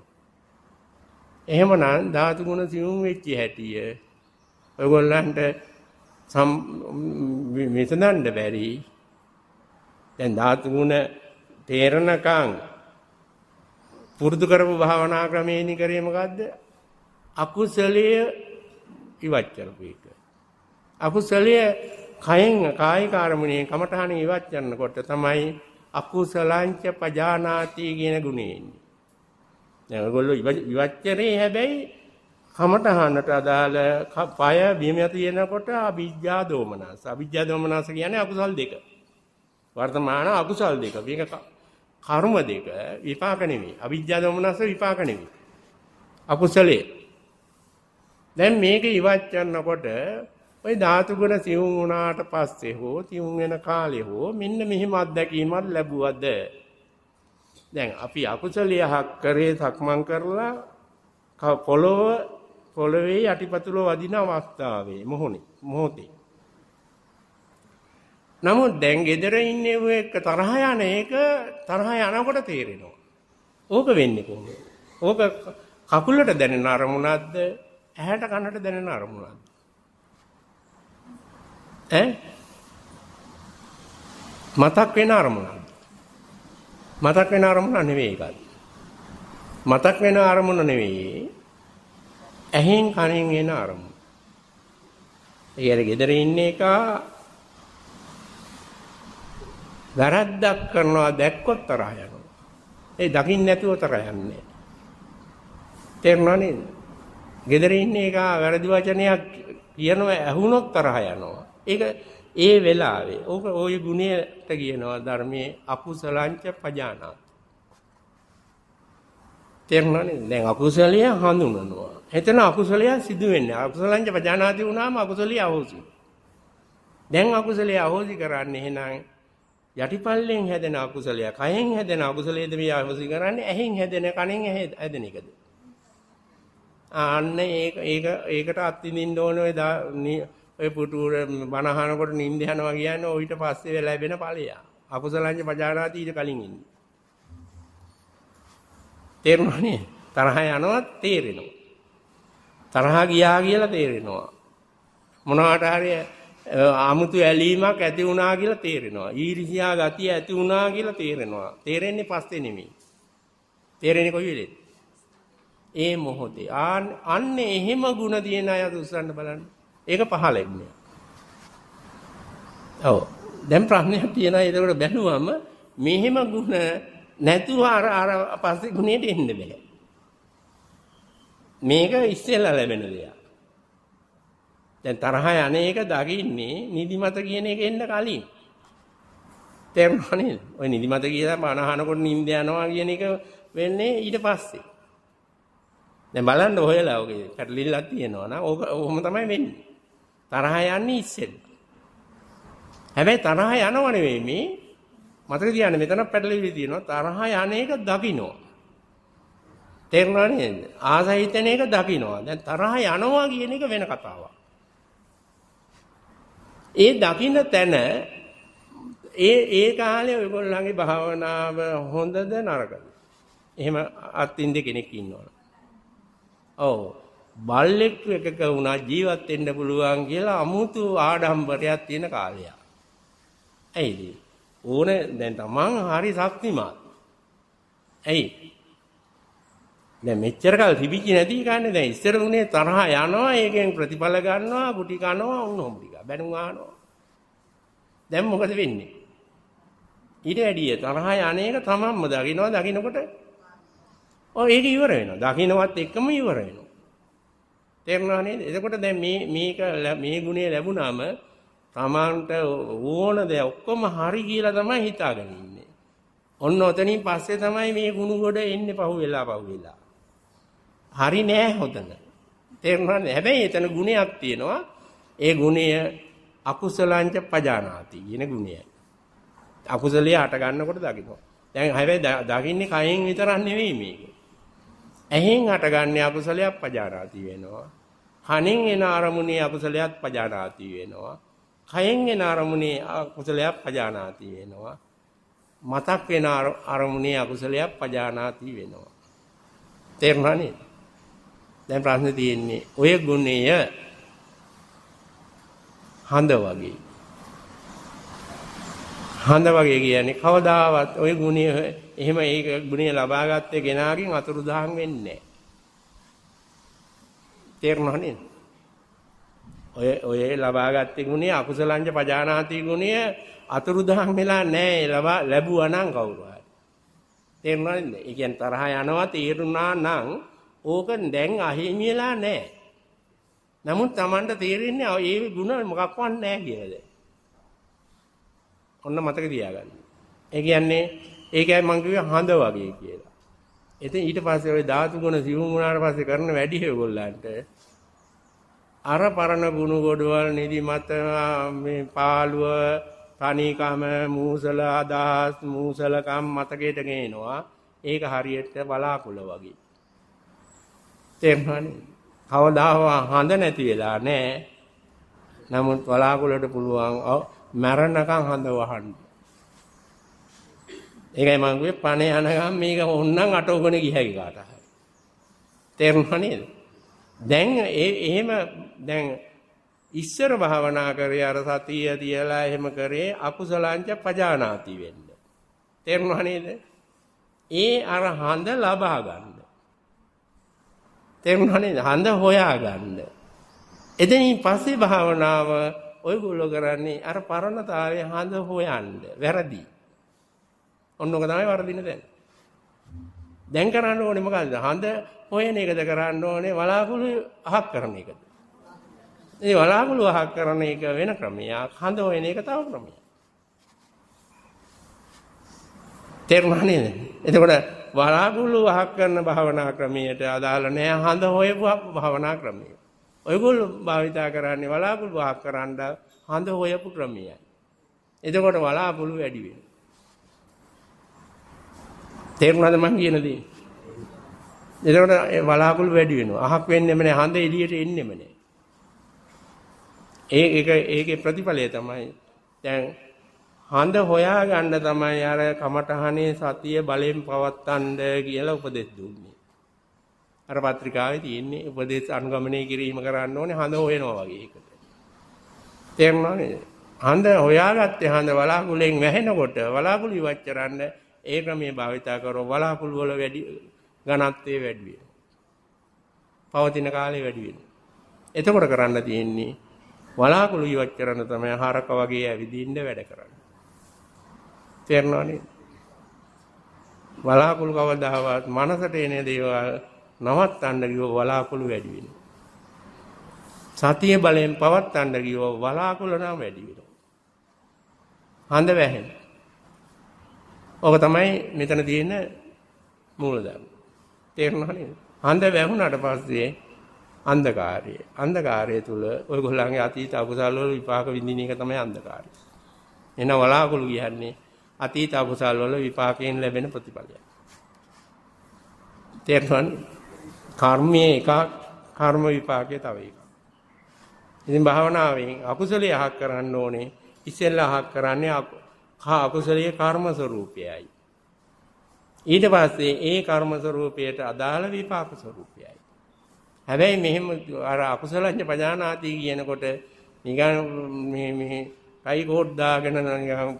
Speaker 1: එහෙමනම් ධාතු ගුණ සියුම් වෙච්ච හැටිය ඔයගොල්ලන්ට සම් විසඳන්න බැරි. දැන් ධාතු ගුණ තේරණකම් පුරුදු කරපු භාවනා ක්‍රමයෙන් කරේ මොකද්ද? අකුසලයේ ඉවත් කරපු එක. අකුසලයේ කයෙන් කායික ආරමුණේ කමඨහණේ ඉවත් කරනකොට තමයි අකුසලංච පජානාති කියන ගුණය එන්නේ. දැන් ඔයගොල්ලෝ විවච්චනේ හැබැයි කමඨහනට අදාළ පය බිම තියෙනකොට අවිජ්ජා දෝමනස්. අවිජ්ජා දෝමනස් කියන්නේ අකුසල් දෙක. වර්තමාන අකුසල් දෙක. මේක කර්ම දෙක විපාක නෙවෙයි. අවිජ්ජා දෝමනස් විපාක නෙවෙයි. අකුසලේ. දැන් මේක ඉවත් කරනකොට ওই ධාතු ගුණ සිවුම් වුණාට පස්සේ හෝ තියුම් වෙන කාලේ හෝ මෙන්න මෙහිම අත්දැකීමක් ලැබුවද දැන් අපි අකුසලයක් කරේ සක්මන් කරලා පොළොව පොළොවේ යටිපතුල වදින අවස්ථාවේ මොහොනේ මොහොතේ නමුත් දැන් ගෙදර ඉන්නේ ඔය එක තරහ යන එක තරහ යනකොට තේරෙනවා. ඕක වෙන්නේ කොහොමද? ඕක කකුලට දැනෙන අරමුණක්ද? ඇහැට කනට දැනෙන අරමුණක්ද? ඈ? මතක් වෙන අරමුණක්ද? මතක් වෙන අරමුණ නෙවෙයි ඒකත්. මතක් වෙන අරමුණ නෙවෙයි. ඇහෙන් කනෙන් එන අරමුණ. ඒ අර gedare ඉන්න එක වැරද්දක් කරනවා දැක්කොත් තරහ යනවා. ඒ දකින්න නැතුව තරහ යන්නේ. තේරුණා නේද? gedare ඉන්න එක වැරදි වචනයක් කියනවා ඇහුනොත් තරහ යනවා. ඒක ඒ වෙලාවේ ඕක ওই ගුණයට කියනවා ධර්මයේ අකුසලංච පජානාති. තේරුණානේ? දැන් අකුසලය හඳුනනවා. එතන අකුසලය සිදු වෙන්නේ. අකුසලංච පජානාති වුණාම අකුසලිය අහෝසි. දැන් අකුසලය අහෝසි කරන්නේ එහෙනම් යටිපල්ලෙන් හැදෙන අකුසලය, කයෙන් හැදෙන අකුසලයේද මේ අහෝසි කරන්නේ? ඇහෙන් හැදෙන, කනෙන් හැදෙන එකද? අන්න ඒක ඒක ඒකට අත්විඳින්න ඕනේ ඔය පුටුර බනහනකොට නිින්ද යනවා කියන්නේ ඌ ඊට පස්සේ ලැබෙන ඵලය. අකුසලංජ පජානාති ඊට කලින් එන්නේ. තේරුණානේ? තරහ යනවා තේරෙනවා. තරහ ගියා කියලා තේරෙනවා. මොනවාට හරි අමුතු ඇලීමක් ඇති වුණා කියලා තේරෙනවා. ඊර්ෂ්‍යා ගතිය ඇති වුණා කියලා තේරෙනවා. තේරෙන්නේ පස්සේ නෙමෙයි. තේරෙන්නේ කොයි වෙලෙද? ඒ මොහොතේ. අන්න එහෙම ಗುಣ දින අය උස්සන්න බලන්න. ඒක පහළ එන්නේ. ඔව්. දැන් ප්‍රශ්නයක් තියෙනවා. ඒකට බැලුවම මෙහෙම ಗುಣ නැතුව අර අර පස්සේ ගුණයට එන්න බෑ. මේක ඉස්සෙල්ලා ලැබෙන දෙයක්. දැන් තරහ යන්නේක දකින්නේ නිදිමත කියන එක එන්න කලින්. තේරුණා නේද? ওই නිදිමත කියලා මනහනකොට නිින්ද යනවා කියන එක වෙන්නේ ඊට පස්සේ. දැන් බලන්න හොයලා ඔගේ පැටලිලා තියෙනවා නම් ඕක ඔහොම තමයි වෙන්නේ. තරහ යන්නේ ඉස්සෙල්ලා. හැබැයි තරහ යනව නෙවෙයි මේ මතක තියාගන්න මෙතන පැටලෙවිලි තියෙනවා තරහ යන එක දකින්නවා. තේරුණා නේද? ආසහිතන එක දකින්නවා. දැන් තරහ යනවා කියන එක වෙන කතාවක්. ඒ දකින්න තැන ඒ ඒ කාලේ ඔයගොල්ලන්ගේ භාවනාව හොඳද නරකද? එහෙම අත්ින්ද කෙනෙක් ඉන්නවනේ. ඔව් බල්ලෙක් එකක වුණා ජීවත් වෙන්න පුළුවන් කියලා අමුතු ආඩම්බරයක් තියෙන කාලයක්. ඇයිද? ඕන දැන් තමන් හරි ශක්තිමත්. ඇයි? දැන් මෙච්චර කල් තිබිච්ච නැති කන්නේ දැන් ඉස්සර උනේ තරහ යනවා ඒකෙන් ප්‍රතිඵල ගන්නවා ගුටි කනවා උන් හොම් ටික බැනුම් අහනවා. දැන් මොකද වෙන්නේ? ඊට වැඩිය තරහ යන්නේක තමන්ම දකින්නවා දකින්නකොට ඔය ඒක ඉවර වෙනවා. දකින්නවත් එක්කම ඉවර වෙනවා. තේරුණා නේද? එතකොට දැන් මේ මේක මේ ගුණය ලැබුණාම තමන්ට ඕන දේ ඔක්කොම හරි කියලා තමයි හිතාගෙන ඉන්නේ. ඔන්න ඔතනින් පස්සේ තමයි මේ ගුණ ගොඩ එන්නේ පහු වෙලා පහු වෙලා. හරි නෑ හොතන. තේරුණා නේද? හැබැයි එතන ගුණයක් තියෙනවා. ඒ ගුණය අකුසලංච පජානාති කියන ගුණයයි. අකුසලයේ අට ගන්නකොට දකින්න. දැන් හැබැයි දකින්නේ කයෙන් විතරක් නෙවෙයි මේක. ඇහෙන් හටගන්නේ අකුසලයක් පජානාති වෙනවා. කනෙන් එන අරමුණේ අකුසලයක් පජානාති වෙනවා. කයෙන් එන අරමුණේ අකුසලයක් පජානාති වෙනවා. මතක් වෙන අරමුණේ අකුසලයක් පජානාති වෙනවා. තේරුණා නේද? දැන් ප්‍රශ්නේ තියෙන්නේ ඔය ගුණය හඳ වගේ. හඳ වගේ කියන්නේ කවදාවත් ඔය ගුණය එහෙම ඒක ගුණය ලබාගත්තේ කෙනාගෙන් අතුරුදහන් වෙන්නේ නැහැ. තේරුණා නේද? ඔය ඔය ලබාගත්තේ ගුණය අකුසලංජ පජානාති ගුණය අතුරුදහන් වෙලා නැහැ ලබා ලැබුවා නම් කවුරු හරි. තේරුණා නේද? ඒ කියන්නේ තරහ යනවා තේරුණා නම් ඕක දැන් අහිමිලා නැහැ. නමුත් Tamanට තේරෙන්නේ ඒ ගුණ මොකක්වත් නැහැ කියලාද. ඔන්න මතක තියාගන්න. ඒ කියන්නේ ඒකයි මම කිව්වේ හඳ වගේ කියලා. ඉතින් ඊට පස්සේ ওই ධාතු ගුණ සිහුම් වුණාට පස්සේ කරන වැඩි ඒගොල්ලන්ට අර පරණ ගුණ ගොඩවල් නිදිමත මේ පාළුව තනිකම මූසල අදහස් මූසලකම් මතකයට ගේනවා. ඒක හරියට බලාකුල වගේ. තේරුණානේ? කවදාව හඳ නැති වෙලා නැහැ. නමුත් බලාකුලට පුළුවන් මැරණකම් හඳ වහන්න. ඒකයි මම කිව්වේ පණ යනකම් මේක ඕන්නම් අට උගන ගියයි කාට හරි. තේරුණා නේද? දැන් එහෙම දැන් ඉස්සර භාවනා කරේ අර සතිය තියලා එහෙම කරේ අකුසලංච පජානාති වෙන්න. තේරුණා නේද? ඒ අර හඳ ලබා ගන්න. තේරුණා නේද? හඳ හොයා ගන්න. එතනින් පස්සේ භාවනාව ඔයගොල්ලෝ කරන්නේ අර පරණතාවයේ හඳ හොයන්න. වැරදි. ඔන්නෝක තමයි වරදින දැන්. දැන් කරන්න ඕනේ මොකද්ද? හඳ හොයන එකද කරන්න ඕනේ වලාකුළු අහක් කරන එකද? මේ වලාකුළු අහක් කරන එක වෙන ක්‍රමයක්. හඳ හොයන එක තව ක්‍රමයක්. තේරුණා නේද? එතකොට වලාකුළු අහක් කරන භාවනා ක්‍රමයට අදාළ නෑ හඳ හොයපු භාවනා ක්‍රමය. ඔයගොල්ලෝ භාවිතා කරන්නේ වලාකුළු අහක් කරන්න හඳ හොයපු ක්‍රමයයි. එතකොට වලාකුළු වැඩි වෙනවා. තේරුණාද මං කියන දේ? එතකොට වලාකුළු වැඩි වෙනවා. අහක් වෙන්නෙම නෑ, හඳ එළියට එන්නෙම නෑ. ඒ ඒක ඒකේ ප්‍රතිඵලය තමයි දැන් හඳ හොයාගන්න තමයි අර කමටහනේ සතිය බලෙන් පවත්තන්න කියලා උපදෙස් දුන්නේ. අර පත්‍රිකාවේ තියෙන්නේ උපදේශ අනුගමනය කිරීම කරන්න ඕනේ හඳ හොයනවා වගේ එකට. තේරුණා නේද? හඳ හොයාගත්තේ හඳ වලාකුලෙන් වැහෙනකොට වලාකුළු ඉවච්චරන්න ඒ ක්‍රමයේ භාවිතා කරව වලාකුළු වල වැඩි ඝනත්වය වැඩි වෙනවා. පවතින කාලේ වැඩි වෙනවා. එතකොට කරන්න තියෙන්නේ වලාකුළු ඉවත් කරන තමයි හරක වගේ ඇවිදින්න වැඩ කරන්නේ. තේරෙනවනේ? වලාකුළු කවදාවත් මනසට එන දේවල් නවත්තන්න ගියව වලාකුළු වැඩි වෙනවා. සතිය බලෙන් පවත්තන්න ගියව වලාකුළු නම් වැඩි වෙනවා. හඳ වැහෙනවා. ඕක තමයි මෙතන තියෙන මූලධර්ම. තේරුණා නේද? අන්ධ වැහුණාට පස්සේ අන්ධකාරය. අන්ධකාරය තුල ඔයගොල්ලන්ගේ අතීත අකුසල් වල විපාක විඳින එක තමයි අන්ධකාරය. එන වලාකුළු කියන්නේ අතීත අකුසල් වල විපාකයෙන් ලැබෙන ප්‍රතිඵලය. තේරුණා නේද? කර්මයේ එකක් කර්ම විපාකයේ තව එකක්. ඉතින් භාවනාවෙන් අකුසලයේ අහක් කරන්න ඕනේ. ඉස්සෙල්ලා අහක් කරන්නේ කා අකුසලයේ කර්ම ස්වરૂපයයි. ඊට පස්සේ ඒ කර්ම ස්වરૂපයට අදාළ විපාක ස්වરૂපයයි. හැබැයි මෙහෙම අර අකුසලඤ්ඤ පජානාති කියනකොට නිකන් මේ මේ කයි කෝඩ් දාගෙන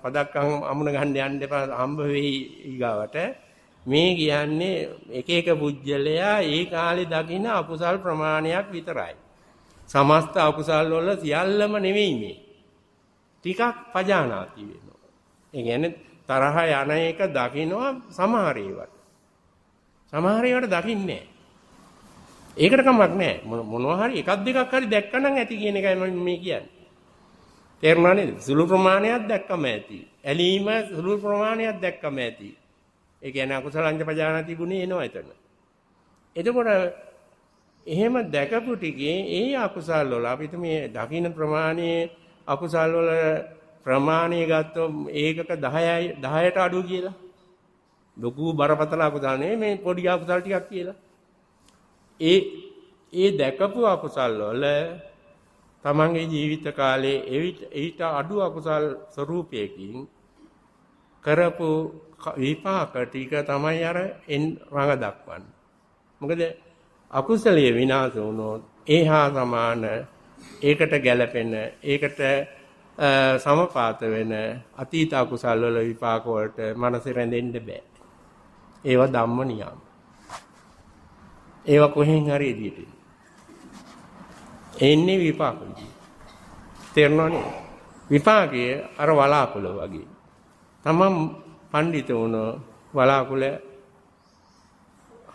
Speaker 1: පදක් අමුණ ගන්න යන්න එපා හම්බ වෙයි ඊගාවට මේ කියන්නේ එක එක පුජ්‍යලයා ඒ කාලේ දකින අකුසල් ප්‍රමාණයක් විතරයි. සමස්ත අකුසල් වල සියල්ලම නෙවෙයි මේ. ටිකක් පජානාති වෙනවා. ඒ කියන්නේ තරහ යන එක දකිනවා සමහර ඒවට. සමහර ඒවට දකින්නේ ඒකට කමක් නැහැ. මොනවා හරි එකක් දෙකක් හරි දැක්කනම් ඇති කියන එකයි මම මේ කියන්නේ. තේරුණා නේද? සුළු ප්‍රමාණයක් දැක්කම ඇති. ඇලීම සුළු ප්‍රමාණයක් දැක්කම ඇති. ඒ කියන්නේ අකුසලංජ පජානති ගුණේ එනවා එතන. එතකොට එහෙම දැකපු ටිකේ ඒ අකුසල් වල අපිට මේ දකින්න ප්‍රමාණයේ අකුසල් වල ප්‍රමාණය ගත්තොත් ඒකක 10යි 10ට අඩු කියලා. ලොකු බරපතල අකුසල නෙමෙයි මේ පොඩි අකුසල ටිකක් කියලා. ඒ ඒ දැකපු අකුසල් වල තමන්ගේ ජීවිත කාලේ ඊට අඩු අකුසල් ස්වરૂපයකින් කරපු විපාක ටික තමයි අර එන් රඟ දක්වන්නේ. මොකද අකුසලයේ විනාශ වුණොත් ඒහා සමාන ඒකට ගැළපෙන ඒකට සමපාත වෙන අතීත අකුසල් වල විපාක වලට මනස රැඳෙන්න බෑ. ඒවා ධම්ම නියම. ඒවා කොහෙන් හරි එළියට එන්නේ විපාක විදියට. තේරෙනවනේ. විපාකය අර වලාකුළ වගේ. තමන් පඬිත වුණ වලාකුළ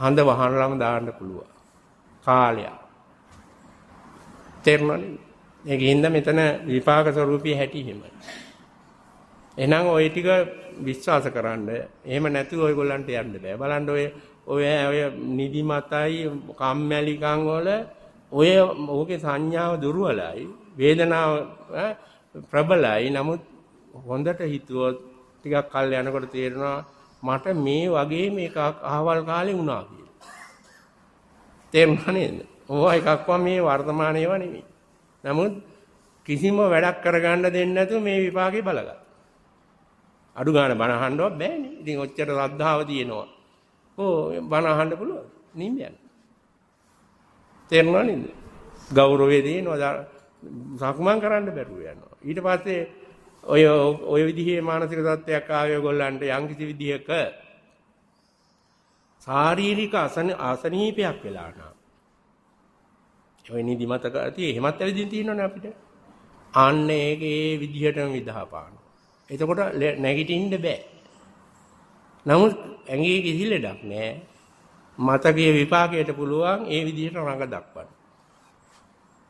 Speaker 1: හඳ වහනලම දාන්න පුළුවන්. කාලයක්. තේරෙනවනේ. ඒකින්ද මෙතන විපාක ස්වરૂපී හැටි එහෙමයි. එහෙනම් ওই ටික විශ්වාස කරන්න. එහෙම නැතුව ඔයගොල්ලන්ට යන්න බෑ. බලන්න ඔය ඔය ඔය නිදිමතයි කම්මැලිකම් වල ඔය ඕකේ සංඥාව දුර්වලයි. වේදනාව ප්‍රබලයි. නමුත් හොඳට හිතුවොත් ටිකක් කල් යනකොට තේරෙනවා මට මේ වගේ මේකක් අහවල් කාලේ වුණා කියලා. තේරුණා නේද? ඕවා එකක්වත් මේ වර්තමානයේව නෙමෙයි. නමුත් කිසිම වැඩක් කරගන්න දෙන්නේ නැතුව මේ විපාකේ බලගන්න. අඩු ගන්න බණ අහන්නවත් බෑනේ. ඉතින් ඔච්චර ශ්‍රද්ධාව තියෙනවා. ඕ බණ අහන්න පුළුවන්. නිම් යන. තේරුණා නේද? ගෞරවය දෙනවා. සක්මන් කරන්න බැරුව යනවා. ඊට පස්සේ ඔය ඔය විදිහේ මානසික තත්ත්වයක් ආවේ ඔයගොල්ලන්ට යම් කිසි විදිහක ශාරීරික අසනීපයක් වෙලා නා. ඔය නිදිමත ඇති එහෙමත් ඇවිදින් තියෙනවනේ අපිට. ආන්න ඒකේ විදිහටම විදහාපාන. එතකොට නැගිටින්න බෑ. නමුත් ඇඟේ කිසි ලෙඩක් නෑ. මතකයේ විපාකයට පුළුවන් ඒ විදිහට රඟ දක්වන්න.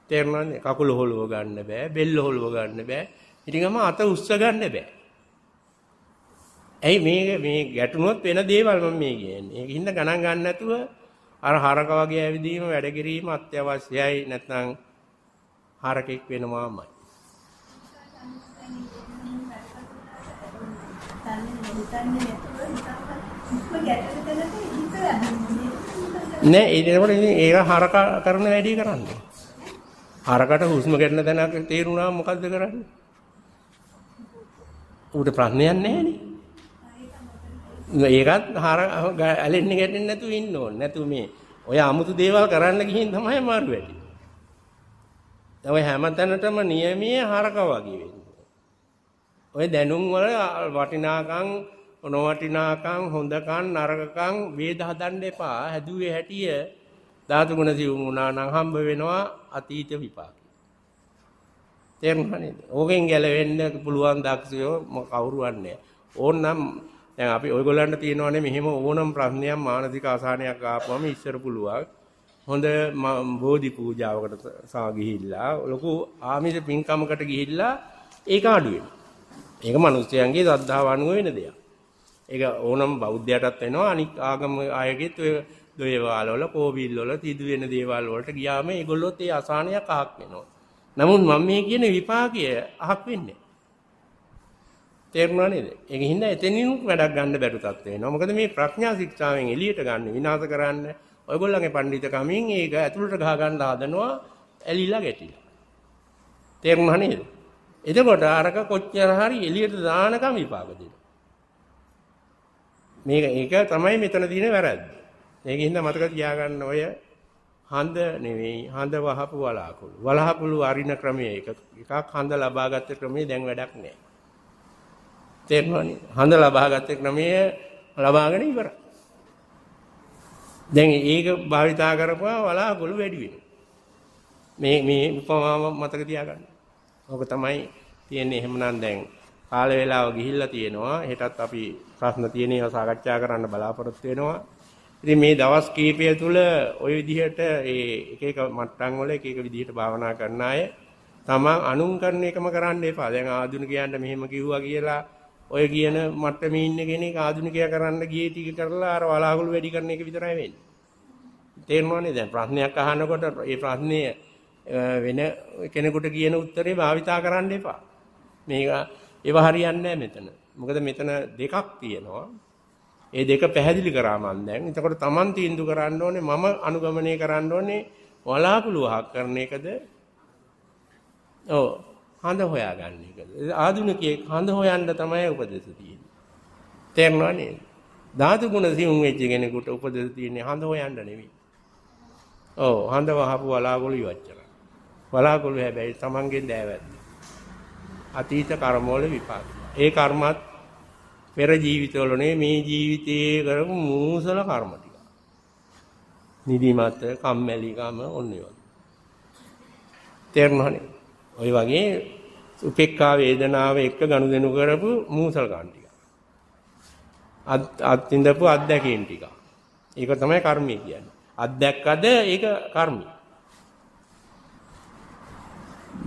Speaker 1: තේරුණානේ? කකුල හොලව ගන්න බෑ, බෙල්ල හොලව ගන්න බෑ. ඉතින්ම අත උස්ස ගන්න බෑ. ඇයි මේ මේ ගැටුනොත් වෙන දේවල් මම මේ කියන්නේ. ඒකින්ද ගණන් ගන්න නැතුව අර හරක වගේ ඇවිදීම වැඩ කිරීම අත්‍යවශ්‍යයි නැත්නම් හරකෙක් වෙනවාමයි. නෑ ඒනකොට ඉතින් ඒක හරක කරන වැඩි කරන්නේ. හරකට හුස්ම ගන්න තැනක් තේරුණා මොකද්ද කරන්නේ? ඌට ප්‍රශ්නයක් නැහැ නේ. ඒකත් හර ඇලෙන්නේ ගැටෙන්නේ නැතුව ඉන්න ඕනේ. නැතුව මේ ඔය 아무තු දේවල් කරන්න ගිහින් තමයි මාරු වෙන්නේ. දැන් ඔය හැමතැනටම නියමයේ හරක වගේ වෙන්නේ. ඔය දැනුම් වල වටිනාකම් නොවටිනාකම් හොඳකම් නරකකම් වේද හදන්න එපා. හැදුවේ හැටිය ධාතු ගුණ සිවුම් වුණා නම් හම්බ වෙනවා අතීත විපාක. තේරුණා නේද? ඕකෙන් ගැලවෙන්න පුළුවන් දක්ෂයෝ කවුරුවන්නේ. ඕන්නම් දැන් අපි ඔයගොල්ලන්ට තියෙනවනේ මෙහෙම ඕනම් ප්‍රශ්නයක් මානසික ආසානයක් ආපුවම ඉස්සර පුළුවන් හොඳ බෝධි පූජාවකට සා ගිහිල්ලා ලොකු ආමිෂ පින්කමකට ගිහිල්ලා ඒක අඩු ඒක මිනිස්යන්ගේ ශ්‍රද්ධාව අනුව වෙන දෙයක්. ඒක ඕනම් බෞද්ධයටත් වෙනවා අනික් ආගම අයගෙත් ඔය දොයවල් වල කෝවිල් වල තිදු වෙන දේවල් වලට ගියාම ඒගොල්ලොත් ඒ අසහනයක් අහක් වෙනවා. නමුත් මම මේ කියන විපාකය අහක් වෙන්නේ තේරුණා නේද? ඒක හින්දා එතනිනුත් වැඩක් ගන්න බැරි තත්ත්වය වෙනවා. මොකද මේ ප්‍රඥා ශික්ෂාවෙන් එළියට ගන්න විනාශ කරන්න ඔයගොල්ලන්ගේ පඬිත කමින් ඒක ඇතුළට ගහ ගන්න හදනවා ඇලිලා ගැටිලා. තේරුණා නේද? එතකොට අරක කොච්චර හරි එළියට දානකම් විපාක දෙනවා. මේක ඒක තමයි මෙතන තියෙන වැරද්ද. ඒක හින්දා මතක තියාගන්න ඔය හඳ නෙවෙයි හඳ වහපු වලාකුළු. වලාකුළු අරින ක්‍රමය එක එකක් හඳ ලබාගත්ත ක්‍රමේ දැන් වැඩක් නැහැ. තේරෙනවනේ. හඳ ලබාගත් එක් නමය ලබාගෙන ඉවරයි. දැන් ඒක භාවිතා කරපුවා වලාකුළු වැඩි වෙනවා. මේ මේ උපමාව මතක තියාගන්න. ඕක තමයි තියෙන්නේ එහෙමනම් දැන් කාල වේලාව ගිහිල්ලා තියෙනවා. හෙටත් අපි ප්‍රශ්න තියෙන ඒවා සාකච්ඡා කරන්න බලාපොරොත්තු වෙනවා. ඉතින් මේ දවස් කීපය තුළ ওই විදිහට ඒ එක එක මට්ටම් වල එක එක විදිහට භාවනා කරන අය තමන් අනුන් කරන එකම කරන්න එපා. දැන් ආධුනිකයන්ට මෙහෙම කිව්වා කියලා ඔය කියන මට්ටමේ ඉන්න කෙනෙක් ආධුනිකයා කරන්න ගියේ ටික කරලා අර වලාකුළු වැඩි කරන එක විතරයි වෙන්නේ. තේරෙනවනේ දැන් ප්‍රශ්නයක් අහනකොට ඒ ප්‍රශ්නය වෙන කෙනෙකුට කියන උත්තරේ භාවිතා කරන්න එපා. මේක ඒව හරියන්නේ මෙතන. මොකද මෙතන දෙකක් තියෙනවා. ඒ දෙක පැහැදිලි කරා මම දැන්. එතකොට Taman තීන්දුව කරන්න ඕනේ මම අනුගමනය කරන්න ඕනේ වලාකුළු වහක් කරන එකද? ඔව් හඳ හොයාගන්න එකද? ආධුනිකයෙක් හඳ හොයන්න තමයි උපදෙස් තියෙන්නේ. තේරෙනව නේද? ධාතු ගුණ සිවුම් වෙච්ච කෙනෙකුට උපදෙස් තියෙන්නේ හඳ හොයන්න නෙවෙයි. ඔව් හඳ වහපු වලාකුළු ඉවච්චන. වලාකුළු හැබැයි Tamangen දෑවැද්ද. අතීත කර්මවල විපාක. ඒ කර්මත් පෙර ජීවිතවල මේ ජීවිතයේ කරපු මූසල කර්ම ටික. නිදිමත, කම්මැලිකම ඔන්න ඒවා. තේරුණානේ? ওই වගේ උපේක්ඛා වේදනාව එක්ක ගනුදෙනු කරපු මූසල් ගන්න ටික. අත් අත්ින්දපු අත්දැකීම් ටික. ඒක තමයි කර්මය කියන්නේ. අත්දැක්කද ඒක කර්මය.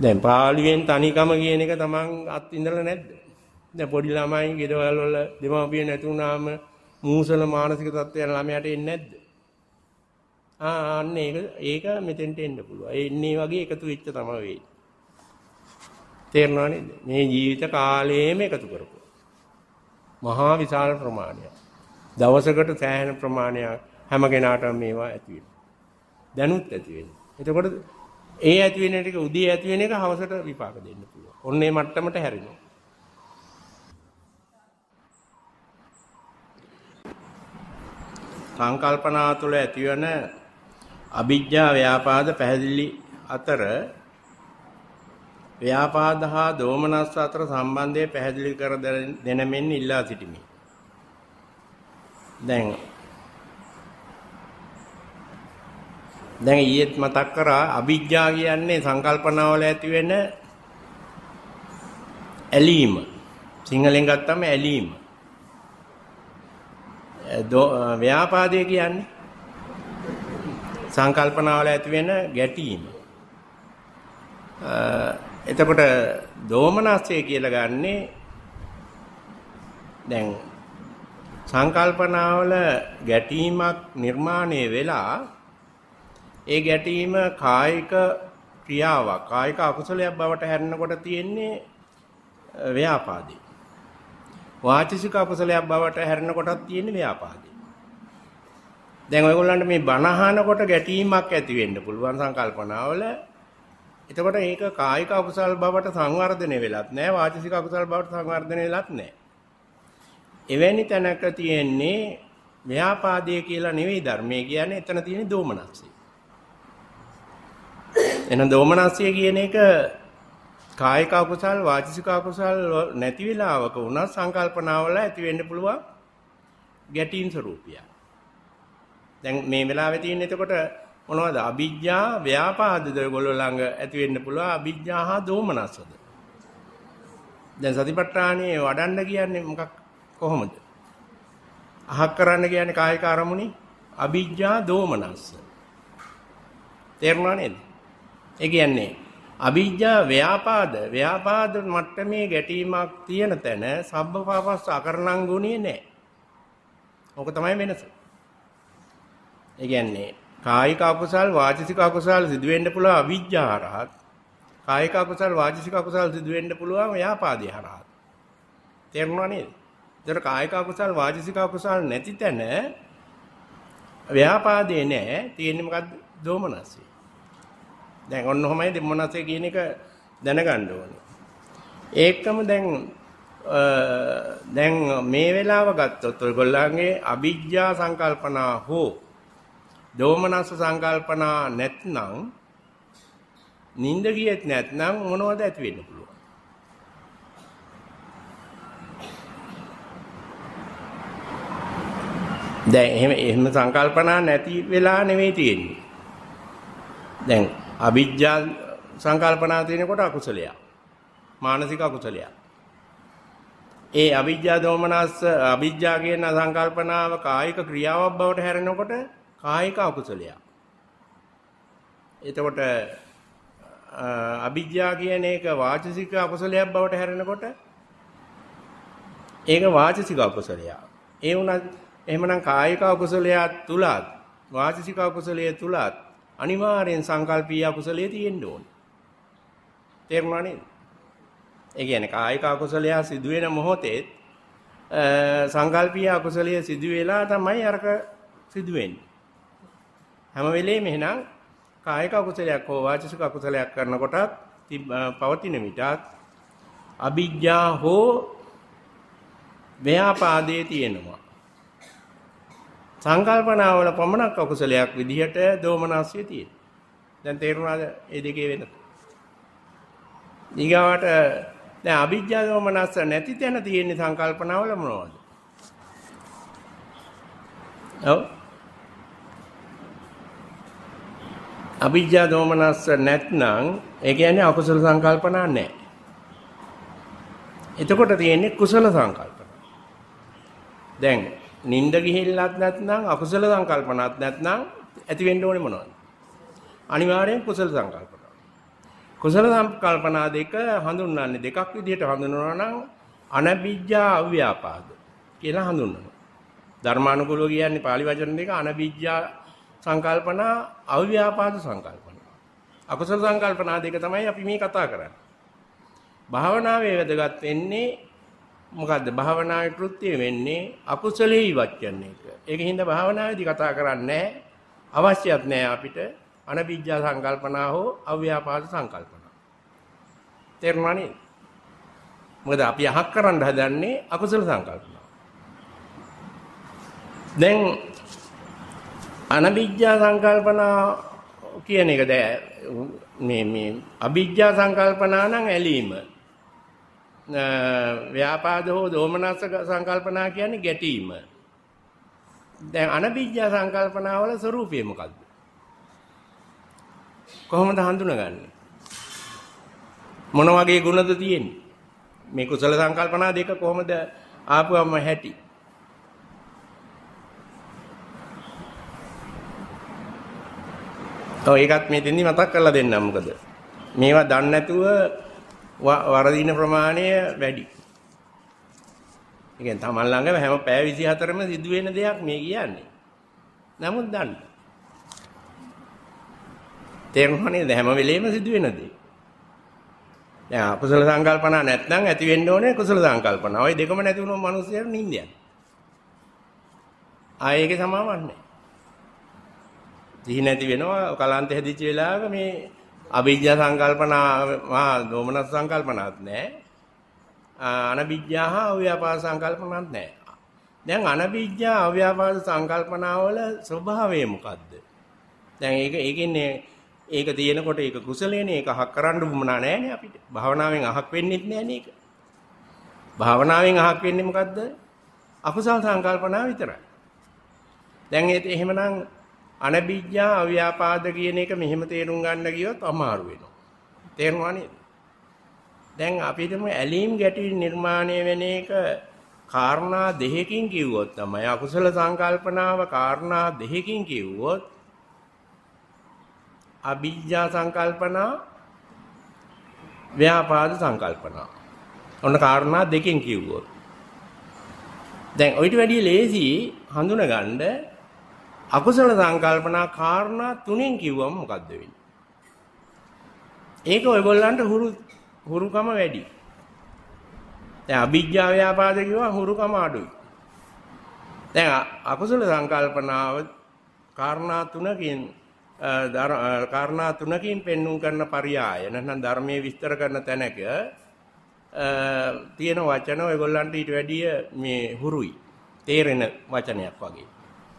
Speaker 1: දැන් පාළුවෙන් තනිකම කියන එක තමන් අත්ින්දලා නැද්ද? දැන් පොඩි ළමයි ගෙදවල් වල දෙමාපිය නැතුණාම මූසල මානසික තත්ත්වයන් ළමයාට එන්නේ නැද්ද? ආ අන්න ඒක ඒක මෙතෙන්ට එන්න පුළුවන්. ඒ ඉන්නේ වගේ එකතු වෙච්ච තමයි වෙන්නේ. තේරෙනව නේද? මේ ජීවිත කාලයේම එකතු කරපු. මහා විශාල ප්‍රමාණයක්. දවසකට සෑහෙන ප්‍රමාණයක් හැම කෙනාටම මේවා ඇති වෙනවා. දැනුත් ඇති වෙනවා. එතකොට ඒ ඇති වෙන එක උදේ ඇති වෙන එක හවසට විපාක දෙන්න පුළුවන්. ඔන්නේ මට්ටමට හැරෙනවා. සංකල්පනා තුළ ඇතිවන අභිජ්ජා ව්‍යාපාද පැහැදිලි අතර ව්‍යාපාද හා දෝමනස්ස අතර සම්බන්ධය පැහැදිලි කර දෙන මෙන් ඉල්ලා සිටිමි. දැන් දැන් ඊයේත් මතක් කරා අවිජ්ජා කියන්නේ සංකල්පනාවල ඇති වෙන ඇලීම. සිංහලෙන් ගත්තම ඇලීම. ව්‍යාපාදය කියන්නේ සංකල්පනාවල ඇති වෙන ගැටීම. එතකොට දෝමනස්සය කියලා ගන්නේ දැන් සංකල්පනාවල ගැටීමක් නිර්මාණය වෙලා ඒ ගැටීම කායික ක්‍රියාවක් කායික අකුසලයක් බවට හැරෙනකොට තියෙන්නේ ව්‍යාපාදේ වාචික අකුසලයක් බවට හැරෙනකොටත් තියෙන්නේ ව්‍යාපාදේ දැන් ඔයගොල්ලන්ට මේ බණහනකොට ගැටීමක් ඇති වෙන්න පුළුවන් සංකල්පනාවල එතකොට ඒක කායික අකුසල් බවට සංවර්ධනය වෙලත් නැහැ වාචික අකුසල් බවට සංවර්ධනය වෙලත් නැහැ. එවැනි තැනක තියෙන්නේ ව්‍යාපාදයේ කියලා නෙවෙයි ධර්මයේ කියන්නේ එතන තියෙන දෝමනස්සය. එන දෝමනස්සය කියන එක කායික අකුසල් වාචික අකුසල් නැති වෙලාවක උනත් සංකල්පනාවල ඇති වෙන්න පුළුවන් ගැටීම් ස්වરૂපිය. දැන් මේ වෙලාවේ තියෙන එතකොට මොනවද? අවිජ්ජා ව්‍යාපාදද ඔයගොල්ලෝ ළඟ ඇති වෙන්න පුළුවන් අවිජ්ජා හා දෝමනස්සද. දැන් සතිපට්ඨානේ වඩන්න කියන්නේ මොකක් කොහොමද? අහක් කරන්න කියන්නේ කායික අරමුණේ අවිජ්ජා දෝමනස්ස. තේරුණා නේද? ඒ කියන්නේ අවිජ්ජා ව්‍යාපාද ව්‍යාපාද මට්ටමේ ගැටීමක් තියෙන තැන සබ්බපාපස්ස අකරණං ගුණේ නැහැ. ඕක තමයි වෙනස. ඒ කියන්නේ කායික අකුසල් වාචික අකුසල් සිදු වෙන්න පුළුවන් අවිජ්ජා හරහා. කායික අකුසල් වාචික අකුසල් සිදු වෙන්න පුළුවන් ව්‍යාපාදේ හරහා. තේරුණා නේද? ඒතර කායික අකුසල් වාචික අකුසල් නැති තැන ව්‍යාපාදේ නැහැ. තියෙන්නේ මොකද්ද? දෝමනසය. දැන් ඔන්න ඔහමයි දෝමනසය කියන එක දැනගන්න ඕනේ. ඒකම දැන් දැන් මේ වෙලාව ගත්තොත් ඔයගොල්ලන්ගේ අවිජ්ජා සංකල්පනා හෝ දෝමනස සංකල්පනා නැත්නම් නිින්ද ගියෙත් නැත්නම් මොනවද ඇති වෙන්න පුළුවන්? දැන් එහෙම එහෙම සංකල්පනා නැති වෙලා නෙමෙයි තියෙන්නේ. දැන් අවිජ්ජා සංකල්පනා තියෙනකොට අකුසලයක්. මානසික අකුසලයක්. ඒ අවිජ්ජා දෝමනස් අවිජ්ජා කියන සංකල්පනාව කායික ක්‍රියාවක් බවට හැරෙනකොට කායික අකුසලයක්. එතකොට අවිද්‍යාව කියන එක වාචසික අකුසලයක් බවට හැරෙනකොට ඒක වාචසික අකුසලයක්. ඒ වුණත් එහෙමනම් කායික අකුසලයක් තුලත් වාචසික අකුසලයේ තුලත් අනිවාර්යෙන් සංකල්පීය අකුසලයේ තියෙන්න ඕන. තේරුණා නේද? ඒ කියන්නේ කායික අකුසලය සිදු වෙන මොහොතේ සංකල්පීය අකුසලයේ සිදු වෙලා තමයි අරක සිදු වෙන්නේ. හැම වෙලේම එහෙනම් කායික අකුසලයක් හෝ වාචික අකුසලයක් කරනකොටත් පවතින විටත් අභිජ්ජා හෝ ව්‍යාපාදයේ තියෙනවා. සංකල්පනාවල පමණක් අකුසලයක් විදිහට දෝමනස්ය තියෙනවා. දැන් තේරුණාද මේ දෙකේ වෙනස? ඊගාවට දැන් අභිජ්ජා දෝමනස්ස නැති තැන තියෙන සංකල්පනාවල මොනවද? ඔව් අවිජ්ජා දෝමනස්ස නැත්නම් ඒ කියන්නේ අකුසල සංකල්පනා නැහැ. එතකොට තියෙන්නේ කුසල සංකල්පන. දැන් නිින්ද ගිහිල්ලත් නැත්නම් අකුසල සංකල්පනත් නැත්නම් ඇති වෙන්න ඕනේ මොනවද? අනිවාර්යෙන් කුසල සංකල්පන. කුසල සංකල්පනා දෙක හඳුන්වන්නේ දෙකක් විදිහට හඳුන්වනවා නම් අනබිජ්ජා අව්‍යාපාද කියලා හඳුන්වනවා. ධර්මානුකූලව කියන්නේ pāli වචන දෙක අනබිජ්ජා සංකල්පනා අව්‍යාපාද සංකල්පනා. අකුසල සංකල්පනා දෙක තමයි අපි මේ කතා කරන්නේ. භාවනාවේ වැදගත් වෙන්නේ මොකද්ද? භාවනාවේ කෘත්‍ය වෙන්නේ අකුසලයේ ඉවත් කරන එක. ඒකින්ද භාවනාවේදී කතා කරන්නේ අවශ්‍යත් නෑ අපිට අනවිජ්ජා සංකල්පනා හෝ අව්‍යාපාද සංකල්පනා. තේරුණානේ? මොකද අපි අහක් කරන්න හදන්නේ අකුසල සංකල්පනා. දැන් අනවිජ්ජා සංකල්පනා කියන එක දැ මේ මේ අවිජ්ජා සංකල්පනා නම් ඇලීම. ව්‍යාපාද හෝ දෝමනස්ස සංකල්පනා කියන්නේ ගැටීම. දැන් අනවිජ්ජා සංකල්පනා වල ස්වરૂපය මොකද්ද? කොහොමද හඳුනගන්නේ? මොන වගේ ගුණද තියෙන්නේ? මේ කුසල සංකල්පනා දෙක කොහොමද ආපුවම හැටි? ඔව් ඒකත් මේෙන්දි මතක් කරලා දෙන්නම් මොකද මේවා දන්නේ නැතුව වරදින ප්‍රමාණය වැඩි. ඒ කියන්නේ තමන් ළඟම හැම පැය 24ම සිදුවෙන දෙයක් මේ කියන්නේ. නමුත් දන්න. තේරුණානේ හැම වෙලෙම සිදුවෙන දේ. දැන් අකුසල සංකල්පනා නැත්නම් ඇති වෙන්න ඕනේ කුසල සංකල්පනා. ওই දෙකම නැති වුණොත් මිනිස්සුන්ට නිින්දයක්. ආයේකේ සමාවන්නේ. සිහි නැති වෙනවා කලන්ත හැදිච්ච වෙලාවක මේ අවිජ්ජා සංකල්පනා මා දෝමනස් සංකල්පනාත් නැහැ. අනවිජ්ජා හා අව්‍යාපාද සංකල්පනාත් නැහැ. දැන් අනවිජ්ජා අව්‍යාපාද සංකල්පනාවල ස්වභාවය මොකද්ද? දැන් ඒක ඒකන්නේ ඒක තියෙනකොට ඒක කුසලේනේ ඒක අහක් කරන්න වුණා නෑනේ අපිට. භාවනාවෙන් අහක් වෙන්නෙත් නෑනේ ඒක. භාවනාවෙන් අහක් වෙන්නේ මොකද්ද? අකුසල් සංකල්පනා විතරයි. දැන් ඒත් එහෙමනම් අනබිඥා අව්‍යාපාද කියන එක මෙහෙම තේරුම් ගන්න ගියොත් අමාරු වෙනවා. තේරුණා නේද? දැන් අපිට මේ ඇලීම් ගැටීම් නිර්මාණය වෙන එක කාරණා දෙකකින් කිව්වොත් තමයි අකුසල සංකල්පනාව කාරණා දෙකකින් කිව්වොත් අභිජ්ජා සංකල්පනා ව්‍යාපාද සංකල්පනා ඔන්න කාරණා දෙකෙන් කිව්වොත් දැන් ඔයිට වැඩිය ලේසි හඳුනගන්න අකුසල සංකල්පනා කාරණා තුනෙන් කිව්වම මොකද්ද වෙන්නේ? ඒක ඔයගොල්ලන්ට හුරු හුරුකම වැඩි. දැන් අභිජ්ජා ව්‍යාපාද කිව්වා හුරුකම අඩුයි. දැන් අකුසල සංකල්පනාව කාරණා තුනකින් කාරණා තුනකින් පෙන්눔 කරන පරයය නැත්නම් ධර්මයේ විස්තර කරන තැනක තියෙන වචන ඔයගොල්ලන්ට ඊට වැඩිය මේ හුරුයි. තේරෙන වචනයක් වගේ.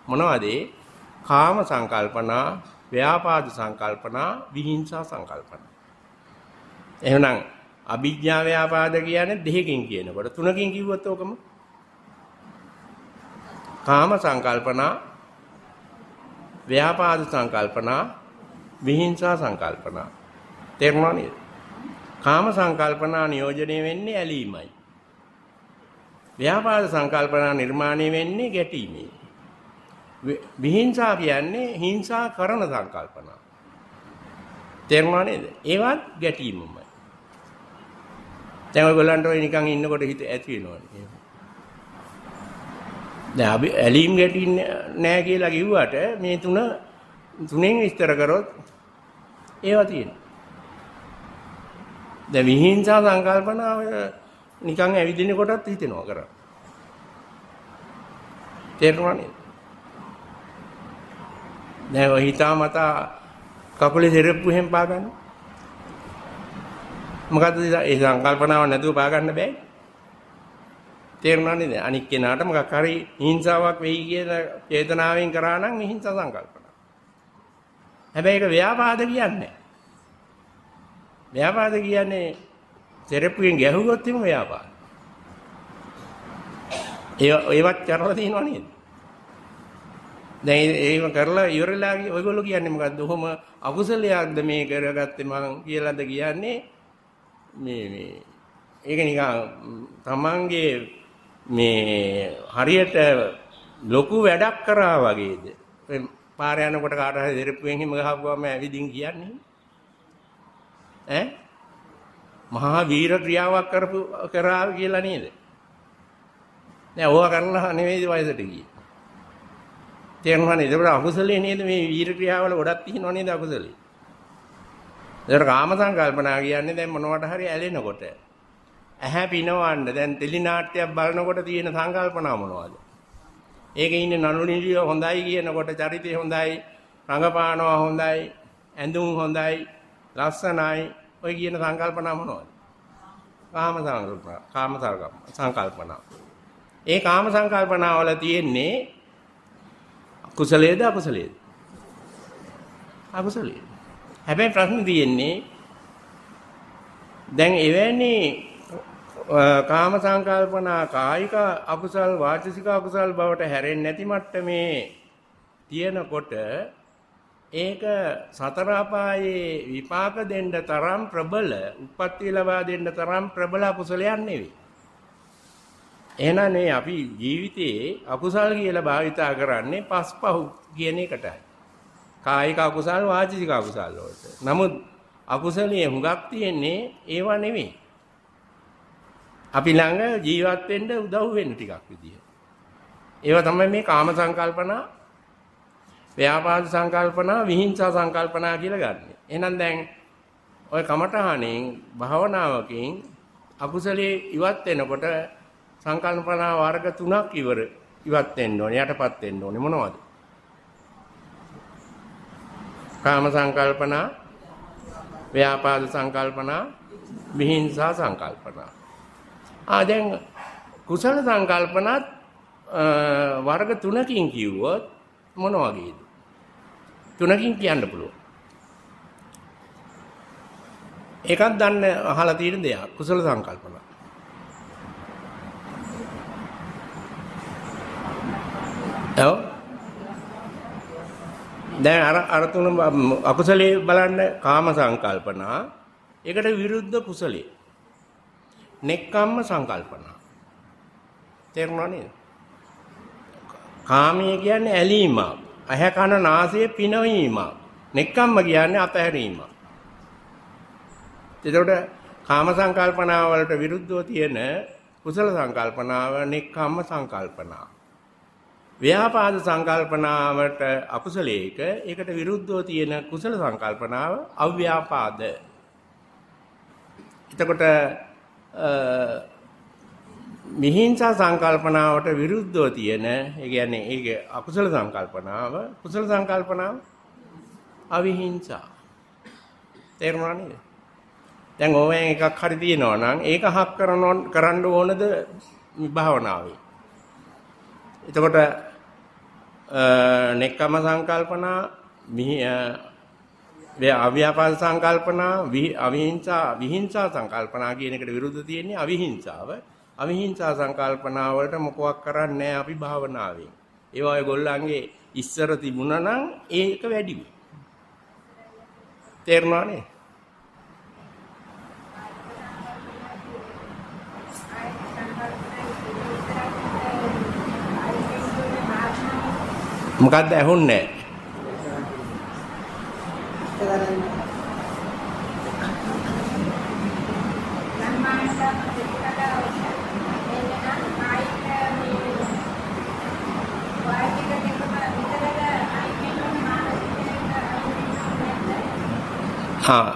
Speaker 1: මොනවද ඒ? කාම සංකල්පනා, ව්‍යාපාද සංකල්පනා, විහිංසා සංකල්පනා. එහෙනම් අභිඥා ව්‍යාපාද කියන්නේ දෙකකින් කියනකොට තුනකින් කිව්වොත් ඕකම කාම සංකල්පනා, ව්‍යාපාද සංකල්පනා, විහිංසා සංකල්පනා. තේරුණා නේද? කාම සංකල්පනා නියෝජනය වෙන්නේ ඇලීමයි. ව්‍යාපාද සංකල්පනා නිර්මාණය වෙන්නේ ගැටීමේ. විහිංසා කියන්නේ හිංසා කරන සංකල්පනා. තේරුණා නේද? ඒවත් ගැටීමමයි. දැන් ඔයගොල්ලන්ට ඔය නිකන් ඉන්නකොට හිත ඇති වෙනවනේ. දැන් අපි ඇලීම් ගැටින්නේ නැහැ කියලා කිව්වට මේ තුන තුනෙන් විස්තර කරොත් ඒවා තියෙනවා. දැන් විහිංසා සංකල්පනාව නිකන් ඇවිදිනකොටත් හිතෙනවා කරා. තේරුණා නේද? දැන් ඔය හිතාමතා කකුලේ දෙරප්පු හැම් පා ගන්න. මොකද්ද ඒ සංකල්පනාව නැතුව පා ගන්න බෑ. තේරුණානේ දැන් අනික් කෙනාට මොකක් හරි හිංසාවක් වෙයි කියන චේතනාවෙන් කරා නම් හිංසා සංකල්පන. හැබැයි ඒක ව්‍යාපාද කියන්නේ ව්‍යාපාද කියන්නේ තෙරපුවෙන් ගැහුවොත් එම ව්‍යාපාද. ඒවත් කරලා තියෙනව නේද? දැන් ඒව කරලා ඉවරලා ඔයගොල්ලෝ කියන්නේ මොකද්ද? ඔහොම අකුසලයක්ද මේ කරගත්තේ මං කියලාද කියන්නේ මේ මේ ඒක නිකන් තමන්ගේ මේ හරියට ලොකු වැඩක් කරා වගේද? පාර යනකොට කාට හරි දෙරපුවෙන් හිම ගහපුවම ඇවිදින් කියන්නේ ඈ මහා වීර ක්‍රියාවක් කරපු කරා කියලා නේද? නෑ ඕවා කරලා නෙවෙයි වයසට ගියේ. තේරුණා නේද? ඒකට අකුසලයේ නේද මේ වීර ක්‍රියාවල ගොඩක් තියෙනවා නේද අකුසලයේ? ඒකට කාම සංකල්පනා කියන්නේ දැන් මොනවට හරි ඇලෙනකොට ඇහැ පිනවන්න දැන් ටෙලි නාට්‍යයක් බලනකොට තියෙන සංකල්පනා මොනවද? ඒකේ ඉන්නේ නළුනිලිය හොඳයි කියනකොට චරිතය හොඳයි, රඟපානවා හොඳයි, ඇඳුම් හොඳයි, ලස්සනයි ඔය කියන සංකල්පනා මොනවද? කාම සංකල්පනා, කාම සංකල්පනා. ඒ කාම සංකල්පනා වල තියෙන්නේ කුසලයේද අකුසලයේද? අකුසලයේ. හැබැයි ප්‍රශ්නේ තියෙන්නේ දැන් එවැනි කාම සංකල්පනා කායික අකුසල් වාචික අකුසල් බවට හැරෙන්නේ නැති මට්ටමේ තියෙනකොට ඒක සතර අපායේ විපාක දෙන්න තරම් ප්‍රබල, උප්පත්ති ලබා දෙන්න තරම් ප්‍රබල අකුසලයක් නෙවෙයි. එහෙනම් මේ අපි ජීවිතයේ අකුසල් කියලා භාවිතා කරන්නේ පස්පහු කියන එකටයි. කායික අකුසල් වාචික අකුසල් වලට. නමුත් අකුසලයේ හුඟක් තියෙන්නේ ඒවා නෙමෙයි. අපි ළඟ ජීවත් වෙන්න උදව් වෙන්න ටිකක් විදිය. ඒවා තමයි මේ කාම සංකල්පනා, ව්‍යාපාද සංකල්පනා, විහිංසා සංකල්පනා කියලා ගන්න. එහෙනම් දැන් ඔය කමඨහණෙන් භාවනාවකින් අකුසලයේ ඉවත් වෙනකොට සංකල්පනා වර්ග තුනක් ඉවර ඉවත් වෙන්න ඕනේ යටපත් වෙන්න ඕනේ මොනවද? කාම සංකල්පනා, ව්‍යාපාද සංකල්පනා, විහිංසා සංකල්පනා. ආ දැන් කුසල සංකල්පනත් වර්ග තුනකින් කිව්වොත් මොන වගේද? තුනකින් කියන්න පුළුවන්. එකක් දන්න අහලා තියෙන දෙයක් කුසල සංකල්පන. ඔව් දැන් අර අර තුන අකුසලයේ බලන්න කාම සංකල්පනා ඒකට විරුද්ධ කුසලයේ නෙක්කම්ම සංකල්පනා තේරුණා නේද කාමයේ කියන්නේ ඇලීම ඇහැ කන නාසය පිනවීම නෙක්කම්ම කියන්නේ අතහැරීම එතකොට කාම සංකල්පනා වලට විරුද්ධව තියෙන කුසල සංකල්පනාව නෙක්කම්ම සංකල්පනා ව්‍යාපාද සංකල්පනාවට අකුසලයක ඒකට විරුද්ධව තියෙන කුසල සංකල්පනාව අව්‍යාපාද. එතකොට මිහිංසා සංකල්පනාවට විරුද්ධව තියෙන ඒ කියන්නේ ඒක අකුසල සංකල්පනාව කුසල සංකල්පනාව අවිහිංසා තේරුණා නේද දැන් ඕවෙන් එකක් හරි තියෙනවා නම් ඒක හක් කරන කරන්න ඕනද භාවනාවේ එතකොට නෙක්කම සංකල්පනා අව්‍යාපාද සංකල්පනා අවිහිංසා විහිංසා සංකල්පනා කියන එකට විරුද්ධ තියෙන්නේ අවිහිංසාව. අවිහිංසා සංකල්පනා වලට මොකක් කරන්නේ අපි භාවනාවෙන්. ඒවා ඔයගොල්ලන්ගේ ඉස්සර තිබුණා නම් ඒක වැඩි වෙයි. තේරුණානේ? මොකද්ද ඇහුන්නේ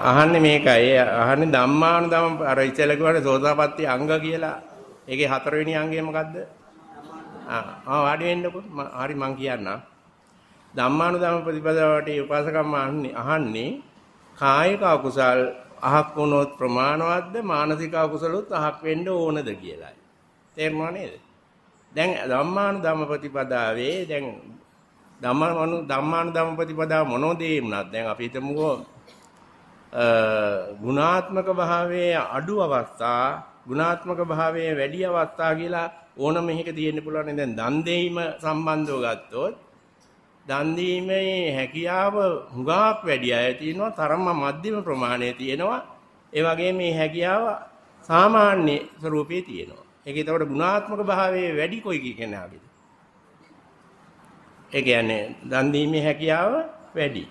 Speaker 1: අහන්නේ මේකයි අහන්නේ ධම්මානුදම් අර ඉතල කියවන සෝතාපට්ටි අංග කියලා. ඒකේ හතරවෙනි අංගය මොකද්ද? ආ ආ වාඩි වෙන්නකො. හරි මං කියන්නම්. ධම්මානුධම්ම ප්‍රතිපදාවට උපාසකම්ම අහන්නේ කායික අකුසල් අහක් වුණොත් ප්‍රමාණවත්ද මානසික අකුසලොත් අහක් වෙන්න ඕනද කියලායි. තේරුණා නේද? දැන් ධම්මානුධම්ම ප්‍රතිපදාවේ දැන් ධම්මානු ධම්මානුධම්ම ප්‍රතිපදාව මොනෝදේ වුණත් දැන් අපි හිතමුකෝ ගුණාත්මක භාවයේ අඩු අවස්ථා ගුණාත්මක භාවයේ වැඩි අවස්ථා කියලා ඕනම එකක තියෙන්න පුළුවන්. දැන් දන් දෙීම සම්බන්ධව ගත්තොත් දන් දීමේ හැකියාව හුඟක් වැඩි අය තියෙනවා තරම මධ්‍යම ප්‍රමාණයේ තියෙනවා ඒ වගේ මේ හැකියාව සාමාන්‍ය ස්වરૂපයේ තියෙනවා ඒක ඒතකොට ගුණාත්මක භාවයේ වැඩි කොයි කෙනාගේද ඒ කියන්නේ දන් දීමේ හැකියාව වැඩි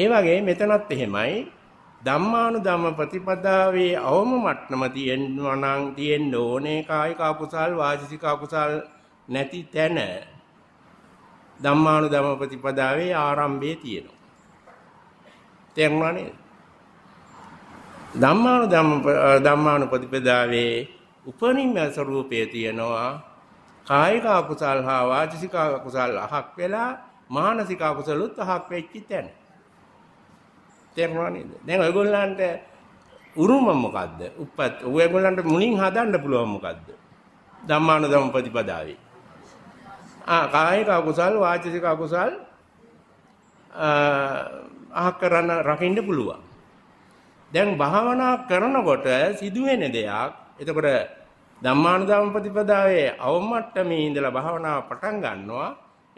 Speaker 1: ඒ වගේ මෙතනත් එහෙමයි ධම්මානුධම්ම ප්‍රතිපදාවේ අවම මට්ටම තියෙනවා නම් තියෙන්න ඕනේ කායික අකුසල් වාචික අකුසල් නැති තැන ධම්මානුධම ප්‍රතිපදාවේ ආරම්භයේ තියෙනවා. තේරුණා නේද? ධම්මානුධම ධම්මානු ප්‍රතිපදාවේ උපනිම ස්වરૂපයේ තියෙනවා කායික අකුසල් හා වාචික අකුසල් අහක් වෙලා මානසික අකුසලුත් අහක් වෙච්ච තැන. තේරුණා නේද? දැන් ඔයගොල්ලන්ට උරුම මොකද්ද? උපත් ඔයගොල්ලන්ට මුලින් හදන්න පුළුවන් මොකද්ද? ධම්මානුධම ප්‍රතිපදාවේ කායික අකුසල් වාචසික අකුසල් අහ කරන්න රකින්න පුළුවන්. දැන් භාවනා කරනකොට සිදුවෙන දෙයක් එතකොට ධම්මානුධම්ම ප්‍රතිපදාවේ අවමට්ටමේ ඉඳලා භාවනාව පටන් ගන්නවා.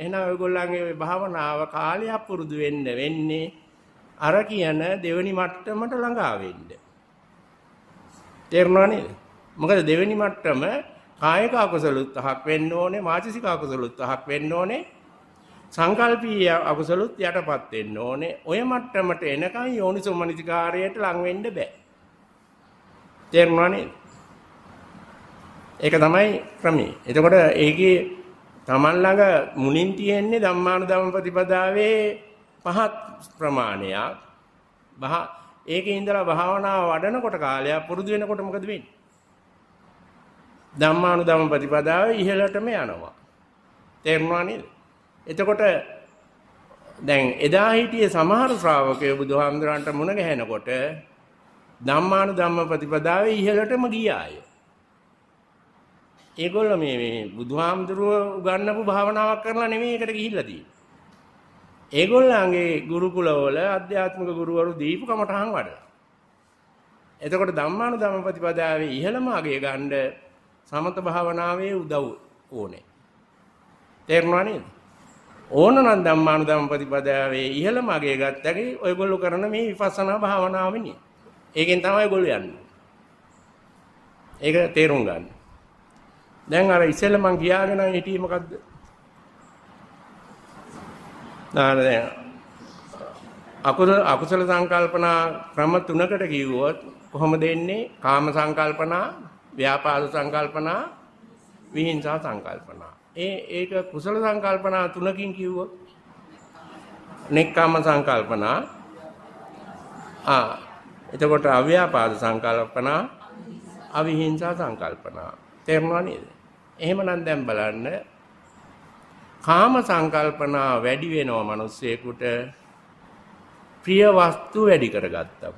Speaker 1: එහෙනම් ඔයගොල්ලන්ගේ භාවනාව කාලයක් පුරුදු වෙන්න වෙන්නේ අර කියන දෙවෙනි මට්ටමට ළඟා වෙන්න. තේරුණා නේද? මොකද දෙවෙනි මට්ටම කායික අකුසල උත්හක් වෙන්න ඕනේ මානසික අකුසල උත්හක් වෙන්න ඕනේ සංකල්පීය අකුසලුත් යටපත් වෙන්න ඕනේ ඔය මට්ටමට එනකන් යෝනිසෝමනිකාරයට ලං වෙන්න බෑ තේරුණා නේද ඒක තමයි ක්‍රමේ එතකොට ඒකේ Taman ළඟ මුලින් තියෙන්නේ ධම්මානුධම්ම ප්‍රතිපදාවේ පහත් ප්‍රමාණයක් බහ ඒකේ ඉඳලා භාවනාව වඩනකොට කාලයක් පුරුදු වෙනකොට මොකද වෙන්නේ ධම්මානුධම ප්‍රතිපදාව ඉහළටම යනවා. තේරුණා නේද? එතකොට දැන් එදා හිටියේ සමහර ශ්‍රාවකයෝ බුදුහාමුදුරන්ට මුණ ගැහෙනකොට ධම්මානුධම්ම ප්‍රතිපදාවේ ඉහළටම ගියාය. ඒගොල්ලෝ මේ මේ බුදුහාමුදුරුව උගන්වපු භාවනාවක් කරලා නෙමෙයි ඒකට ගිහිල්ලා තියෙන්නේ. ඒගොල්ලන්ගේ ගුරුකුලවල අධ්‍යාත්මික ගුරුවරු දීපු කමටහන් වඩලා. එතකොට ධම්මානුධම්ම ප්‍රතිපදාවේ ඉහළම අගය ගන්නේ සමත භාවනාවේ උදව් ඕනේ. තේරුණා නේද? ඕනනම් ධම්මානුධම්ම ප්‍රතිපදාවේ ඉහළ මාගේ ගත්තකේ ඔයගොල්ලෝ කරන මේ විපස්සනා භාවනාවනේ. ඒකෙන් තමයි ඔයගොල්ලෝ යන්නේ. ඒක තේරුම් ගන්න. දැන් අර ඉස්සෙල්ල මං ගියාගෙන හිටියේ මොකද්ද? නානේ අකුසල අකුසල සංකල්පනා ක්‍රම තුනකට කිව්වොත් කොහොමද එන්නේ? කාම සංකල්පනා ව්‍යාපාද සංකල්පනා විහිංසා සංකල්පනා. ඒ ඒක කුසල සංකල්පනා තුනකින් කිව්වොත් නෙක්කාම සංකල්පනා ආ එතකොට අව්‍යාපාද සංකල්පනා අවිහිංසා සංකල්පනා තේරුණා නේද? එහෙමනම් දැන් බලන්න කාම සංකල්පනා වැඩි වෙනවා මිනිස්සෙකුට ප්‍රිය වස්තු වැඩි කරගත්තම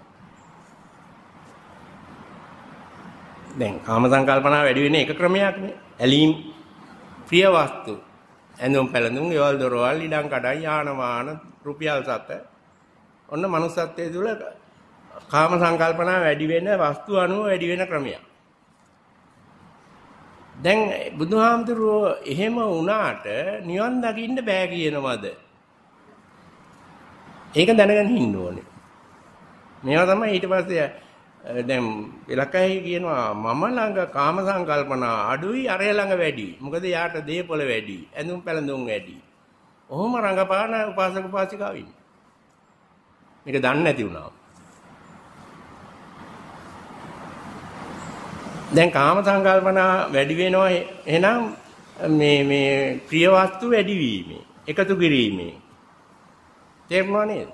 Speaker 1: දැන් කාම සංකල්පනා වැඩි වෙන එක ක්‍රමයක්නේ. ඇලීම් ප්‍රිය වස්තු. ඇඳුම් පැළඳුම්, ගෙවල් දොරවල්, ඉඩම් කඩම්, යාන වාහන, රුපියල් සත. ඔන්න manussත්වයේ තුල කාම සංකල්පනා වැඩි වෙන වස්තු අනුව වැඩි වෙන ක්‍රමයක්. දැන් බුදුහාමුදුරුව එහෙම වුණාට නිවන් දකින්න බෑ කියනවද? ඒක දැනගෙන ඉන්න ඕනේ. මේවා තමයි ඊට පස්සේ දැන් ඉලක්කයි කියනවා මම ළඟ කාම සංකල්පනා අඩුයි අරය ළඟ වැඩි. මොකද යාට දේපොළ වැඩි, ඇඳුම් පැළඳුම් වැඩි. ඔහොම රංගපාන උපාසක උපාසිකාව ඉන්නේ. මේක දන්නේ නැති වුණා. දැන් කාම සංකල්පනා වැඩි වෙනවා එහෙනම් මේ මේ ප්‍රිය වස්තු වැඩි වීමේ, එකතු කිරීමේ තේරුණා නේද?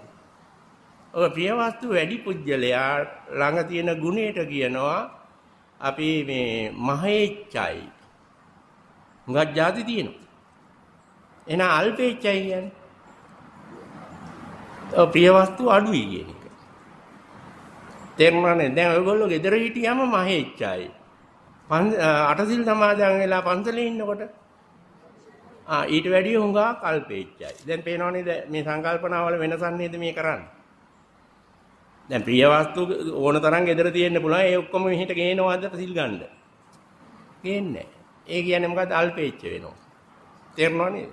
Speaker 1: ඔය පියවස්තු වැඩි පුජ්‍යලයා ළඟ තියෙන ගුණයට කියනවා අපි මේ මහේච්ඡයි. මුගත් જાති තියෙනවා. එන අල්පේච්ඡයි කියන්නේ ඔය පියවස්තු අඩුයි කියන එක. තේරුණානේ දැන් ඔයගොල්ලෝ ගෙදර හිටියම මහේච්ඡයි. අටසිල් සමාදන් වෙලා පන්සලේ ඉන්නකොට ආ ඊට වැඩිය හුඟා කල්පේච්චයි. දැන් පේනවනේ මේ සංකල්පනාවල වෙනසක් නේද මේ කරන්නේ? දැන් ප්‍රිය වස්තු ඕන තරම් gedera තියෙන්න පුළුවන්. ඒ ඔක්කොම මෙහිට ගේනවාද සිල් ගන්න. ගේන්නේ ඒ කියන්නේ මොකද්ද? අල්පේච්ච වෙනවා. තේරෙනව නේද?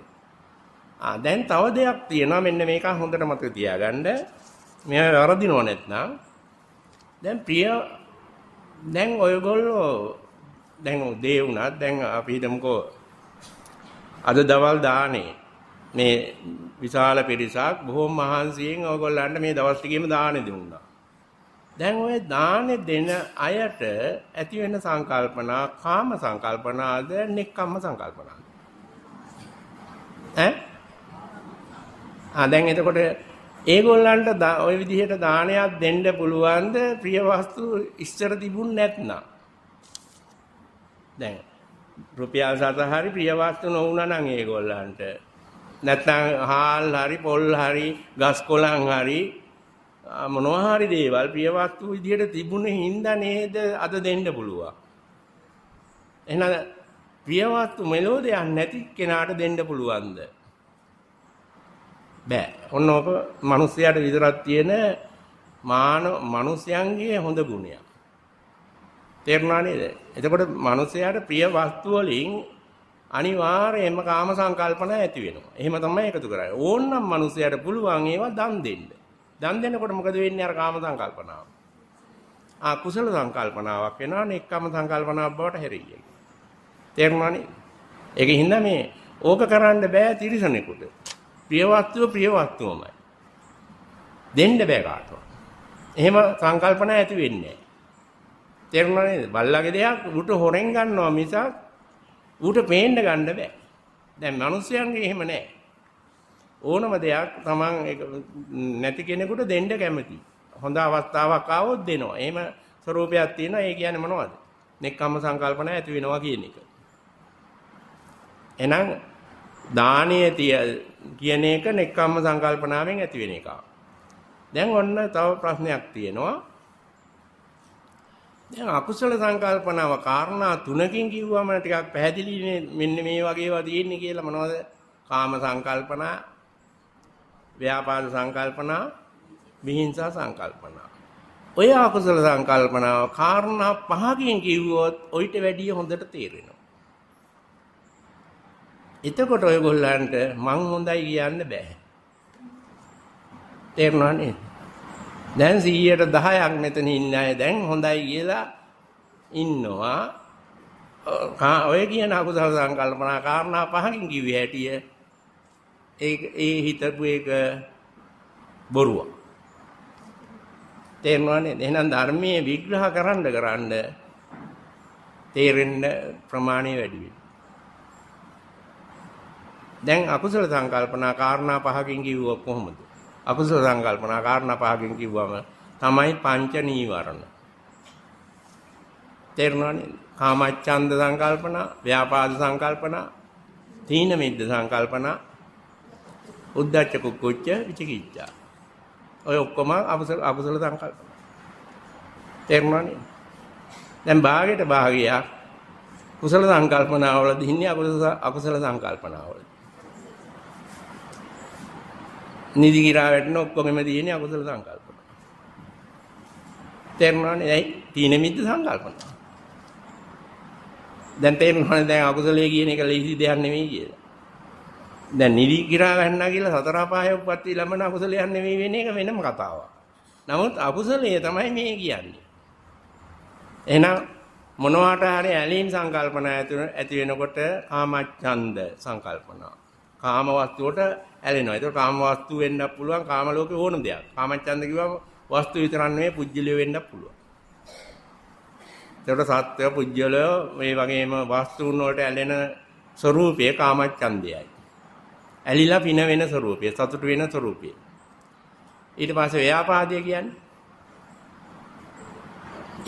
Speaker 1: ආ දැන් තව දෙයක් තියෙනවා. මෙන්න මේක හොඳට මතක තියාගන්න. මේව වැරදිනව නැත්නම් දැන් ප්‍රිය දැන් ඔයගොල්ලෝ දැන් උදේ වුණා. දැන් අපි හිතමුකෝ අද දවල් දානේ මේ විශාල පිරිසක් බොහොම මහන්සියෙන් ඕගොල්ලන්ට මේ දවස් ටිකේම දානෙ දුන්නා. දැන් ওই දානෙ දෙන අයට ඇති වෙන සංකල්පනා කාම සංකල්පනාද, නෙක්කම්ම සංකල්පනාද? ඈ? ආ දැන් එතකොට ඒගොල්ලන්ට ওই විදිහට දානයක් දෙන්න පුළුවන්ද ප්‍රිය වස්තු ඉස්සර තිබුණ නැත්නම්? දැන් රුපියල් 7 හරි ප්‍රිය වස්තු නොවුණා නම් ඒගොල්ලන්ට නැත්නම් හාල් හරි පොල් හරි ගස් කොළන් හරි මොනවා හරි දේවල් ප්‍රියවස්තු විදිහට තිබුණේ හින්දා නේද අද දෙන්න පුළුවන්. එහෙනම් ප්‍රියවස්තු මෙලෝ දෙයක් නැති කෙනාට දෙන්න පුළුවන්ද? බෑ. ඔන්න ඔබ මිනිස්යාට විතරක් තියෙන මාන මිනිස්යන්ගේ හොඳ ගුණයක්. තේරුණා නේද? එතකොට මිනිස්යාට ප්‍රිය වස්තු වලින් අනිවාර්යයෙන්ම කාම සංකල්පන ඇති වෙනවා. එහෙම තමයි එකතු කරන්නේ. ඕන්නම් මිනිසයාට පුළුවන් ඒවා දන් දෙන්න. දන් දෙනකොට මොකද වෙන්නේ අර කාම සංකල්පනාව? ආ කුසල සංකල්පනාවක් වෙනවා නෙක්කම සංකල්පනාවක් බවට හැරෙන්නේ. තේරුණානේ? ඒකින් හින්දා මේ ඕක කරන්න බෑ තිරිසනෙකුට. ප්‍රියවත්ව ප්‍රියවත්වමයි. දෙන්න බෑ කාටවත්. එහෙම සංකල්පන ඇති වෙන්නේ නැහැ. තේරුණා නේද? බල්ලාගේ දෙයක් උට හොරෙන් ගන්නවා මිසක් ඌට පේන්න ගන්න බෑ. දැන් මිනිස්යන්ගේ එහෙම නෑ. ඕනම දෙයක් Taman නැති කෙනෙකුට දෙන්න කැමති. හොඳ අවස්ථාවක් ආවොත් දෙනවා. එහෙම ස්වરૂපයක් තියෙනවා. ඒ කියන්නේ මොනවද? නෙක්කම්ම සංකල්පන ඇති වෙනවා කියන එක. එහෙනම් දානීය කියන එක නෙක්කම්ම සංකල්පනාවෙන් ඇති වෙන එකක්. දැන් ඔන්න තව ප්‍රශ්නයක් තියෙනවා. දැන් අකුසල සංකල්පනාව කාරණා තුනකින් කිව්වම ටිකක් පැහැදිලිනේ මෙන්න මේ වගේවා තියෙන්නේ කියලා මොනවද? කාම සංකල්පනා, ව්‍යාපාද සංකල්පනා, විහිංසා සංකල්පනා. ඔය අකුසල සංකල්පනාව කාරණා පහකින් කිව්වොත් ඔయిత වැඩිය හොඳට තේරෙනවා. එතකොට ඔයගොල්ලන්ට මං හොඳයි කියන්න බෑ. තේරුණා නේද? දැන් 110ක් මෙතන ඉන්න අය දැන් හොඳයි කියලා ඉන්නවා. ඔය කියන අකුසල සංකල්පනා කාරණා පහකින් කිව්වේ හැටිය ඒ ඒ හිතපු එක බොරුවක්. තේරෙනවනේ එහෙනම් ධර්මයේ විග්‍රහ කරන්න කරන්න තේරෙන්න ප්‍රමාණය වැඩි වෙනවා. දැන් අකුසල සංකල්පනා කාරණා පහකින් කිව්වොත් කොහොමද? අකුසල සංකල්පනා කාරණා පහකින් කිව්වම තමයි පංච නීවරණ. තේරුණානේ? කාමච්ඡන්ද සංකල්පනා, ව්‍යාපාද සංකල්පනා, තීන මිද්ද සංකල්පනා, උද්ධච්ච කුක්කුච්ච විචිකිච්ඡා. ඔය ඔක්කොම අකුසල අකුසල සංකල්ප. තේරුණානේ? දැන් භාගයට භාගයක් කුසල සංකල්පනාවල දින්නේ අකුසල අකුසල සංකල්පනාවල. නිදි ගිරා වැටෙන ඔක්කොගෙම තියෙන අකුසල සංකල්ප. තේරුණානේ දැන් තීන මිද්ද සංකල්පන. දැන් තේරුණානේ දැන් අකුසලයේ කියන එක ලේසි දෙයක් නෙමෙයි කියලා. දැන් නිදි ගිරා ගන්නවා කියලා සතර අපායේ උපත්ති ළමන අකුසලයක් නෙමෙයි වෙන එක වෙනම කතාවක්. නමුත් අකුසලයේ තමයි මේ කියන්නේ. එහෙනම් මොනවාට හරි ඇලීම් සංකල්පන ඇති වෙනකොට කාමච්ඡන්ද සංකල්පන. කාම වස්තුවට ඇලෙනවා. ඒක කාම වස්තු වෙන්නත් පුළුවන්, කාම ලෝකේ ඕන දෙයක්. කාමච්ඡන්ද කිව්වම වස්තු විතරක් නෙමෙයි පුජ්‍යලිය වෙන්නත් පුළුවන්. ඒකට සත්‍ය පුජ්‍යලය මේ වගේම වස්තුන් වලට ඇලෙන ස්වરૂපය කාමච්ඡන්දයයි. ඇලිලා පින වෙන ස්වરૂපය, සතුට වෙන ස්වરૂපය. ඊට පස්සේ ව්‍යාපාදය කියන්නේ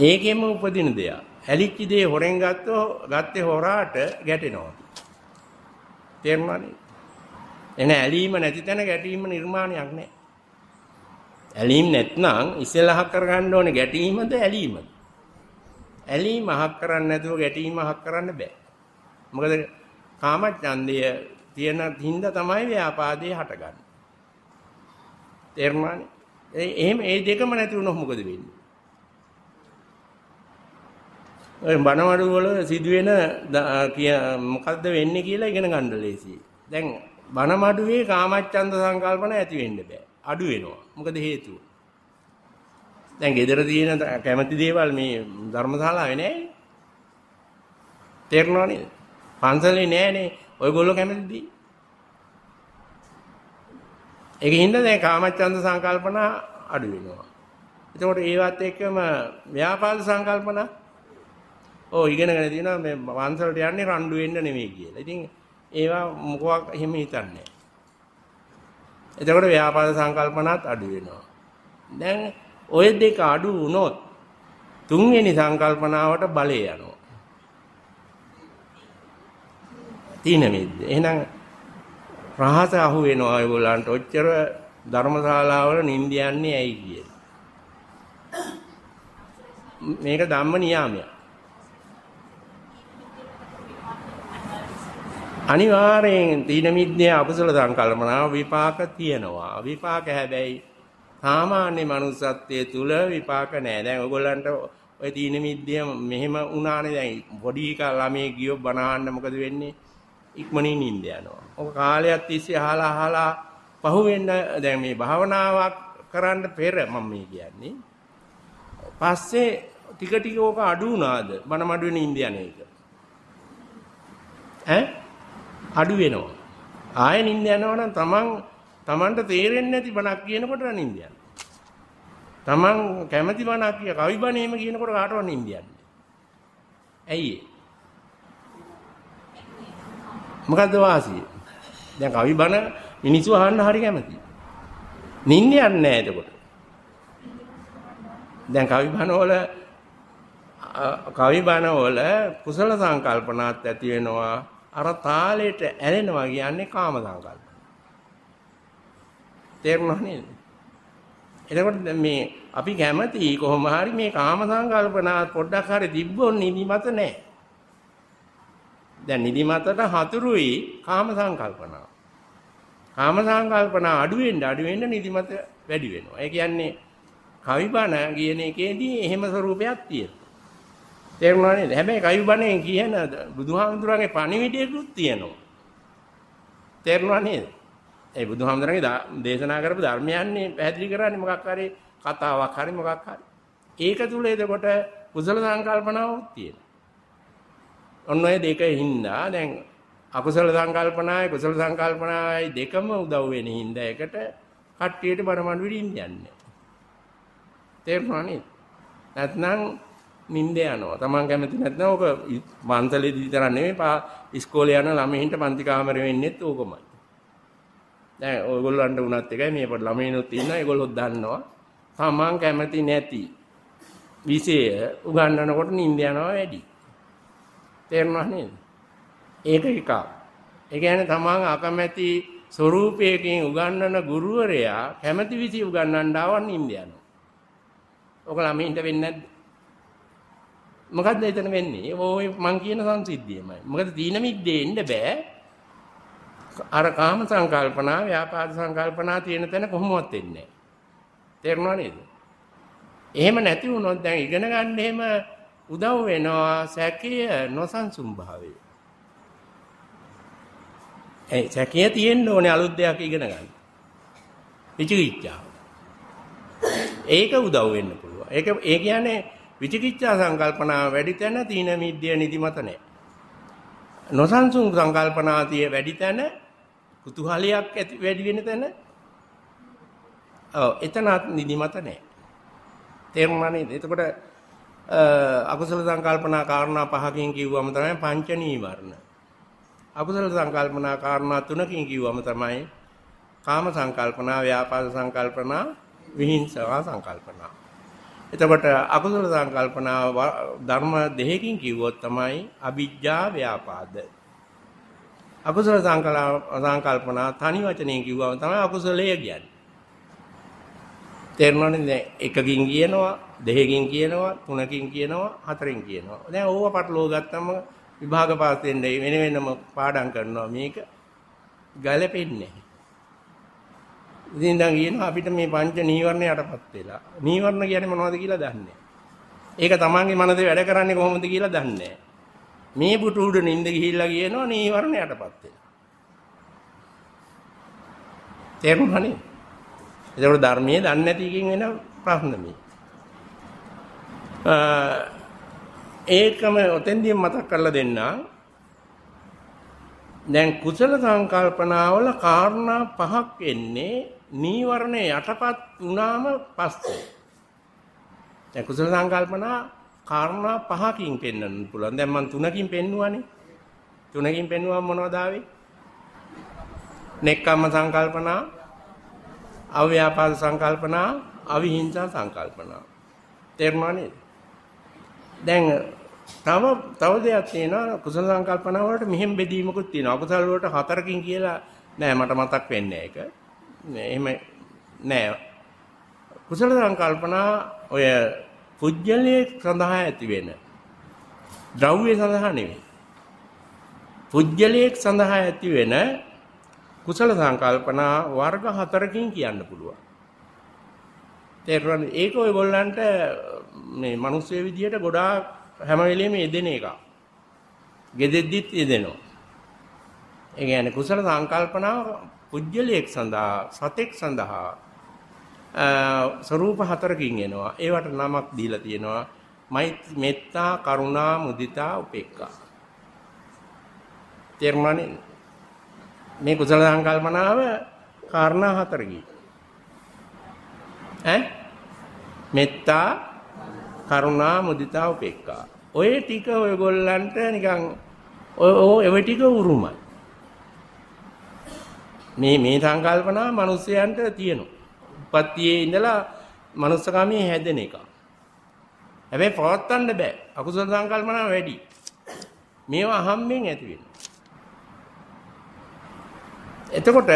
Speaker 1: ඒකෙම උපදින දෙයක්. ඇලිච්ච දේ හොරෙන් ගත්තෝ ගත්තේ හොරාට ගැටෙනවා. තේරුණානේ? එන ඇලීම නැති තැන ගැටීම නිර්මාණයක් නැහැ. ඇලීම් නැත්නම් ඉස්සෙල්ලා හක් කරගන්න ඕනේ ගැටීමද ඇලීමද? ඇලීම හක් කරන්නේ නැතුව ගැටීම හක් කරන්න බෑ. මොකද කාමච්ඡන්දය තියෙන හින්දා තමයි ව්‍යාපාදේ හටගන්නේ. තේරුණානේ? එහෙම ඒ දෙකම නැති වුණොත් මොකද වෙන්නේ? ඔය බණවඩු වල සිදුවෙන මොකද්ද වෙන්නේ කියලා ඉගෙන ගන්න ලේසියි. දැන් බනමඩුවේ කාමච්ඡන්ද සංකල්පන ඇති වෙන්න බෑ. අඩු වෙනවා. මොකද හේතුව? දැන් ගෙදර තියෙන කැමති දේවල් මේ ධර්මශාලාවේ නෑ. තේරුණා නේද? පන්සලේ නෑනේ. ඔයගොල්ලෝ කැමති දේ. ඒකින්ද දැන් කාමච්ඡන්ද සංකල්පන අඩු වෙනවා. එතකොට ඒවත් එක්කම ව්‍යාපාද සංකල්පන ඕ ඉගෙනගෙන තියෙනවා මේ වංශවලට යන්නේ රණ්ඩු වෙන්න නෙමෙයි කියලා. ඉතින් ඒවා මොකක් එහෙම හිතන්නේ එතකොට ව්‍යාපාර සංකල්පනත් අඩු වෙනවා දැන් ওই දෙක අඩු වුණොත් තුන්වෙනි සංකල්පනාවට බලය යනවා තීන මිද්ද එහෙනම් රහස අහු වෙනවා ඒගොල්ලන්ට ඔච්චර ධර්මශාලාවල නිින්ද යන්නේ ඇයි කියලා මේක ධම්ම නියාමයක් අනිවාර්යෙන් තීන මිද්දේ අකුසල සංකල්පනා විපාක තියෙනවා. විපාක හැබැයි සාමාන්‍ය manussත්වයේ තුල විපාක නෑ. දැන් ඔයගොල්ලන්ට ඔය තීන මිද්දේ මෙහෙම උනානේ දැන් පොඩි ළමයේ ගියොත් බනහන්න මොකද වෙන්නේ? ඉක්මනින් නිින්ද යනවා. ඔක කාලයක් තිස්සේ අහලා අහලා පහුවෙන්න දැන් මේ භාවනාවක් කරන්න පෙර මම මේ කියන්නේ. පස්සේ ටික ටික ඕක අඩු වුණාද? බන මඩුවේ නිින්ද යන එක. ඈ අඩු වෙනවා. ආය නිින්ද යනවා නම් තමන් තමන්ට තේරෙන්නේ නැති බණක් කියනකොට නිින්ද යනවා. තමන් කැමැති බණක් කිය කවි බණේම කියනකොට කාටවත් නිින්ද යන්නේ. ඇයි මොකද්ද වාසිය? දැන් කවි බණ මිනිස්සු අහන්න හරි කැමතියි. නිින්ද යන්නේ නැහැ එතකොට. දැන් කවි බණ වල කවි බණ වල කුසල සංකල්පනාත් ඇති වෙනවා අර තාලයට ඇලෙනවා කියන්නේ කාම සංකල්ප. තේරුණා නේද? එතකොට මේ අපි කැමති කොහොම හරි මේ කාම සංකල්පනා පොඩ්ඩක් හරි තිබ්බොත් නිදිමත නැහැ. දැන් නිදිමතට හතුරුයි කාම සංකල්පනා. කාම සංකල්පනා අඩු වෙන්න අඩු වෙන්න නිදිමත වැඩි වෙනවා. ඒ කියන්නේ කවිබණ කියන එකේදී එහෙම ස්වરૂපයක් තියෙනවා. තේරුණා නේද? හැබැයි කයුබණේ කියන බුදුහාමුදුරන්ගේ පණිවිඩයකුත් තියෙනවා. තේරුණා නේද? ඒ බුදුහාමුදුරන්ගේ දේශනා කරපු ධර්මයන්නේ පැහැදිලි කරන්නේ මොකක් හරි කතාවක් හරි මොකක් හරි. ඒක තුල එතකොට කුසල සංකල්පනාවක් තියෙනවා. ඔන්න ඔය දෙකේ හින්දා දැන් අකුසල සංකල්පනායි කුසල සංකල්පනායි දෙකම උදව් වෙන හින්දා එකට කට්ටියට බරමඩු විදිහින් යන්නේ. තේරුණා නේද? නැත්නම් නිින්ද යනවා. Taman කැමති නැත්නම් ඕක මන්තලේදී විතරක් නෙමෙයි ඉස්කෝලේ යන ළමයින්ට පන්ති කාමරේ වෙන්නෙත් ඕකමයි. දැන් ඔයගොල්ලන්ට උනත් එකයි මේ පොඩි ළමයිනුත් ඉන්නවා ඒගොල්ලෝ දන්නවා. Taman කැමති නැති විෂය උගන්වනකොට නිින්ද යනවා වැඩි. තේරුණා නේද? ඒක එකක්. ඒ කියන්නේ Taman අකමැති ස්වરૂපයකින් උගන්වන ගුරුවරයා කැමැති විදිහ උගන්වන්න ආවන් ඉන්දියානෝ. ඔක ළමයින්ට වෙන්නේ නැද්ද? මොකද්ද එතන වෙන්නේ? ඔය මං කියන සංසිද්ධියමයි. මොකද තීන මිද්දේ එන්න බෑ. අර කාම සංකල්පනා, ව්‍යාපාද සංකල්පනා තියෙන තැන කොහොමවත් එන්නේ නැහැ. තේරුණා නේද? එහෙම නැති වුණොත් දැන් ඉගෙන ගන්න එහෙම උදව් වෙනවා සැකය නොසන්සුන් භාවය. ඒ සැකය තියෙන්න ඕනේ අලුත් දෙයක් ඉගෙන ගන්න. විචිකිච්ඡාව. ඒක උදව් වෙන්න පුළුවන්. ඒක ඒ කියන්නේ විචිකිච්ඡා සංකල්පනාව වැඩි තැන තීන මිද්‍ය නිදිමත නැහැ. නොසන්සුන් සංකල්පනාතිය වැඩි තැන කුතුහලයක් ඇති වැඩි වෙන තැන ඔව් එතනත් නිදිමත නැහැ. තේරුණා නේද? එතකොට අකුසල සංකල්පනා කාරණා පහකින් කිව්වම තමයි පංච නීවරණ. අකුසල සංකල්පනා කාරණා තුනකින් කිව්වම තමයි කාම සංකල්පනා, ව්‍යාපාද සංකල්පනා, විහිංසාව සංකල්පනා. එතකොට අකුසල සංකල්පනාව ධර්ම දෙකකින් කිව්වොත් තමයි අවිජ්ජා ව්‍යාපාද. අකුසල සංකල්පනා තනි වචනයෙන් කිව්වම තමයි අකුසලය කියන්නේ. තේරෙනවනේ දැන් එකකින් කියනවා, දෙකකින් කියනවා, තුනකින් කියනවා, හතරෙන් කියනවා. දැන් ඕවා පටලෝ ගත්තම විභාග පාස් වෙන්න වෙන වෙනම පාඩම් කරනවා මේක ගැලපෙන්නේ නැහැ. ඉතින් දැන් කියනවා අපිට මේ පංච නීවරණ යටපත් වෙලා. නීවරණ කියන්නේ මොනවද කියලා දන්නේ ඒක තමන්ගේ මනසේ වැඩ කරන්නේ කොහොමද කියලා දන්නේ මේ පුටු උඩ නිින්ද ගිහිල්ලා කියනවා නීවරණ යටපත් වෙලා. තේරුණානේ? ඒකෝ ධර්මයේ දන්නේ නැති එකකින් වෙන ප්‍රශ්න මේ. ඒකම ඔතෙන්දී මතක් කරලා දෙන්නා දැන් කුසල සංකල්පනාවල කාරණා පහක් එන්නේ නීවරණ යටපත් වුණාම පස්සේ. දැන් කුසල සංකල්පනා කාරණා පහකින් පෙන්වන්න පුළුවන්. දැන් මම තුනකින් පෙන්නුවානේ. තුනකින් පෙන්නුවා මොනවද ආවේ? නෙක්කම්ම සංකල්පනා, අව්‍යාපාද සංකල්පනා, අවිහිංසා සංකල්පනා. තේරුණා නේද? දැන් තව තව දෙයක් තියෙනවා කුසල සංකල්පන වලට මෙහෙම බෙදීමකුත් තියෙනවා. අකුසල වලට හතරකින් කියලා නෑ මට මතක් වෙන්නේ ඒක. එහෙම නෑ. කුසල සංකල්පන ඔය පුජ්‍යලයේ සඳහා ඇති වෙන ද්‍රව්‍ය සඳහා නෙවෙයි. පුජ්‍යලයේ සඳහා ඇති වෙන කුසල සංකල්පන වර්ග හතරකින් කියන්න පුළුවන්. තේරුණාද? ඒක ඔයගොල්ලන්ට මේ මිනිස්සු විදියට ගොඩාක් හැම වෙලෙම යෙදෙන එක. gededdit යෙදෙනවා. ඒ කියන්නේ කුසල සංකල්පනාව පුජ්‍යලයක් සඳහා සතෙක් සඳහා ස්වરૂප හතරකින් එනවා. ඒවට නමක් දීලා තියෙනවා. මෙත්තා, කරුණා, මුදිතා, උපේක්ඛා. තර්මණේ මේ කුසල සංකල්පනාව කාරණා හතරකින් ඈ මෙත්තා කරුණා මුදිතා උපේක්ඛා. ඔය ටික ඔයගොල්ලන්ට නිකන් ඔය ඔය ටික උරුමයි. මේ මේ සංකල්පනා මිනිස්යන්ට තියෙනවා. උපත්තියේ ඉඳලා මනුස්සකමී හැදෙන එක. හැබැයි පවත්වන්න බෑ. අකුසල සංකල්පනා වැඩි. මේවා අහම්මෙන් ඇති වෙනවා. එතකොට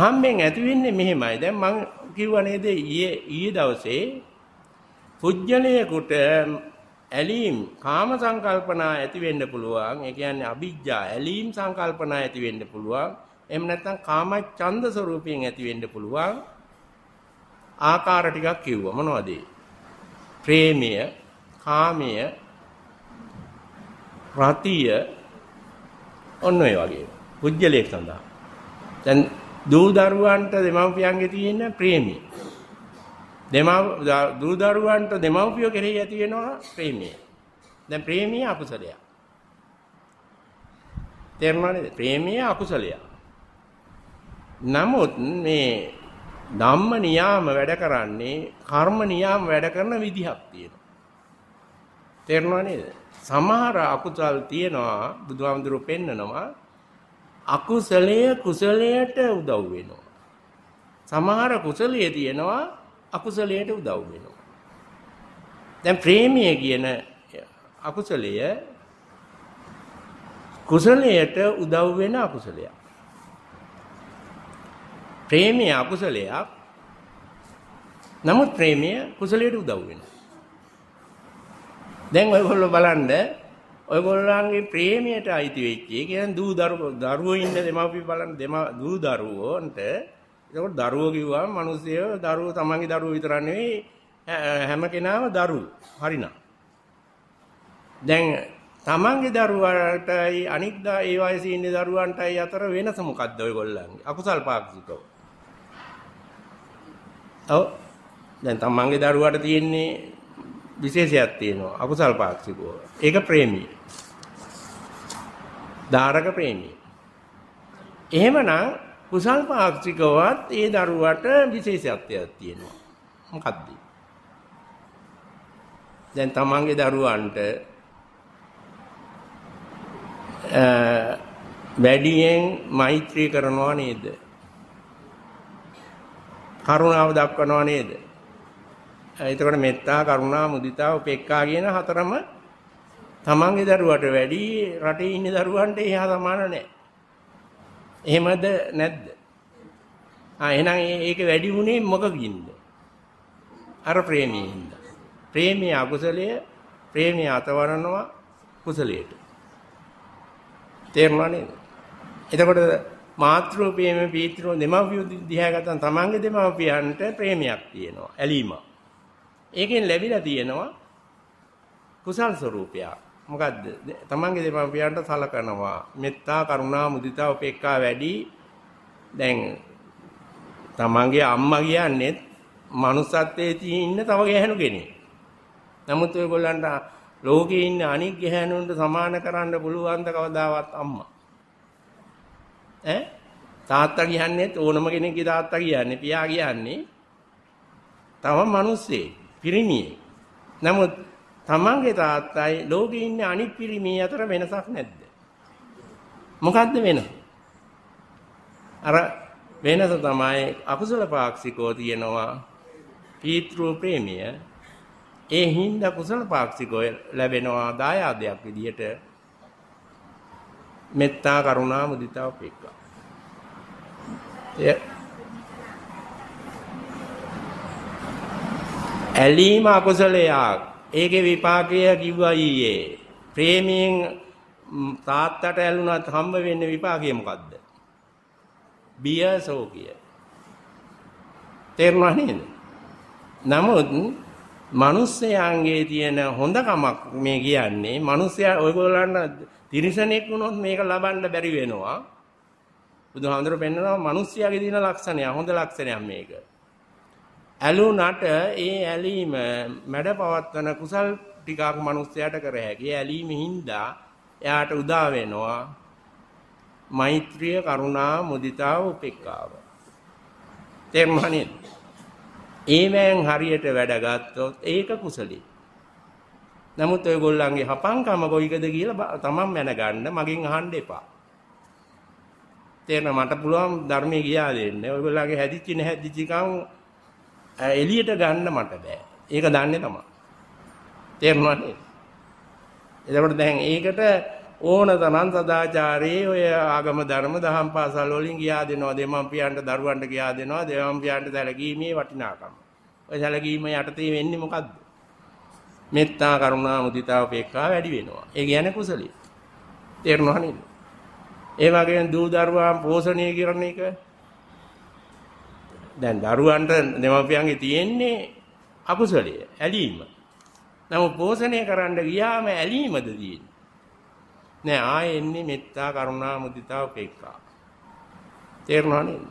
Speaker 1: අහම්මෙන් ඇති වෙන්නේ මෙහෙමයි. දැන් මම කිව්වා නේද ඊයේ ඊයේ දවසේ පුජ්‍යලයකට ඇලීම් කාම සංකල්පනා ඇති වෙන්න පුළුවන්. ඒ කියන්නේ අවිජ්ජා ඇලීම් සංකල්පනා ඇති වෙන්න පුළුවන්. එහෙම නැත්නම් කාම ඡන්ද ස්වરૂපයෙන් ඇති වෙන්න පුළුවන්. ආකාර ටිකක් කිව්වා. මොනවද ඒ? ප්‍රේමය, කාමය, රතිය ඔන්න ඔය වගේ. පුජ්‍යලයක් සඳහා. දැන් දූ දරුවන්ට දෙමව්පියන්ගේ තියෙන ප්‍රේමය. දෙමව දූ දරුවන්ට දෙමව්පියෝ කෙරෙහි ඇති වෙනවා ප්‍රේමය. දැන් ප්‍රේමය අකුසලයක්. තේරුණාද? ප්‍රේමය අකුසලයක්. නමුත් මේ ධම්ම නියාම වැඩ කරන්නේ කර්ම නියාම වැඩ කරන විදිහක් තියෙනවා. තේරුණා නේද? සමහර අකුසල් තියෙනවා බුදුහාමුදුරුවෝ පෙන්නනවා අකුසලය කුසලයට උදව් වෙනවා. සමහර කුසලයේ තියෙනවා අකුසලයට උදව් වෙනවා. දැන් ප්‍රේමය කියන අකුසලය කුසලයට උදව් වෙන අකුසලයක්. ප්‍රේමය අකුසලයක්. නමුත් ප්‍රේමය කුසලයට උදව් වෙනවා. දැන් ඔයගොල්ලෝ බලන්න ඔයගොල්ලන්ගේ ප්‍රේමයට අයිති වෙච්ච ඒ කියන්නේ දූ දරුවෝ ඉන්න දෙමව්පිය බලන්න දෙමව් දූ දරුවෝන්ට එතකොට දරුවෝ කිව්වම මිනිස්සය දරුවෝ තමන්ගේ දරුවෝ විතර නෙවෙයි හැම කෙනාම දරුවෝ. හරිනම්. දැන් තමන්ගේ දරුවාටයි අනිත් ඒ වයසේ ඉන්න දරුවන්ටයි අතර වෙනස මොකද්ද ඔයගොල්ලන්ගේ? අකුසල් පාක්ෂිකව. ඔව්. දැන් තමන්ගේ දරුවාට තියෙන්නේ විශේෂයක් තියෙනවා අකුසල් පාක්ෂිකව. ඒක ප්‍රේමී. ධාරක ප්‍රේමී. එහෙමනම් කුසල් පාක්ෂිකවත් ඒ දරුවට විශේෂත්වයක් තියෙනවා. මොකද්ද? දැන් තමන්ගේ දරුවන්ට වැඩියෙන් මෛත්‍රී කරනවා නේද? කරුණාව දක්වනවා නේද? එතකොට මෙත්තා, කරුණා, මුදිතා, උපේක්ඛා කියන හතරම තමන්ගේ දරුවට වැඩි රටේ ඉන්න දරුවන්ට එහා සමාන නැහැ. එහෙමද නැද්ද? ආ එහෙනම් ඒක වැඩි වුණේ මොකකින්ද? අර ප්‍රේමයෙන්ද? ප්‍රේමයේ අකුසලය ප්‍රේමයේ අතවරනවා කුසලයට. තේරුණා නේද? එතකොට මාතෘ ප්‍රේම පීතෘ දෙමව්පිය දිහා ගත්තම තමන්ගේ දෙමව්පියන්ට ප්‍රේමයක් තියෙනවා ඇලීමක්. ඒකෙන් ලැබිලා තියෙනවා කුසල් ස්වરૂපයක්. මොකද්ද? තමන්ගේ දෙමාපියන්ට සලකනවා. මෙත්තා, කරුණා, මුදිතා, උපේක්ඛා වැඩි. දැන් තමන්ගේ අම්මා කියන්නේ manussත්වයේ තියෙන තව ගැහණු කෙනෙක්. නමුත් ඔයගොල්ලන්ට ලෝකේ ඉන්න අනික් ගැහණුන්ට සමාන කරන්න පුළුවන් ද කවදාවත් අම්මා. ඈ තාත්තා කියන්නේත් ඕනම කෙනෙක්ගේ තාත්තා කියන්නේ පියා කියන්නේ තම මිනිස්සේ පිරිණියේ. නමුත් තමන්ගේ තාත්තයි ලෝකේ ඉන්න අනිත් පිරිමේ අතර වෙනසක් නැද්ද? මොකද්ද වෙනස? අර වෙනස තමයි අකුසල පාක්ෂිකෝ තියෙනවා පීතෘ ප්‍රේමය. ඒ හින්දා කුසල පාක්ෂිකෝ ලැබෙනවා දායාදයක් විදියට. මෙත්තා කරුණා මුදිතා උපේක්ඛා. ඇලීම අකුසලයක් ඒකේ විපාකය කිව්වා ඊයේ. ප්‍රේමයෙන් තාත්තට ඇලුනත් හම්බ වෙන්න විපාකය මොකද්ද? බිය සෝකිය. තේරුණා නේද? නමුත් මිනිස්යාගේ තියෙන හොඳකමක් මේ කියන්නේ මිනිස්යා ඔයගොල්ලන්ට තිරිසනෙක් වුණොත් මේක ලබන්න බැරි වෙනවා. බුදුහාමුදුරුවෝ පෙන්නනවා මිනිස්යාගේ තියෙන ලක්ෂණය හොඳ ලක්ෂණයක් මේක. ඇලුනට ඒ ඇලීම මැඩ පවත්වන කුසල් ටිකක් මිනිස්සයාට කර හැකි. ඇලීම හින්දා එයාට උදා වෙනවා මෛත්‍රිය, කරුණා, මුදිතාව, උපේක්ඛාව. තේරුණානේ? ඒවෙන් හරියට වැඩ ගත්තොත් ඒක කුසලී. නමුත් ඔයගොල්ලන්ගේ හපංකම කොයිකද කියලා තමන් මැනගන්න මගෙන් අහන්න එපා. තේරෙන මට පුළුවන් ධර්මයේ ගියා දෙන්න. ඔයගොල්ලන්ගේ හැදිච්ච නැහැදිච්චකම් එළියට ගන්න මට බෑ. ඒක දන්නේ තමයි. තේරුණා නේද? එතකොට දැන් ඒකට ඕන තරම් සදාචාරයේ ඔය ආගම ධර්ම දහම් පාසල් වලින් ගියා දෙනවා දෙමම්පියන්ට දරුවන්ට ගියා දෙනවා දෙමම්පියන්ට සැලකීමේ වටිනාකම. ඔය සැලකීම යටතේ වෙන්නේ මොකද්ද? මෙත්තා කරුණා මුදිතා උපේක්ඛා වැඩි වෙනවා. ඒ කියන්නේ කුසලිය. තේරුණා නේද? ඒ වගේම දූ දරුවන් පෝෂණය කරන එක දැන් දරුවන්ට දෙමව්පියන්ගේ තියෙන්නේ අකුසලය, ඇලීම. නමුත් පෝෂණය කරන්න ගියාම ඇලීමද තියෙන්නේ. නෑ ආයේ එන්නේ මෙත්තා, කරුණා, මුදිතා, උපේක්ඛා. තේරුණා නේද?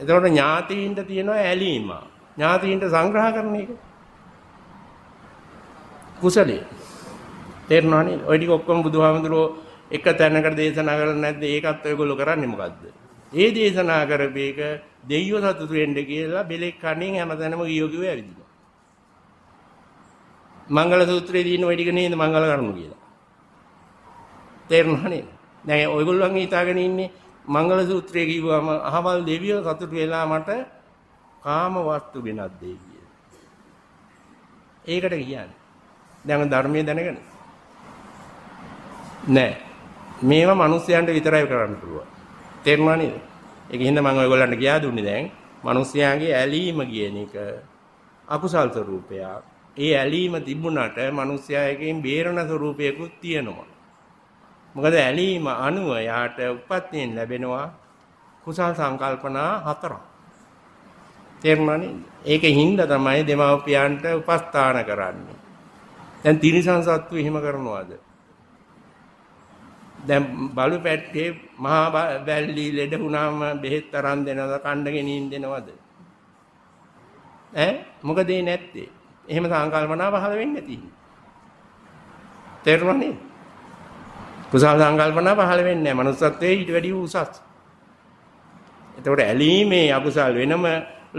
Speaker 1: එතකොට ඥාතීන්ට තියෙනවා ඇලීම. ඥාතීන්ට සංග්‍රහ කරන එක. කුසලය. තේරුණා නේද? ඔය ටික ඔක්කොම බුදුහාමුදුරුවෝ එක තැනකට දේශනා කරලා නැද්ද? ඒකත් ඔයගොල්ලෝ කරන්නේ මොකද්ද? ඒ දේශනා කරපේක දෙයියෝ සතුටු වෙන්න කියලා බෙලෙක් කණෙන් හැමතැනම ගියෝ කිව්ව ඇවිදිනවා. මංගල සූත්‍රයේ දින ওই ටික නේද මංගල කරුණු කියලා. තේරුණා නේද? දැන් ඔයගොල්ලන් හිතාගෙන ඉන්නේ මංගල සූත්‍රය කිව්වම අහවල් දෙවියෝ සතුටු වෙලා මට කාම වස්තු ගෙනත් දෙයි කියලා. ඒකට කියන්නේ. දැන් ධර්මයේ දැනගෙන. නෑ. මේවා මිනිස්යන්ට විතරයි කරන්න පුළුවන්. තේරුණා නේද? ඒක හින්දා මම ඔයගොල්ලන්ට කියා දුන්නේ දැන් මිනිස්යාගේ ඇලීම කියන එක අකුසල් ස්වરૂපයක්. ඒ ඇලීම තිබුණාට මිනිස්යා එකෙන් බේරණ ස්වરૂපයකුත් තියෙනවා. මොකද ඇලීම අනුව යාට උපත්යෙන් ලැබෙනවා කුසල් සංකල්පනා හතරක්. තේරුණානේ? ඒකෙන් හින්දා තමයි දෙමව්පියන්ට උපස්ථාන කරන්නේ. දැන් තිරිසන් සත්තු එහෙම කරනවාද? දැන් බලු පැත්තේ මහා වැල්ලි ලෙඩ වුණාම බෙහෙත් අරන් දෙනවද කණ්ඩ ගෙනින් දෙනවද ඈ මොකද ඒ නැත්තේ එහෙම සංකල්පනා පහළ වෙන්නේ නැති තේරුණානේ කුසල සංකල්පනා පහළ වෙන්නේ නැහැ manussත්වයේ ඊට වැඩි උසස් එතකොට ඇලීමේ අකුසල් වෙනම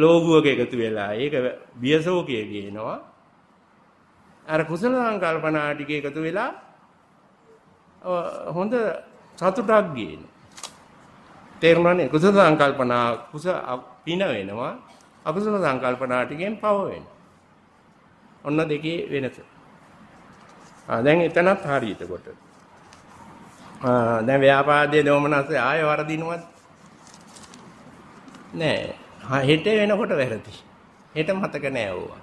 Speaker 1: ලෝභුවක එකතු වෙලා ඒක බියසෝකයේ කියනවා අර කුසල සංකල්පනා ටික එකතු වෙලා හොඳ සතුටක් ගේන තේරුණානේ කුසල සංකල්පනා කුස පින වෙනවා අකුසල සංකල්පනා ටිකෙන් පව වෙනවා. ඔන්න දෙකේ වෙනස. ආ දැන් එතනත් හරියට කොට. ආ දැන් ව්‍යාපාදයේ දෝමනසේ ආය වරදිනවද? නෑ. හෙට වෙනකොට වැරදි. හෙට මතක නෑ ඕවා.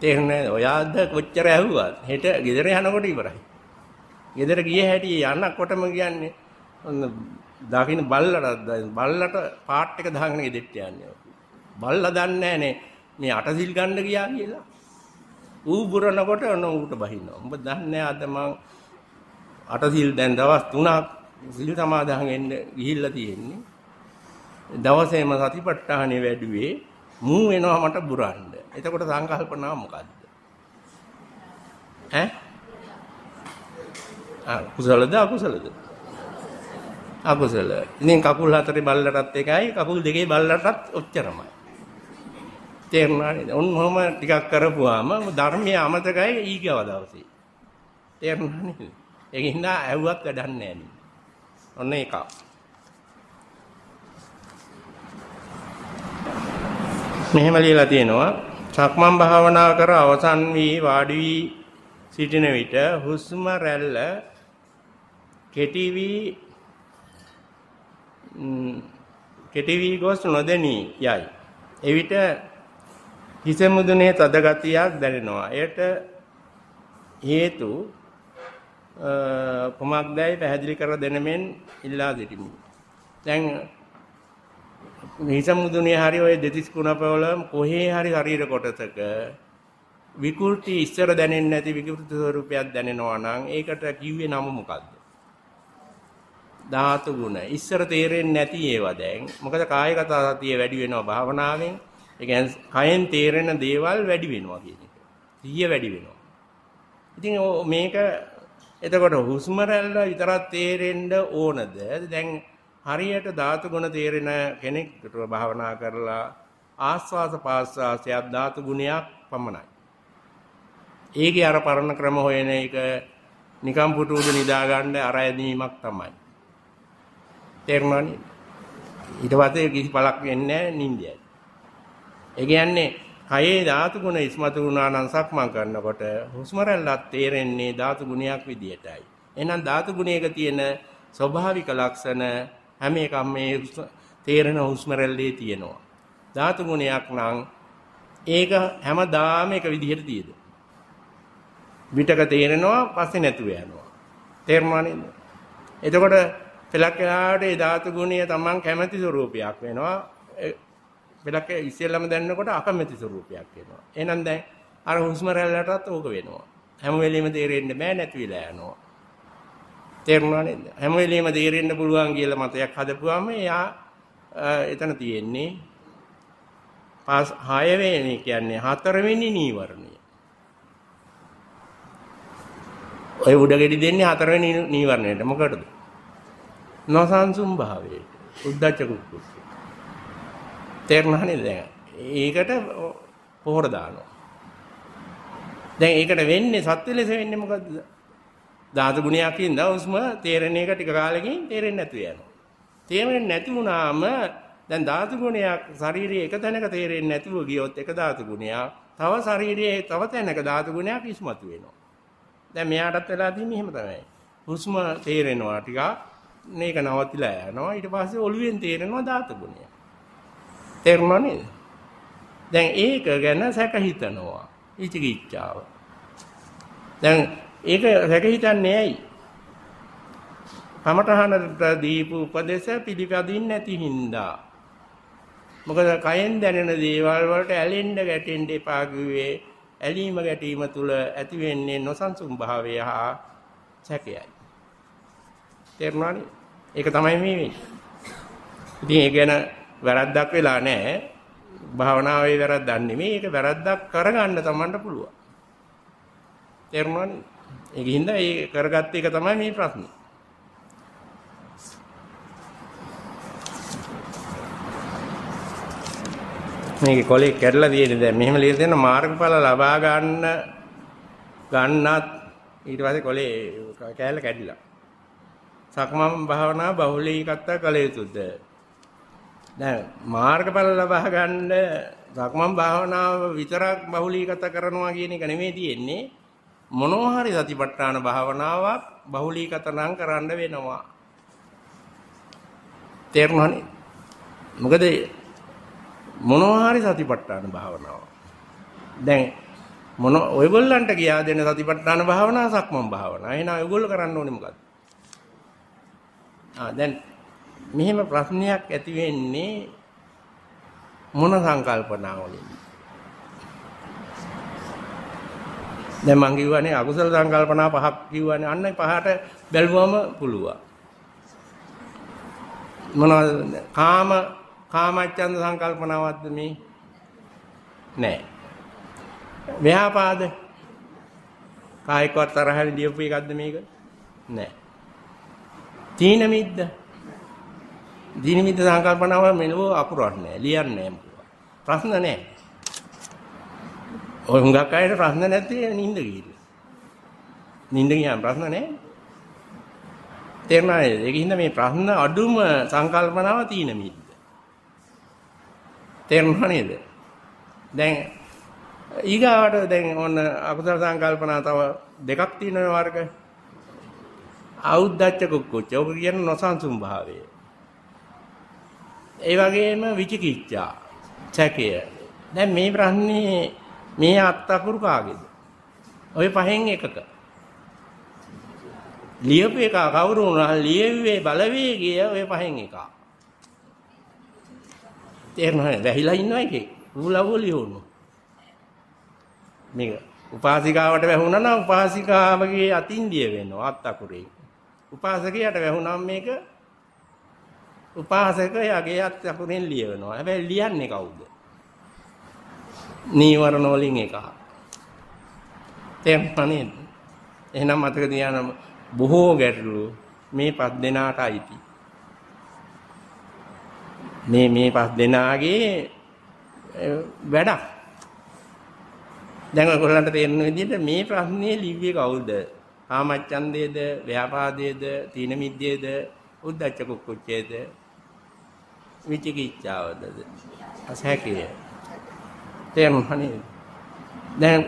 Speaker 1: තේරුණාද? ඔයාද කොච්චර ඇහුවත් හෙට ගෙදර යනකොට ඉවරයි. ගෙදර ගියේ හැටි යන්නකොටම කියන්නේ දකින්න බල්ලට බල්ලට පාට් එක දාගෙන ගෙදෙට්ට යන්නේ. බල්ලා දන්නේ නැහනේ මේ අටසිල් ගන්න ගියා කියලා. ඌ බුරනකොට ඔන්න ඌට බහිනවා. උඹ දන්නේ අද මං අටසිල් දැන් දවස් 3ක් සිල් සමාදන් වෙන්න ගිහිල්ලා තියෙන්නේ. දවසේම සතිපට්ඨානෙ වැඩිවේ මූ වෙනවා මට බුරන්න. එතකොට සංකල්පනාව මොකද්ද? ඈ? ආ කුසලද අකුසලද? අකුසල. ඉතින් කකුල් හතරේ බල්ලටත් එකයි කකුල් දෙකේ බල්ලටත් ඔච්චරමයි. තේරුණානේ. ඔන්නෝම ටිකක් කරපුවාම ධර්මය අමතකයි ඊගව දවසේ. තේරුණානේ. ඒක හින්දා ඇහුවත් වැඩක් නැහැ. ඔන්න ඒක. මෙහෙම ලියලා තියෙනවා සක්මන් භාවනා කර අවසන් වී වාඩි වී සිටින විට හුස්ම රැල්ල කෙටි වී කෙටි වී ගොස් නොදෙනී යයි. එවිට හිසමුදුනේ තද ගතියක් දැනෙනවා. එයට හේතු කුමක්දයි පැහැදිලි කර දෙනමෙන් ඉල්ලා සිටිමි. දැන් හිසමුදුනේ හරි ওই දෙතිස් කුණපවල කොහේ හරි ශරීර කොටසක විකෘති ඉස්සර දැනෙන්නේ නැති විකෘති ස්වරූපයක් දැනෙනවා නම් ඒකට කිව්වේ නම මොකක්ද? ධාතු ගුණ. ඉස්සර තේරෙන්නේ නැති ඒවා දැන්. මොකද කායගත සතිය වැඩි වෙනවා භාවනාවෙන්. ඒ කියන්නේ කයෙන් තේරෙන දේවල් වැඩි වෙනවා කියන එක. සිහිය වැඩි වෙනවා. ඉතින් මේක එතකොට හුස්ම රැල්ල විතරක් තේරෙන්න ඕනද? දැන් හරියට ධාතු ගුණ තේරෙන කෙනෙක්ට භාවනා කරලා ආස්වාස පාස්වාසයක් ධාතු ගුණයක් පමණයි. ඒකේ අර පරණ ක්‍රම හොයන එක නිකම් පුටු උඩ නිදා ගන්න අර ඇදීමක් තමයි. තේරුණානේ. ඊට පස්සේ කිසි පළක් වෙන්නේ නැහැ නිින්දයි. ඒ කියන්නේ කයේ ධාතු ගුණ ඉස්මතු වුණා නම් සක්මන් කරනකොට හුස්ම රැල්ලක් තේරෙන්නේ ධාතු ගුණයක් විදියටයි. එහෙනම් ධාතු ගුණයක තියෙන ස්වභාවික ලක්ෂණ හැම එකම මේ තේරෙන හුස්ම රැල්ලේ තියෙනවා. ධාතු ගුණයක් නම් ඒක හැමදාම එක විදිහට තියෙද. විතක තේරෙනවා පස්සේ නැතුව යනවා. තේරුණා නේද? එතකොට පෙළක් වෙලාවට ඒ ධාතු ගුණය තමන් කැමැති ස්වરૂපයක් වෙනවා. පෙළක් ඉස්සෙල්ලම දැන්නකොට අකමැති ස්වરૂපයක් වෙනවා. එහෙනම් දැන් අර හුස්ම රැල්ලටත් ඕක වෙනවා. හැම වෙලෙම තේරෙන්න බෑ නැති වෙලා යනවා. තේරුණා නේද? හැම වෙලෙම තේරෙන්න පුළුවන් කියලා මතයක් හදපුවාම එයා එතන තියෙන්නේ පස් 6 වෙනි කියන්නේ 4 වෙනි නීවරණය. ඔය උඩගෙඩි දෙන්නේ 4 වෙනි නීවරණයට. මොකටද? නොසන්සුන් භාවයට උද්දච්ච කුක්කුච්ච. තේරුණානේ දැන්. ඒකට පොහොර දානවා. දැන් ඒකට වෙන්නේ සත්‍ය ලෙස වෙන්නේ මොකද්ද? ධාතු ගුණයකින් දවස්ම තේරෙන එක ටික කාලෙකින් තේරෙන්නේ නැතුව යනවා. තේරෙන්නේ නැති වුණාම දැන් ධාතු ගුණයක් ශරීරයේ එක තැනක තේරෙන්නේ නැතුව ගියොත් එක ධාතු ගුණයක් තව ශරීරයේ තව තැනක ධාතු ගුණයක් ඉස්මතු වෙනවා. දැන් මෙයාටත් වෙලා තියෙන්නේ එහෙම තමයි. හුස්ම තේරෙනවා ටිකක් මේක නවතිලා යනවා ඊට පස්සේ ඔළුවෙන් තේරෙනවා ධාතු ගුණය තේරුණා නේද දැන් ඒක ගැන සැක හිතනවා ඉතිකිච්ඡාව දැන් ඒක සැක හිතන්නේ ඇයි කමඨහනට දීපු උපදේශ පිළිපදින්නේ නැති හින්දා මොකද කයෙන් දැනෙන දේවල් වලට ඇලෙන්න ගැටෙන්න එපා කිව්වේ ඇලීම ගැටීම තුල ඇති වෙන්නේ නොසන්සුන් භාවය හා සැකයයි තේරුණානේ ඒක තමයි මේ ඉතින් ඒක ගැන වැරද්දක් වෙලා නැහැ. භාවනාවේ වැරද්දක් නෙමෙයි. ඒක වැරද්දක් කරගන්න තමන්ට පුළුවන්. තේරුණානේ? ඒකින්ද ඒ කරගත්ත එක තමයි මේ ප්‍රශ්නේ. මේක කොලේ කැඩලා තියෙන්නේ දැන් මෙහෙම ලියලා තියෙන මාර්ගඵල ලබා ගන්න ගන්නත් ඊට පස්සේ කොලේ කෑල්ල කැඩිලා සක්මන් භාවනා බහුලීකත්ව කළ යුතුද? දැන් මාර්ගඵල ලබා ගන්න සක්මන් භාවනාව විතරක් බහුලීගත කරනවා කියන එක නෙමෙයි තියෙන්නේ මොනවා හරි සතිපට්ඨාන භාවනාවක් බහුලීගත නම් කරන්න වෙනවා තේරුණානේ මොකද මොනවා හරි සතිපට්ඨාන භාවනාව දැන් මොන ඔයගොල්ලන්ට ගියා දෙන සතිපට්ඨාන භාවනාව සක්මන් භාවනාව එහෙනම් ඔයගොල්ලෝ කරන්න ඕනේ මොකක්ද දැන් මෙහෙම ප්‍රශ්නයක් ඇති වෙන්නේ මොන සංකල්පනාවලින්ද? දැන් මං කියවනේ අකුසල සංකල්පනා පහක් කියවනේ අන්න පහට බැලුවම පුළුවන්. මොනවද? කාම කාමච්ඡන්ද සංකල්පනාවක්ද මේ? නෑ. ව්‍යාපාද කායිකවත් තරහින් දීපු එකක්ද මේක? නෑ. තීන මිද්ද. දීන මිද්ද සංකල්පනාව මෙලව අකුරක් නෑ. ලියන්නේ නෑ. ප්‍රශ්න නෑ. ඔය හුඟක් අයට ප්‍රශ්න නැති නිින්ද ගිහිල්ලා. නිින්ද ගියාම ප්‍රශ්න නෑ. තේරුණා නේද? ඒක හින්දා මේ ප්‍රශ්න අඩුම සංකල්පනාව තීන මිද්ද. තේරුණා නේද? දැන් ඊගාවට දැන් ඔන්න අකුසල සංකල්පනා තව දෙකක් තියෙනවා වර්ග. ඖද්දච්ච කුක්කුච්ච. ඔක කියන්නේ නොසන්සුන් භාවය. ඒ වගේම විචිකිච්ඡා සැකය. දැන් මේ ප්‍රශ්නේ මේ අත්අකුරු කාගේද? ওই පහෙන් එකක. ලියපු එක කවුරු වුණා ලියුවේ බලවේගය ওই පහෙන් එකක්. තේරෙනවද? වැහිලා ඉන්නවා එකේ. ඌලවෝ ලියවුණු. මේක උපාසිකාවට වැහුණා නම් උපාසිකාවගේ අතින්දිය වෙනවා අත්අකුරේ. උපාසකයාට වැහුණාම මේක උපාසකයාගේ අත් අකුරෙන් ලියවනවා. හැබැයි ලියන්නේ කවුද? නීවරණ වලින් එකක්. තේරුණා නේද? එහෙනම් මතක තියාගන්න බොහෝ ගැටලු මේ පස් දෙනාට අයිති. මේ මේ පස් දෙනාගේ වැඩක්. දැන් ඔයගොල්ලන්ට තේරෙන විදිහට මේ ප්‍රශ්නේ ලිව්වේ කවුද? ආමච්ඡන්දේද, ව්‍යාපාදේද, තීන මිද්දේද, උද්ධච්ච කුක්කුච්චේද, විචිකිච්ඡාවද? අසහැකිය. තේරුණානේ. දැන්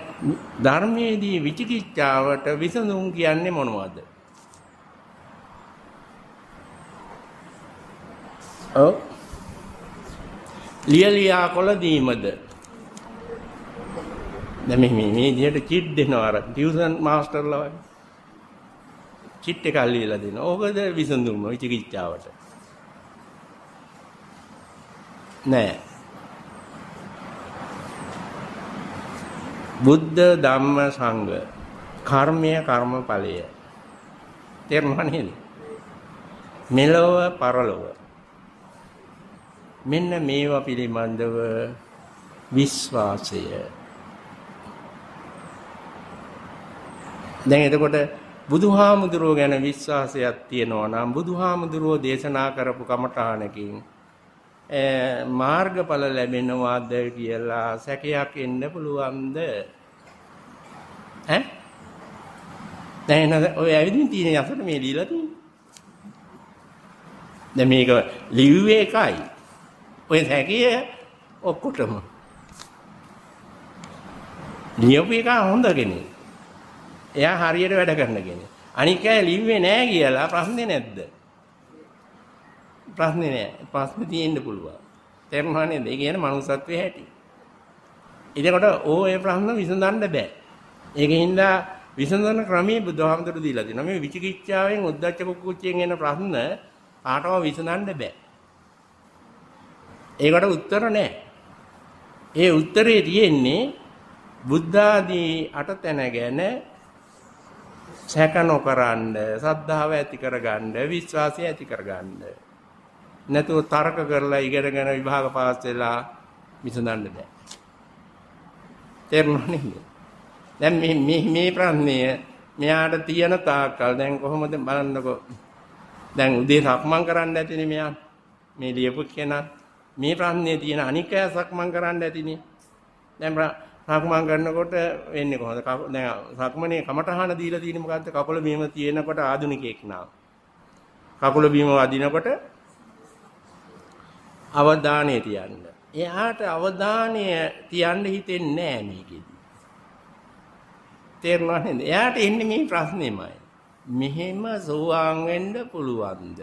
Speaker 1: ධර්මයේදී විචිකිච්ඡාවට විසඳුම් කියන්නේ මොනවද? ඔව්. ලියලියා කොළ දීමද දැන් මේ මේ විදිහට චීට් දෙනවා අර ටියුෂන් මාස්ටර්ලා වගේ කිට් එකක් ලියලා දෙනවා. ඕකද විසඳුම විචිකිච්ඡාවට. නෑ. බුද්ධ ධම්ම සංඝ කර්මය කර්මඵලය තේරුණා නේද මෙලව පරලොව මෙන්න මේවා පිළිබඳව විශ්වාසය දැන් එතකොට බුදුහාමුදුරුව ගැන විශ්වාසයක් තියෙනවා නම් බුදුහාමුදුරුව දේශනා කරපු කමඨාණකින් මාර්ගඵල ලැබෙනවාද කියලා සැකයක් එන්න පුළුවන්ද ඈ දැන් ඔය ඇවිදින් තියෙන යසට මේ දීලා තියෙන්නේ දැන් මේක ලිව්වේ එකයි ඔය හැකිය ඔක්කොටම ලියපු එක හොඳ කෙනෙක් එයා හරියට වැඩ කරන කෙනෙක්. අනික අය ලිව්වේ නෑ කියලා ප්‍රශ්නේ නැද්ද? ප්‍රශ්නේ නෑ. ප්‍රශ්නේ තියෙන්න පුළුවන්. තේරුණා නේද? ඒ කියන්නේ මනුස්සත්වයේ හැටි. එතකොට ඕ ඒ ප්‍රශ්න විසඳන්න බෑ. ඒකින්ද විසඳන ක්‍රමයේ බුදුහාමුදුරු දීලා තියෙනවා. මේ විචිකිච්ඡාවෙන් උද්දච්ච කුක්කුච්චයෙන් එන ප්‍රශ්න කාටවත් විසඳන්න බෑ. ඒකට උත්තර නෑ. ඒ උත්තරේ තියෙන්නේ බුද්ධ ආදී අටතැන ගැන සැක නොකරන්න, සද්ධාව ඇති කරගන්න, විශ්වාසය ඇති කරගන්න. නැතුව තර්ක කරලා ඉගෙනගෙන විභාග පාස් වෙලා විසඳන්න බෑ. තේරුණා දැන් මේ මේ ප්‍රශ්නය මෙයාට තියෙන තාක්කල් දැන් කොහොමද බලන්නකෝ. දැන් උදේ සක්මන් කරන්න ඇතිනේ මෙයා. මේ ලියපු කෙනා මේ ප්‍රශ්නේ තියෙන අනිකය සක්මන් කරන්න ඇතිනේ. දැන් සක්මන් කරනකොට වෙන්නේ කොහොමද? දැන් සක්මනේ කමටහන දීලා තියෙන මොකද්ද? කකුල බිම තියෙනකොට ආදුනිකයෙක් නා. කකුල බිම වදිනකොට අවධානය තියන්න. එයාට අවධානය තියන්න හිතෙන්නේ නැහැ මේකෙදි. තේරුණා නේද? එයාට එන්නේ මේ ප්‍රශ්නේමයි. මෙහෙම සෝවාන් වෙන්න පුළුවන්ද?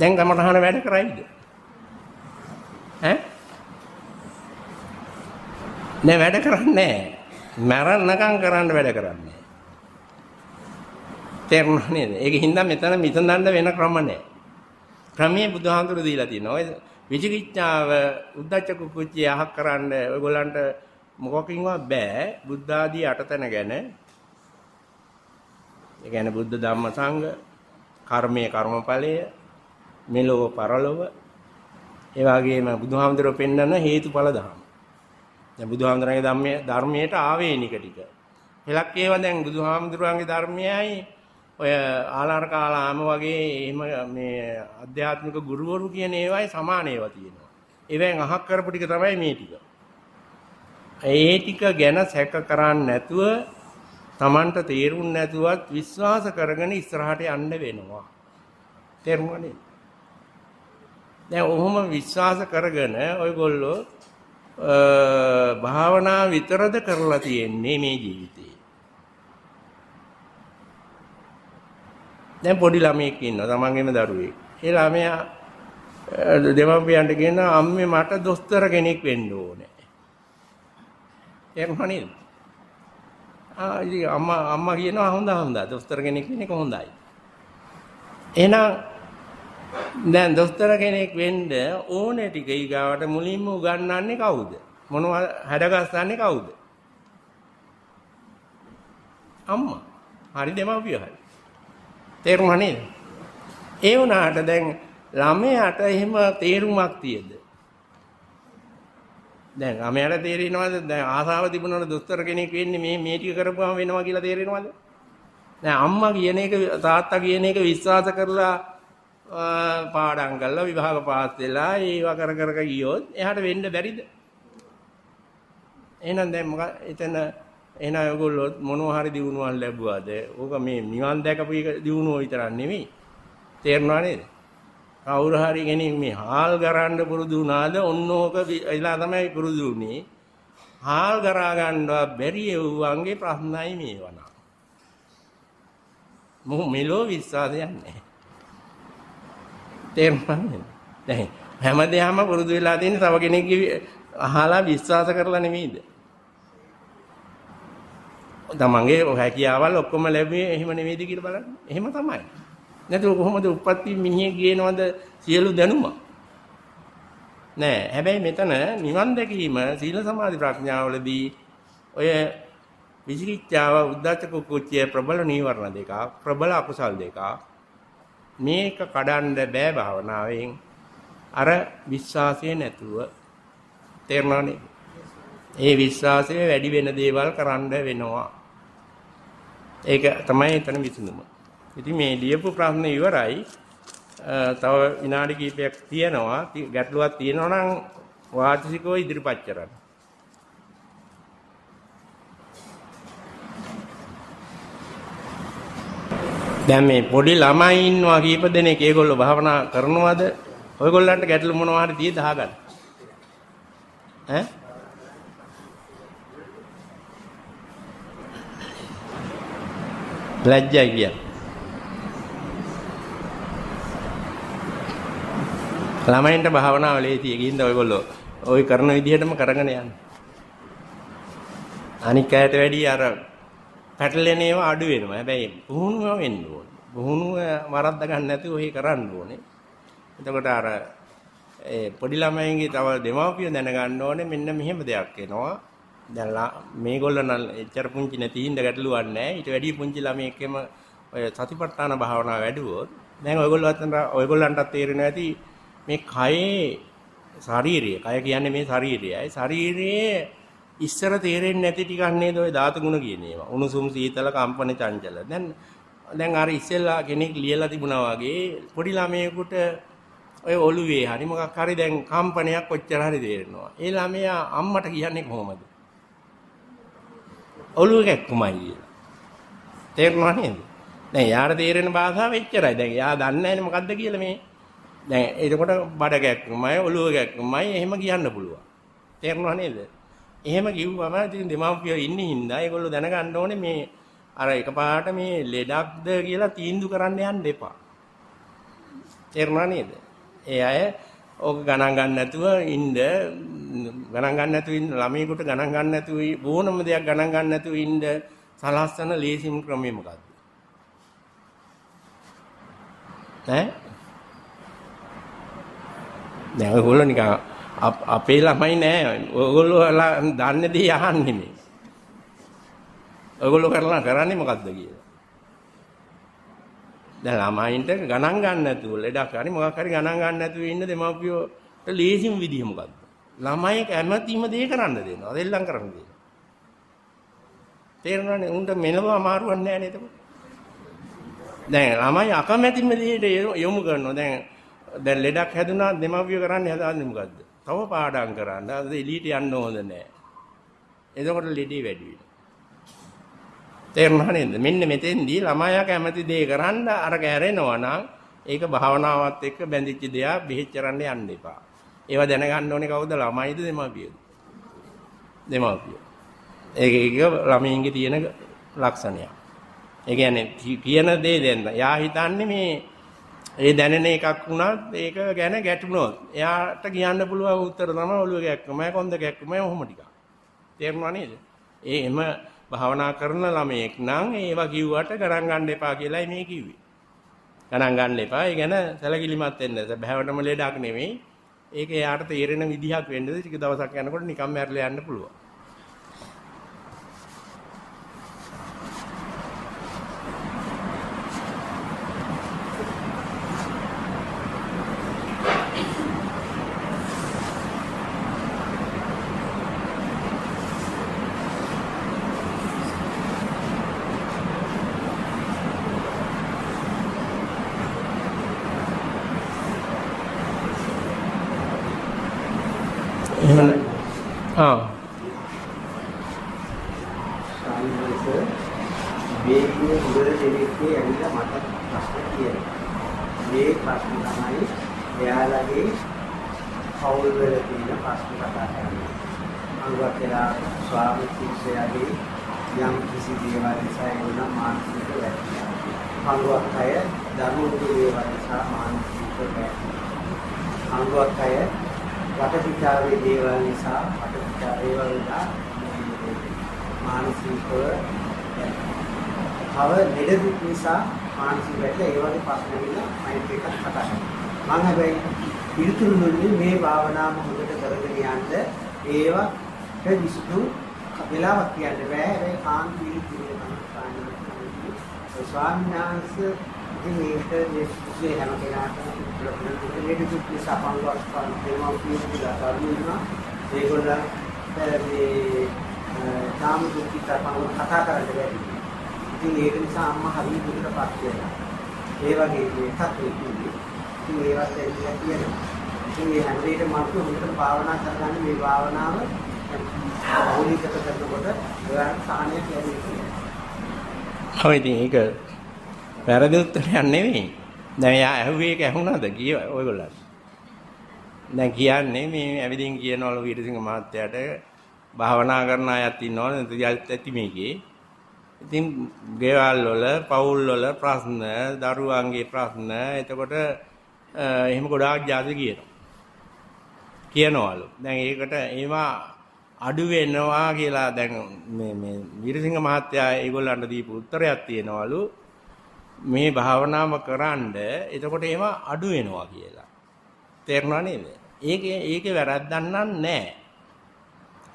Speaker 1: දැන් කමටහන වැඩ කරයිද? ඈ නෑ වැඩ කරන්නේ මැරන්නකම් කරන්න වැඩ කරන්නේ තේරුණා නේද ඒක හින්දා මෙතන මිතඳන්න වෙන ක්‍රම නෑ ක්‍රමයේ බුදුහාඳුර දීලා තියෙනවා ඔය විචිකිච්ඡාව උද්දච්ච කුච්චිය අහක් කරන්න ඔයගොල්ලන්ට මොකකින්වත් බෑ බුද්ධ ආදී අටතන ගැන ඒ කියන්නේ බුද්ධ ධම්ම සංඝ කර්මයේ කර්මඵලය මෙලොව පරලොව ඒ වගේම බුදුහාමුදුරුවෝ පෙන්වන හේතුඵල ධර්ම දැන් බුදුහාමුදුරන්ගේ ධර්මයේ ධර්මයට ආවේනික ටික. මෙලක් ඒවා දැන් බුදුහාමුදුරන්ගේ ධර්මයයි ඔය ආලාර කාලාම වගේ එහෙම මේ අධ්‍යාත්මික ගුරුවරු කියන ඒවායි සමාන ඒවා තියෙනවා. ඒවෙන් අහක් කරපු ටික තමයි මේ ටික. ඒ ටික ගැන සැක කරන්නේ නැතුව Tamanට තේරුම් නැතුවත් විශ්වාස කරගෙන ඉස්සරහට යන්න වෙනවා. තේරුණානේ? දැන් ඔහොම විශ්වාස කරගෙන ඔයගොල්ලෝ භාවනා විතරද කරලා තියෙන්නේ මේ ජීවිතේ. දැන් පොඩි ළමයෙක් ඉන්නවා තමන්ගේම දරුවෙක්. ඒ ළමයා දෙමව්පියන්ට කියනවා අම්මේ මට දොස්තර කෙනෙක් වෙන්න ඕනේ. එහෙම නේද? ආ ඉතින් අම්මා අම්මා කියනවා හොඳ හොඳ දොස්තර කෙනෙක් වෙන එක හොඳයි. එහෙනම් දැන් දොස්තර කෙනෙක් වෙන්න ඕනේ ටික ඊගාවට මුලින්ම උගන්වන්නේ කවුද? මොනව හැඩගස්සන්නේ කවුද? අම්මා. හරි දෙමව්පිය හරි. තේරුණා නේද? ඒ වුණාට දැන් ළමයාට එහෙම තේරුමක් තියද? දැන් ළමයාට තේරෙනවද? දැන් ආසාව තිබුණාට දොස්තර කෙනෙක් වෙන්නේ මේ මේ ටික කරපුවාම වෙනවා කියලා තේරෙනවද? දැන් අම්මා කියන එක තාත්තා කියන එක විශ්වාස කරලා පාඩම් කරලා විභාග පාස් වෙලා ඒව කර කර ගියොත් එහාට වෙන්න බැරිද? එහෙනම් දැන් මොකද එතන එහෙනම් ඔයගොල්ලෝ මොනවා හරි දිනුවක් ලැබුවාද? ඕක මේ නිවන් දැකපු දිනුව විතරක් නෙමෙයි. තේරෙනව නේද? කවුරු හරි කෙනෙක් මේ හාල් ගරන්න පුරුදු වුණාද? ඔන්න ඕක එලා තමයි පුරුදු වුනේ. හාල් ගරා ගන්නවා බැරි එව්වන්ගේ ප්‍රශ්නයි මේවනා. මොහු මෙලෝ විශ්වාසයක් නැහැ. තේරුණාද? දැන් හැමදේම පුරුදු වෙලා තියෙන්නේ තව කෙනෙක්ගේ අහලා විශ්වාස කරලා නෙමෙයිද? තමන්ගේ හැකියාවල් ඔක්කොම ලැබුවේ එහෙම නෙමෙයිද කියලා බලන්න. එහෙම තමයි. නැතුව කොහොමද උපත්ති මිනිහෙක් ගේනවද සියලු දැනුම? නෑ. හැබැයි මෙතන නිවන් දැකීම සීල සමාධි ප්‍රඥාවලදී ඔය විචිකිච්ඡාව උද්දච්ච කුච්චය ප්‍රබල නීවරණ දෙක ප්‍රබල අකුසල් දෙක මේක කඩන්න බෑ භාවනාවෙන් අර විශ්වාසය නැතුව තේරුණානේ ඒ විශ්වාසය වැඩි වෙන දේවල් කරන්න වෙනවා ඒක තමයි එතන විසඳුම ඉතින් මේ ලියපු ප්‍රශ්න ඉවරයි තව විනාඩි කිහිපයක් තියෙනවා ගැටලුවක් තියෙනවා නම් වාචිකව ඉදිරිපත් කරන්න දැන් මේ පොඩි ළමයි ඉන්නවා කීප දෙනෙක් ඒගොල්ලෝ භාවනා කරනවද? ඔයගොල්ලන්ට ගැටලු මොනවා හරි තියෙද අහගන්න. ඈ? ලැජ්ජයි කියන්නේ. ළමයින්ට භාවනාව ලේතියි ගින්ද ඔයගොල්ලෝ ওই කරන විදිහටම කරගෙන යන්න. අනික් අයට වැඩිය අර පැටලෙන ඒවා අඩු වෙනවා. හැබැයි පුහුණුව වෙන්න ඕනේ. පුහුණුව වරද්ද ගන්න නැතුව ඔහේ කරන්න ඕනේ. එතකොට අර ඒ පොඩි ළමයින්ගේ තව දෙමාපිය දැනගන්න ඕනේ මෙන්න මෙහෙම දෙයක් එනවා. දැන් මේගොල්ලෝ නම් එච්චර පුංචි නැති හින්දා ගැටලුවක් නැහැ. ඊට වැඩිය පුංචි ළමයෙක්ෙම ඔය සතිපට්ඨාන භාවනාව වැඩුවොත් දැන් ඔයගොල්ලෝ අතන ඔයගොල්ලන්ටත් තේරෙනවා ඇති මේ කයේ ශාරීරිය. කය කියන්නේ මේ ශාරීරියයි. ශාරීරියේ ඉස්සර තේරෙන්නේ නැති ටිකක් නේද ওই ධාතු ගුණ කියන ඒවා. උණුසුම් සීතල කම්පන චංචල. දැන් දැන් අර ඉස්සෙල්ලා කෙනෙක් ලියලා තිබුණා වගේ පොඩි ළමයෙකුට ඔය ඔළුවේ හරි මොකක් හරි දැන් කම්පනයක් කොච්චර හරි තේරෙනවා. ඒ ළමයා අම්මට කියන්නේ කොහොමද? ඔළුව කැක්කුමයි කියලා. තේරුණා නේද? දැන් යාර තේරෙන භාෂාව එච්චරයි. දැන් යා දන්නේ නැහැ මොකද්ද කියලා මේ. දැන් එතකොට බඩ කැක්කුමයි ඔළුව කැක්කුමයි එහෙම කියන්න පුළුවන්. තේරුණා නේද? එහෙම කිව්වම ඉතින් දෙමාපියෝ ඉන්නේ හින්දා ඒගොල්ලෝ දැනගන්න ඕනේ මේ අර එකපාරට මේ ලෙඩක්ද කියලා තීන්දුව කරන්න යන්න එපා. තේරුණා නේද? ඒ අය ඕක ගණන් ගන්න නැතුව ඉන්න ගණන් ගන්න නැතුව ඉන්න ළමයෙකුට ගණන් ගන්න නැතුව ඕනම දෙයක් ගණන් ගන්න නැතුව ඉන්න සලස්සන ලේසිම ක්‍රමය මොකද්ද? ඈ? දැන් ඔයගොල්ලෝ නිකන් අපේ ළමයි නෑ. ඔයගොල්ලෝ දන්නේ දේ අහන්නේ මේ. ඔයගොල්ලෝ කරලා කරන්නේ මොකද්ද කියලා. දැන් ළමයින්ට ගණන් ගන්න නැතුව ලෙඩක් හරි මොකක් හරි ගණන් ගන්න නැතුව ඉන්න දෙමාපියෝට ලේසිම විදිය මොකද්ද? ළමයි කැමැතිම දේ කරන්න දෙනවා. දෙල්ලම් කරන්න දෙනවා. තේරෙනවනේ උන්ට මෙලව අමාරුවක් නැහැ නේද? දැන් ළමයි අකමැතිම දෙයට යොමු කරනවා. දැන් දැන් ලෙඩක් හැදුනා දෙමව්පිය කරන්නේ හදාන්නේ මොකද්ද? තව පාඩම් කරන්න. අද එළියට යන්න හොඳ නැහැ. එතකොට ලෙඩි වැඩි වෙනවා. තේරුණා නේද? මෙන්න මෙතෙන්දී ළමයා කැමති දේ කරන්න අර කැරෙනවා නම් ඒක භාවනාවත් එක්ක බැඳිච්ච දෙයක් බෙහෙච්චරන්න යන්න එපා. ඒවා දැනගන්න ඕනේ කවුද ළමයිද දෙමාපියද? දෙමාපිය. ඒක ඒක ළමයින්ගේ තියෙන ලක්ෂණයක්. ඒ කියන්නේ කියන දේ දැන්න. යා හිතන්නේ මේ ඒ දැනෙන එකක් වුණත් ඒක ගැන ගැටුණොත් එයාට කියන්න පුළුවන් උත්තර තමයි ඔළුව ගැක්කමයි කොන්ද ගැක්කමයි ඔහොම ටිකක්. තේරුණා නේද? ඒ එම භාවනා කරන ළමයෙක් නම් ඒවා කිව්වට ගණන් ගන්න එපා කියලායි මේ කිව්වේ. ගණන් ගන්න එපා. ඒ ගැන සැලකිලිමත් වෙන්න. බහැවටම ලෙඩක් නෙමෙයි. ඒක එයාට තේරෙන විදිහක් වෙන්න ටික දවසක් යනකොට නිකම්ම ඇරලා යන්න පුළුවන්.
Speaker 2: ඒවා ප්‍රතිසුදු වෙලාවක් කියන්න බෑ හැබැයි කාන්ති පිළිබඳව ස්වාමීන් වහන්සේ ඉතින් මේක මේ හැම කෙනාටම ලෙඩුත් නිසා පංගුවක් පාන දේවා පිළිබඳව කරුණා ඒගොල්ලන් මේ තාම දුක්ඛිත පංගුව කතා කරන්න බැරි ඉතින් ඒක නිසා අම්මා හරි දුකට පත් වෙනවා ඒ වගේ මේ තත්ත්වෙ කියන්නේ ඉතින් ඒවත් ඇවිල්ලා කියනවා ඉතින් මේ හැමදේට මම හොඳට භාවනා කරගන්න මේ භාවනාව මූලිකව කරනකොට ඔයාලට සාහනයක් ලැබෙනවා.
Speaker 1: ඔය ඉතින් ඒක වැරදි උත්තරයක් නෙවෙයි. දැන් යා ඇහුවේ ඒක ඇහුණාද කිය ඔයගොල්ලෝ. දැන් කියන්නේ මේ ඇවිදින් කියනවලු වීරසිංහ මහත්තයාට භාවනා කරන අයත් ඉන්නවනේ ඇති මේකේ. ඉතින් ගෙවල් වල පවුල් වල ප්‍රශ්න, දරුවන්ගේ ප්‍රශ්න, එතකොට එහෙම ගොඩාක් ජාති කියනවා. කියනවලු. දැන් ඒකට ඒවා අඩු වෙනවා කියලා දැන් මේ මේ වීරසිංහ මහත්තයා ඒගොල්ලන්ට දීපු උත්තරයක් තියෙනවලු මේ භාවනාව කරන්ඩ එතකොට ඒවා අඩු වෙනවා කියලා. තේරුණා නේද? ඒකේ ඒකේ වැරද්දක් නැහැ.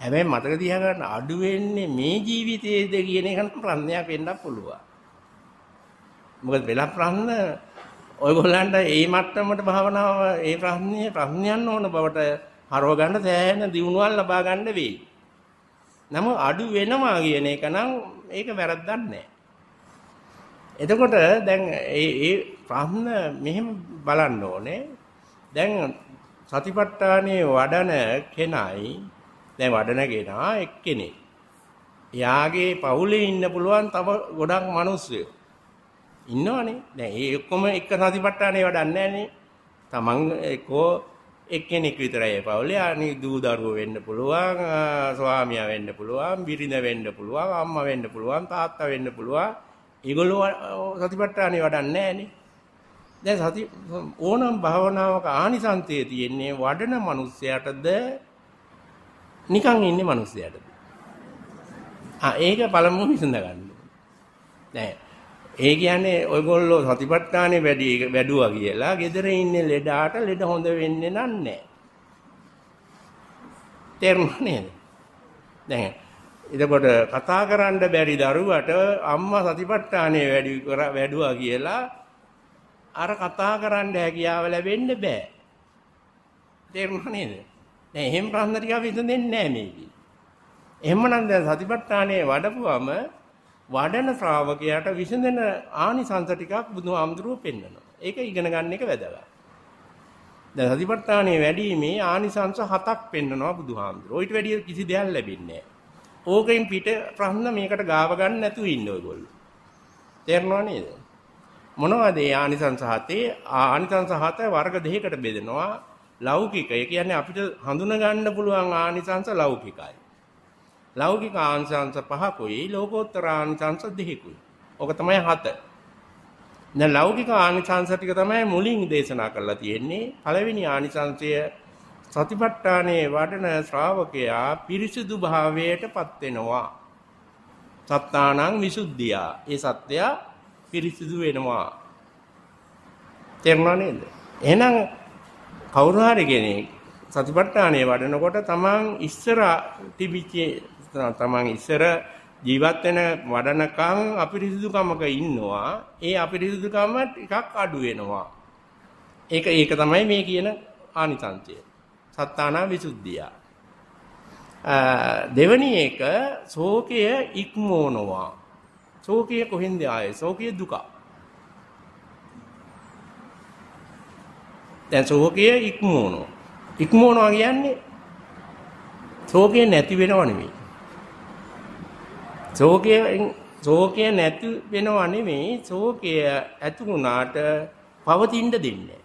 Speaker 1: හැබැයි මතක තියාගන්න අඩු වෙන්නේ මේ ජීවිතයේද කියන එක නම් ප්‍රශ්නයක් වෙන්න පුළුවන්. මොකද වෙලා ප්‍රශ්න ඔයගොල්ලන්ට ඒ මට්ටමට භාවනාව ඒ ප්‍රඥය ප්‍රඥයන් ඕන බවට හරව ගන්න සෑහෙන දියුණුවක් ලබා ගන්න වෙයි. නමුත් අඩු වෙනවා කියන එක නම් ඒක වැරද්දක් නෑ. එතකොට දැන් ඒ ඒ ප්‍රඥ මෙහෙම බලන්න ඕනේ. දැන් සතිපට්ඨානේ වඩන කෙනයි දැන් වඩන කෙනා එක්කෙනෙක්. එයාගේ පවුලේ ඉන්න පුළුවන් තව ගොඩක් මිනිස්සු. ඉන්නවනේ. දැන් ඒ ඔක්කොම එක සතිපට්ඨානේ වඩන්නේ නැහනේ. තමන් එක්කෝ එක්කෙනෙක් විතරයි පවුලේ අනි දූ දරුවෝ වෙන්න පුළුවන්, ස්වාමියා වෙන්න පුළුවන්, බිරිඳ වෙන්න පුළුවන්, අම්මා වෙන්න පුළුවන්, තාත්තා වෙන්න පුළුවන්. ඒගොල්ලෝ සතිපට්ඨානේ වඩන්නේ නැහනේ. දැන් සති ඕනම් භාවනාවක ආනිසන්තයේ තියෙන්නේ වඩන මිනිස්සයාටද නිකන් ඉන්නේ මිනිස්සයාටද ආ ඒක පළමුව විසඳ ගන්න. දැන් ඒ කියන්නේ ඔයගොල්ලෝ සතිපට්ඨානේ වැඩි වැඩුවා කියලා gedere ඉන්නේ ලෙඩාට ලෙඩ හොඳ වෙන්නේ නැහැ. තේරුණා නේද? දැන් එතකොට කතා කරන්න බැරි දරුවට අම්මා සතිපට්ඨානේ වැඩි වැඩුවා කියලා අර කතා කරන්න හැකියාව ලැබෙන්න බෑ. තේරුණා නේද? දැන් එහෙම ප්‍රශ්න ටික අපි හිතන්නේ නැහැ මේකේ. එහෙමනම් දැන් සතිපට්ඨානේ වඩපුවම වඩන ශ්‍රාවකයාට විසඳෙන ආනිසංස ටිකක් බුදුහාමුදුරුව පෙන්වනවා. ඒක ඉගෙන ගන්න එක වැදගත්. දැන් සතිපට්ඨානයේ වැඩිීමේ ආනිසංස හතක් පෙන්වනවා බුදුහාමුදුරුව. ඊට වැඩිය කිසි දෙයක් ලැබෙන්නේ ඕකෙන් පිට ප්‍රශ්න මේකට ගාව ගන්න නැතුව ඉන්න ඔයගොල්ලෝ. තේරෙනව නේද? මොනවද මේ ආනිසංස හතේ? ආනිසංස හත වර්ග දෙකකට බෙදෙනවා. ලෞකික. ඒ කියන්නේ අපිට හඳුනා ගන්න පුළුවන් ආනිසංස ලෞකිකයි. ලෞකික ආංශංශ පහකුයි ලෝකෝත්තරාංශංශ දෙකකුයි. ඕක තමයි හත. දැන් ලෞකික ආනිසංශ ටික තමයි මුලින් දේශනා කරලා තියෙන්නේ. පළවෙනි ආනිසංශය සතිපට්ඨානයේ වඩන ශ්‍රාවකයා පිරිසිදු භාවයටපත් වෙනවා. සත්තානං විසුද්ධියා. ඒ සත්‍යය පිරිසිදු වෙනවා. තේරුණා නේද? එහෙනම් කවුරු හරි කෙනෙක් සතිපට්ඨානයේ වඩනකොට තමන් ඉස්සර තිබිච්ච තමන් ඉස්සර ජීවත් වෙන වඩනකම් අපිරිසිදුකමක ඉන්නවා. ඒ අපිරිසිදුකම ටිකක් අඩු වෙනවා. ඒක ඒක තමයි මේ කියන ආනිසංසය. සත්තානා විසුද්ධිය. දෙවැනි එක ශෝකය ඉක්මවනවා. ශෝකය කොහෙන්ද ආයේ? ශෝකය දුක. දැන් ශෝකය ඉක්මවනවා. ඉක්මවනවා කියන්නේ ශෝකය නැති වෙනව නෙමෙයි. ශෝකයෙන් ශෝකය නැති වෙනව නෙමෙයි ශෝකය ඇති වුණාට පවතින්න දෙන්නේ.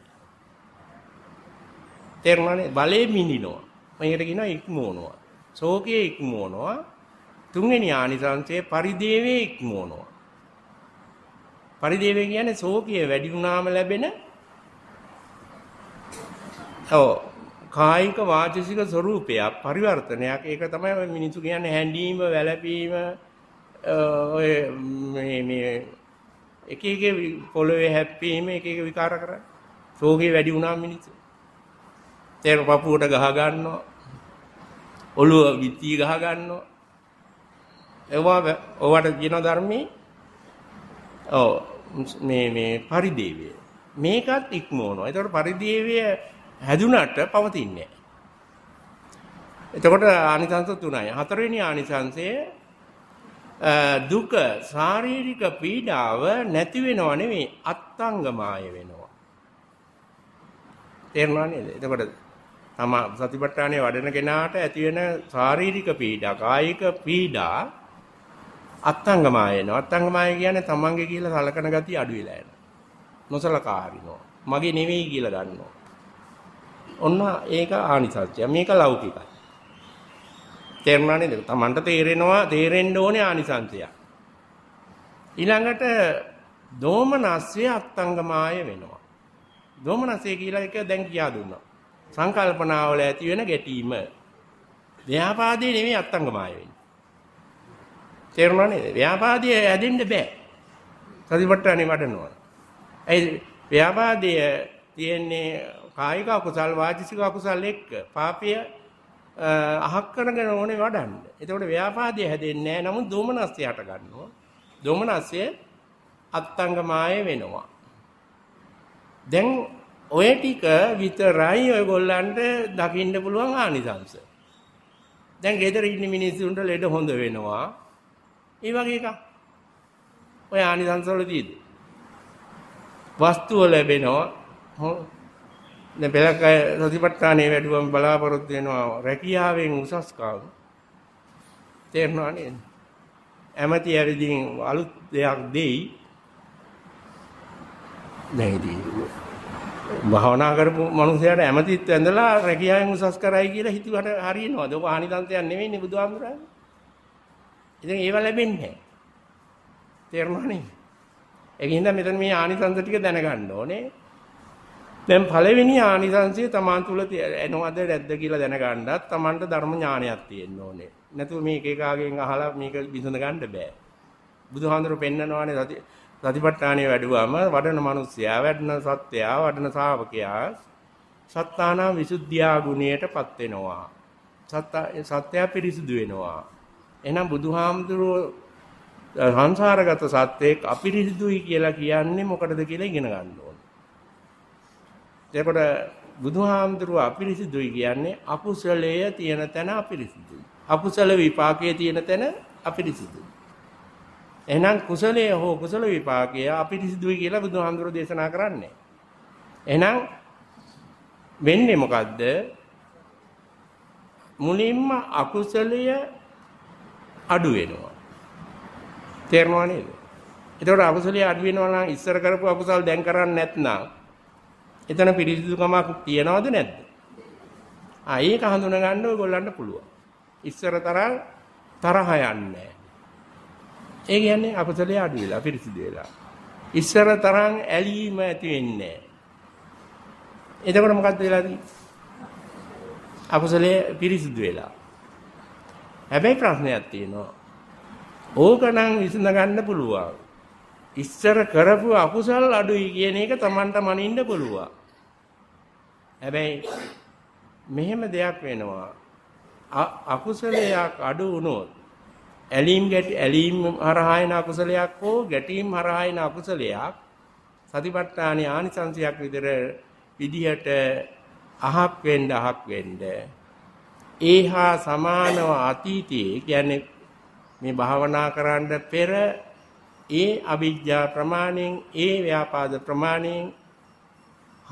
Speaker 1: තේරුණානේ බලේ මිනිනවා. මහිර කියනවා ඉක්මවනවා. ශෝකයේ ඉක්මවනවා. තුන්වෙනි ආනිසංසයේ පරිදේවේ ඉක්මවනවා. පරිදේවේ කියන්නේ ශෝකය වැඩි වුණාම ලැබෙන ඔව් කායික වාචික ස්වરૂපයක් පරිවර්තනයක් ඒක තමයි මිනිසු කියන්නේ හැඬීම වැළපීම ඔය මේ එක එක පොළවේ හැප්පීම එක එක විකාර කරයි. රෝගේ වැඩි වුණා මිනිස්සු. තේර පපුවට ගහ ගන්නවා. ඔළුව විත්ති ගහ ගන්නවා. ඒවා ඔවට කියන ධර්මී ඔව් මේ මේ පරිදේවය. මේකත් ඉක්මවනවා. ඒතකොට පරිදේවය හැදුනට පවතින්නේ නැහැ. එතකොට ආනිසංස තුනයි. හතරවෙනි ආනිසංසය දුක ශාරීරික පීඩාව නැති වෙනව නෙවෙයි අත්ංගමාය වෙනවා. තේරුණා නේද? එතකොට තම සතිපට්ඨානයේ වඩන කෙනාට ඇති වෙන ශාරීරික පීඩා, කායික පීඩා අත්ංගමාය වෙනවා. අත්ංගමාය කියන්නේ තමන්ගේ කියලා සලකන ගතිය අඩු වෙලා යනවා. නොසලකා හරිනවා. මගේ නෙවෙයි කියලා ගන්නවා. ඔන්න ඒක ආනිසත්‍ය. මේක ලෞකිකයි. තේරුණා නේද? Tamanට තේරෙනවා තේරෙන්න ඕනේ ආනිසංසය. ඊළඟට දෝමනස්සේ අත්ංගමාය වෙනවා. දෝමනස්සේ කියලා එක දැන් කියා දුන්නා. සංකල්පනාවල ඇති වෙන ගැටීම. ව්‍යාපාදේ නෙමෙයි අත්ංගමාය වෙන්නේ. තේරුණා නේද? ව්‍යාපාදේ ඇදෙන්න බෑ. සතිපට්ඨානේ වඩනවා. ඒ ව්‍යාපාදය තියෙන්නේ කායික අකුසල් වාචික අකුසල් එක්ක පාපය අහක් කරගෙන ඕනේ වඩන්න. එතකොට ව්‍යාපාදේ හැදෙන්නේ නැහැ. නමුත් දෝමනස්ය හට ගන්නවා. දෝමනස්ය අත්ංගමාය වෙනවා. දැන් ඔය ටික විතරයි ඔයගොල්ලන්ට දකින්න පුළුවන් ආනිසංශ. දැන් ගෙදර ඉන්න මිනිස්සුන්ට ලෙඩ හොඳ වෙනවා. ඒ වගේ එකක්. ඔය ආනිසංශ වල තියෙන්නේ. වස්තුව ලැබෙනවා. දැන් පෙරක සතිපට්ඨානේ වැඩුවම බලාපොරොත්තු වෙනවා රැකියාවෙන් උසස් කාම. තේරෙනවා නේද? ඇමති ඇවිදින් අලුත් දෙයක් දෙයි. නැහැදී. භාවනා කරපු මනුස්සයාට ඇමතිත් ඇඳලා රැකියාවෙන් උසස් කරයි කියලා හිතුවට හරියනවද? ඔක ආනිදන්තයක් නෙවෙයිනේ බුදුහාමුදුරනේ. ඉතින් ඒව ලැබෙන්නේ නැහැ. තේරුණා නේද? ඒකින්ද මෙතන මේ ආනිසංස ටික දැනගන්න ඕනේ. දැන් පළවෙනි ආනිසංසය තමන් තුල එනවද නැද්ද කියලා දැනගන්නත් තමන්ට ධර්ම ඥානයක් තියෙන්න ඕනේ. නැතුව මේක එකාගෙන් අහලා මේක විසඳ ගන්න බෑ. බුදුහාඳුර පෙන්නනවානේ සති සතිපට්ඨානිය වැඩුවාම වඩන මිනිස්සයා, වැඩන සත්‍යයා, වඩන ශාවකයා සත්තානම් විසුද්ධියා ගුණයටපත් වෙනවා. සත්‍ය සත්‍යය පිරිසුදු වෙනවා. එහෙනම් බුදුහාමුදුරුව සංසාරගත සත්‍යයක් අපිරිසුදුයි කියලා කියන්නේ මොකටද කියලා ඉගෙන ගන්න ඕනේ. එතකොට බුදුහාමුදුරුව අපිරිසිදුයි කියන්නේ අකුසලයේ තියෙන තැන අපිරිසිදුයි. අකුසල විපාකයේ තියෙන තැන අපිරිසිදුයි. එහෙනම් කුසලයේ හෝ කුසල විපාකය අපිරිසිදුයි කියලා බුදුහාමුදුරුව දේශනා කරන්නේ. එහෙනම් වෙන්නේ මොකද්ද? මුලින්ම අකුසලය අඩු වෙනවා. තේරෙනව නේද? එතකොට අකුසලයේ අඩු වෙනවා නම් ඉස්සර කරපු අකුසල් දැන් කරන්නේ නැත්නම් එතන පිරිසිදුකමක් තියනවද නැද්ද? ආ ඒක හඳුනගන්න ඔයගොල්ලන්ට පුළුවන්. ඉස්සර තරම් තරහ යන්නේ ඒ කියන්නේ අපසලයේ අඩු වෙලා පිරිසිදු වෙලා. ඉස්සර තරම් ඇලීම ඇති වෙන්නේ එතකොට මොකද්ද වෙලා අපසලයේ පිරිසිදු වෙලා. හැබැයි ප්‍රශ්නයක් තියෙනවා. ඕකනම් විසඳ ගන්න පුළුවන්. ඉස්සර කරපු අකුසල් අඩුයි කියන එක Tamanට මනින්න පුළුවා. හැබැයි මෙහෙම දෙයක් වෙනවා. අකුසලයක් අඩු වුණොත් ඇලීම් ගැටි ඇලීම් හරහායන අකුසලයක් හෝ ගැටීම් හරහායන අකුසලයක් සතිපට්ඨාන ආනිසංශයක් විතර විදිහට අහක් වෙන්න අහක් වෙන්න ඒහා සමානව අතීතයේ කියන්නේ මේ භාවනා කරන්න පෙර ඒ අවිද්‍යා ප්‍රමාණයෙන් ඒ ව්‍යාපාද ප්‍රමාණයෙන්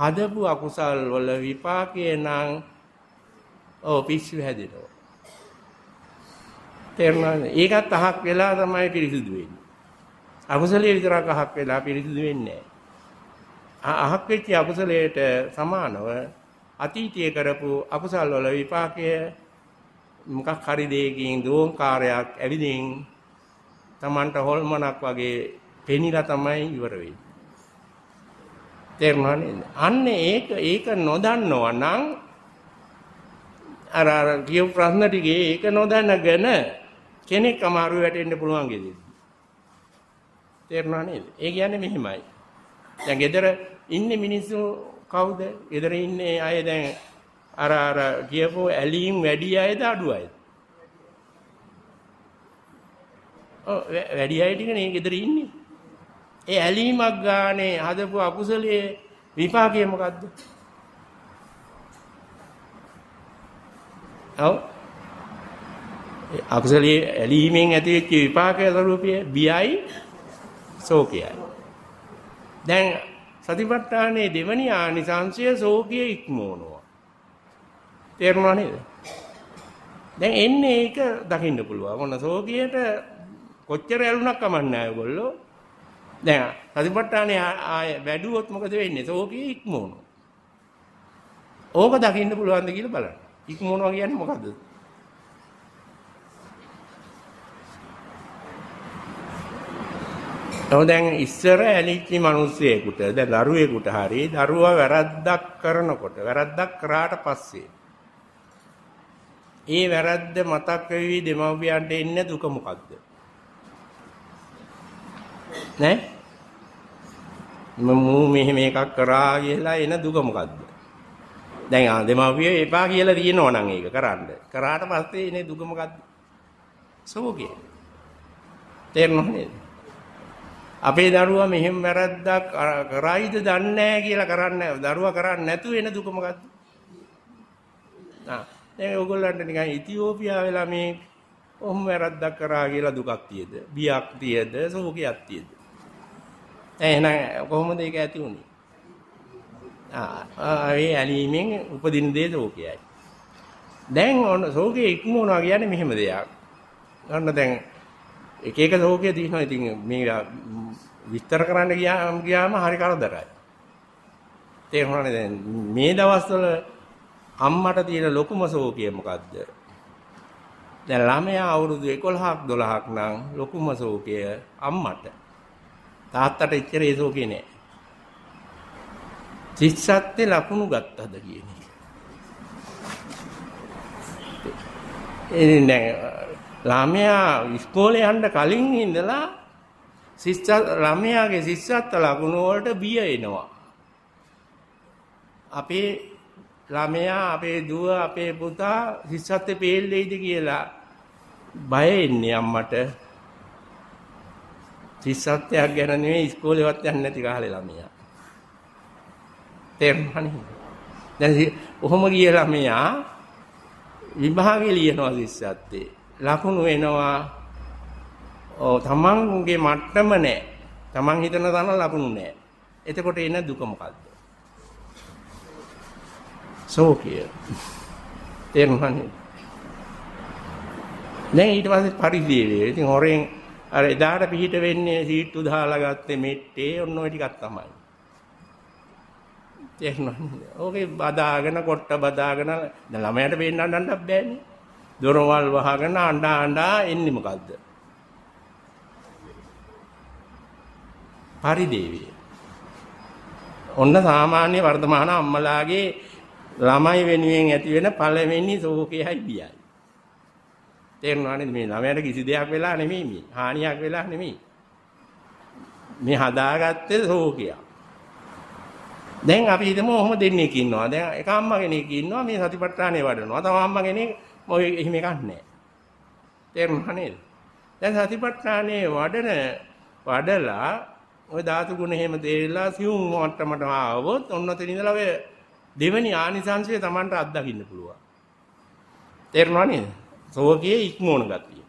Speaker 1: හදපු අකුසල් වල විපාකය නම් ඔව් පිස්සු හැදෙනවා තේරුණාද ඒකත් අහක් වෙලා තමයි පිරිසිදු වෙන්නේ අකුසලයේ විතරක් අහක් වෙලා පිරිසිදු වෙන්නේ අහක් වෙච්ච අකුසලයට සමානව අතීතයේ කරපු අකුසල් වල විපාකය මොකක් හරි දෙයකින් දෝංකාරයක් ඇවිදින් Tamanට හොල්මනක් වගේ පෙනිලා තමයි ඉවර වෙන්නේ. තේරුණා නේද? අන්න ඒක ඒක නොදන්නවා නම් අර අර කියු ප්‍රශ්න ටිකේ ඒක නොදන්නගෙන කෙනෙක් අමාරු වැටෙන්න පුළුවන් gedේ. තේරුණා නේද? ඒ කියන්නේ මෙහෙමයි. දැන් ගෙදර ඉන්නේ මිනිස්සු කවුද? ගෙදර ඉන්නේ අය දැන් අර අර කියපෝ ඇලීම් වැඩි අයද අඩු අයද? වැඩි අය ටිකනේ ගෙදර ඉන්නේ. ඒ ඇලීමක් ගානේ හදපු අකුසලයේ විපාකය මොකද්ද? ඔව් අකුසලයේ ඇලීමෙන් ඇතිවෙච්ච විපාකයේ ස්වરૂපය බියයි ශෝකයයි. දැන් සතිපට්ඨානයේ දෙවැනි ආනිසංශය ශෝකයේ ඉක්මවනවා. තේරුණා නේද? දැන් එන්නේ ඒක දකින්න පුළුවන්. මොන ශෝකයට කොච්චර ඇලුනක් කමන්නේ ඔයගොල්ලෝ. දැන් සතිපට්ඨානේ ආය වැඩුවොත් මොකද වෙන්නේ? සෝකී ඉක්මෝන. ඕක දකින්න පුළුවන්ද කියලා බලන්න. ඉක්මෝනවා කියන්නේ මොකද්ද? තව දැන් ඉස්සර ඇලිච්චි මිනිස්සෙකුට දැන් දරුවෙකුට හරි දරුවා වැරද්දක් කරනකොට වැරද්දක් කරාට පස්සේ ඒ වැරද්ද මතක් වෙවි දෙමව්පියන්ට එන්නේ දුක මොකද්ද? නෑ මම මෙහෙම එකක් කරා කියලා එන දුක මොකද්ද දැන් ආදෙමාපිය එපා කියලා දිනනවා නම් ඒක කරන්න කරාට පස්සේ එනේ දුක මොකද්ද සෝකේ තේරෙනවද අපේ දරුවා මෙහෙම වැරද්දක් කරයිද දන්නේ නැහැ කියලා කරන්නේ දරුවා කරන්නේ නැතුව එන දුක මොකද්ද ආ දැන් ඕගොල්ලන්ට නිකන් ඉතියෝපියා වෙලා මේ ඔහොම වැරද්දක් කරා කියලා දුකක් තියද? බියක් තියද? සෝකයක් තියද? එහෙනම් කොහොමද ඒක ඇති වුනේ? ආ ඒ ඇලීමෙන් උපදින දේ සෝකයයි. දැන් ඔන්න සෝකේ ඉක්මවනවා කියන්නේ මෙහෙම දෙයක්. ගන්න දැන් එක එක සෝකේ තියෙනවා. ඉතින් මේ විස්තර කරන්න ගියාම ගියාම හරි කරදරයි. තේරුණානේ දැන් මේ දවස්වල අම්මට තියෙන ලොකුම සෝකය මොකද්ද? දැන් ළමයා අවුරුදු 11ක් 12ක් නම් ලොකුම ශෝකය අම්මට. තාත්තට එච්චර ඒ ශෝකේ නෑ. චිත්තත්තේ ලකුණු ගත්තද කියන එක. එන්නේ ළමයා ඉස්කෝලේ යන්න කලින් ඉඳලා ශිෂ්‍ය ළමයාගේ ශිෂ්‍යත්ව ලකුණු වලට බිය එනවා. අපේ ළමයා අපේ දුව අපේ පුතා ශිෂ්‍යත්වේ පෙල්ලෙයිද කියලා බය එන්නේ අම්මට තිස්සත්යක් ගැන නෙවෙයි ඉස්කෝලේවත් යන්නේ නැති කාලේ ළමයා. තේරුණානේ. දැන් ඔහොම ගිය ළමයා විභාගේ ලියනවා තිස්සත්තේ. ලකුණු එනවා ඔව් තමන්ගේ මට්ටම නෑ. තමන් හිතන තරම් ලකුණු නෑ. එතකොට එන දුක මොකද්ද? සෝකිය. තේරුණානේ. දැන් ඊට පස්සේ පරිදේවේ. ඉතින් හොරෙන් අර එදාට පිහිට වෙන්නේ සීට්ටු දාලා ගත්තේ මෙට්ටේ ඔන්න ඔය ටිකක් තමයි. තේරෙනවද? ඕකේ බදාගෙන කොට බදාගෙන දැන් ළමයට පෙන්නන්න නන්නත් බෑනේ. දොරවල් වහගෙන අඬා අඬා එන්නේ මොකද්ද? පරිදේවේ. ඔන්න සාමාන්‍ය වර්තමාන අම්මලාගේ ළමයි වෙනුවෙන් ඇති වෙන පළවෙනි ශෝකයයි බියයි. තේරුණානේ මේ ළමයාට කිසි දෙයක් වෙලා නෙමෙයි මේ. හානියක් වෙලා නෙමෙයි. මේ හදාගත්තේ සෝකියා. දැන් අපි හිතමු ඔහොම දෙන්නේ කියනවා. දැන් එක අම්මා කෙනෙක් ඉන්නවා මේ සතිපට්ඨානේ වඩනවා. තව අම්මා කෙනෙක් ඔය එහෙම එකක් නැහැ. තේරුණා නේද? දැන් සතිපට්ඨානේ වඩන වඩලා ওই ධාතු ගුණ එහෙම දෙලා සියුම් මට්ටමට ආවොත් ඔන්නතන ඉඳලා ඔය දෙවෙනි ආනිසංශය Tamanට අත්දකින්න පුළුවන්. තේරුණා නේද? සෝකයේ ඉක්මවන ගතිය.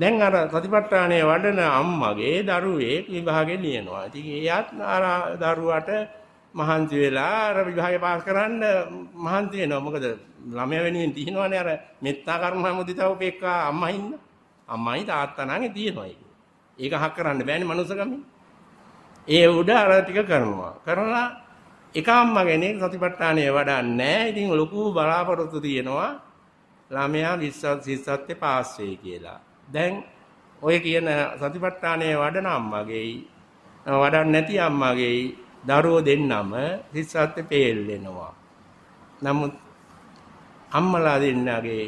Speaker 1: දැන් අර සතිපට්ඨානය වඩන අම්මගේ දරුවේ විභාගේ ලියනවා. ඉතින් එයාත් අර දරුවාට මහන්සි වෙලා අර විභාගේ පාස් කරන්න මහන්සි වෙනවා. මොකද ළමයා වෙනුවෙන් තියෙනවනේ අර මෙත්තා කරුණා මුදිතා උපේක්ඛා අම්මා ඉන්න. අම්මයි තාත්තා නැගේ තියෙනවා ඒක. ඒක හක් කරන්න බෑනේ මනුස්සකමෙන්. ඒ උඩ අර ටික කරනවා. කරලා එක අම්මා කෙනෙක් සතිපට්ඨානය වඩන්නේ නැහැ. ඉතින් ලොකු බලාපොරොත්තු තියෙනවා. ළමයා විස්සත් පාස් වෙයි කියලා. දැන් ඔය කියන සතිපට්ඨානයේ වඩන අම්මගෙයි වඩන්නේ නැති අම්මගෙයි දරුවෝ දෙන්නම සිස්සත් පෙල් වෙනවා. නමුත් අම්මලා දෙන්නගේ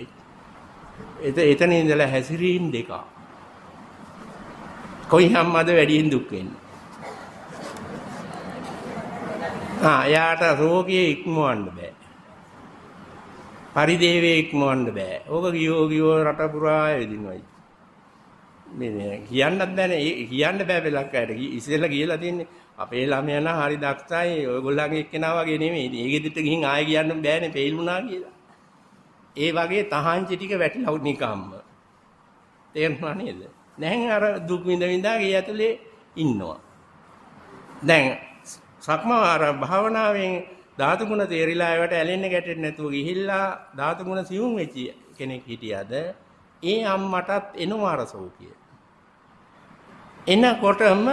Speaker 1: එතන ඉඳලා හැසිරීම් දෙක. කොයි අම්මද වැඩියෙන් දුක් වෙන්නේ? ආ එයාට රෝගිය ඉක්මවන්න බෑ. පරිදේවේ ඉක්මවන්න බෑ. ඕක ගියෝ ගියෝ රට පුරා ඇවිදිනවායි. මේ කියන්නත් බෑනේ කියන්න බෑ වෙලක් අයට ඉස්සෙල්ලා කියලා තියන්නේ අපේ ළමයා නම් හරි දක්ෂයි ඔයගොල්ලන්ගේ එක්කෙනා වගේ නෙමෙයි ඒකෙදිට ගිහින් ආයෙ කියන්න බෑනේ ෆේල් වුණා කියලා ඒ වගේ තහංචි ටික වැටිලා නිකම්ම තේරුණා නේද දැන් අර දුක් විඳ විඳා ගේ ඇතුලේ ඉන්නවා දැන් සක්මා අර භාවනාවෙන් ධාතු ගුණ තේරිලා ඒවට ඇලෙන්න ගැටෙන්න නැතුව ගිහිල්ලා ධාතු ගුණ සිවුම් වෙච්ච කෙනෙක් හිටියද ඒ අම්මටත් එනවා රසෝකිය. එනකොටම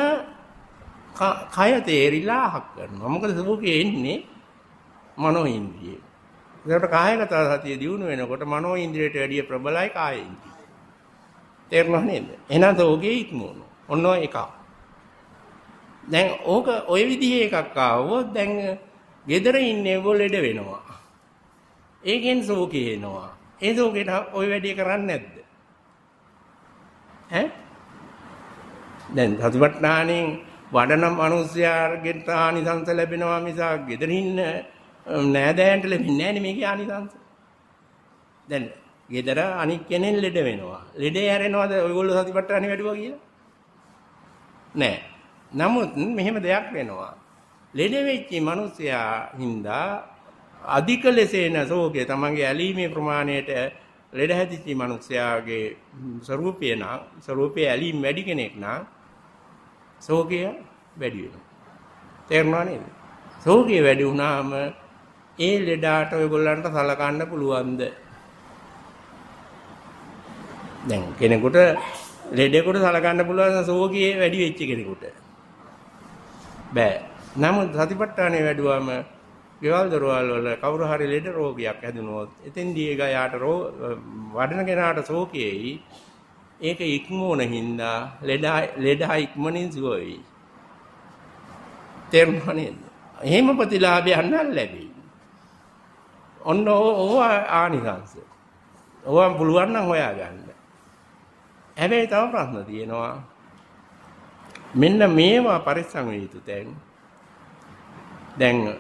Speaker 1: කය තේරිලා හක් කරනවා. මොකද සෝකිය එන්නේ මනෝ ඉන්ද්‍රියේ. ඒකට කායගත සතිය දියුණු වෙනකොට මනෝ ඉන්ද්‍රියට වැඩිය ප්‍රබලයි කාය ඉන්ද්‍රිය. තේරුණා නේද? එහෙනම් සෝකිය ඉක්මවන. ඔන්න ඔය එකක්. දැන් ඕක ওই විදිහේ එකක් ආවොත් දැන් gedara ඉන්න ඒගොල්ලෝ ලෙඩ වෙනවා. ඒකෙන් ශෝකේ එනවා. ඒ ශෝකේට ওই වැඩේ කරන්නේ නැද්ද? ඈ? දැන් සතිපට්ඨානෙන් වඩන මිනිස්යාගෙන්ට ආනිසංස ලැබෙනවා මිසක් gederin නෑදෑයන්ට ලැබෙන්නේ නෑනේ මේකේ ආනිසංස. දැන් ගෙදර අනික් කෙනෙන් ලෙඩ වෙනවා. ලෙඩේ හැරෙනවද ඔයගොල්ලෝ සතිපට්ඨානෙ වැඩුවා කියලා? නෑ. නමුත් මෙහෙම දෙයක් වෙනවා. ලෙඩ වෙච්ච මිනිසයා හින්දා අධික ලෙසේන සෝකය තමන්ගේ ඇලීමේ ප්‍රමාණයට ලෙඩ හැදිච්ච මිනිසයාගේ ස්වરૂපය නම් ස්වરૂපයේ ඇලීම් වැඩි කෙනෙක් නම් සෝකය වැඩි වෙනවා. තේරුණා නේද? සෝකය වැඩි වුණාම ඒ ලෙඩාට ඔයගොල්ලන්ට සලකන්න පුළුවන්ද? දැන් කෙනෙකුට ලෙඩේකට සලකන්න පුළුවන් සෝකයේ වැඩි වෙච්ච කෙනෙකුට. බෑ. නමුත් සතිපට්ඨානෙ වැඩුවාම ගෙවල් දොරවල් වල කවුරු හරි ලෙඩ රෝගියක් හැදුනොත් එතෙන්දී ඒක යාට රෝ වඩන කෙනාට ශෝකයේයි ඒක ඉක්මෝන හින්දා ලෙඩ ලෙඩ ඉක්මනින් සුව වෙයි. තේරුණානේ. එහෙම ප්‍රතිලාභය හන්නල් ලැබෙයි. ඔන්න ඕව ආනිසංශ. ඕවා පුළුවන් නම් හොයාගන්න. හැබැයි තව ප්‍රශ්න තියෙනවා. මෙන්න මේවා පරිස්සම් වෙ යුතු තැන්. දැන්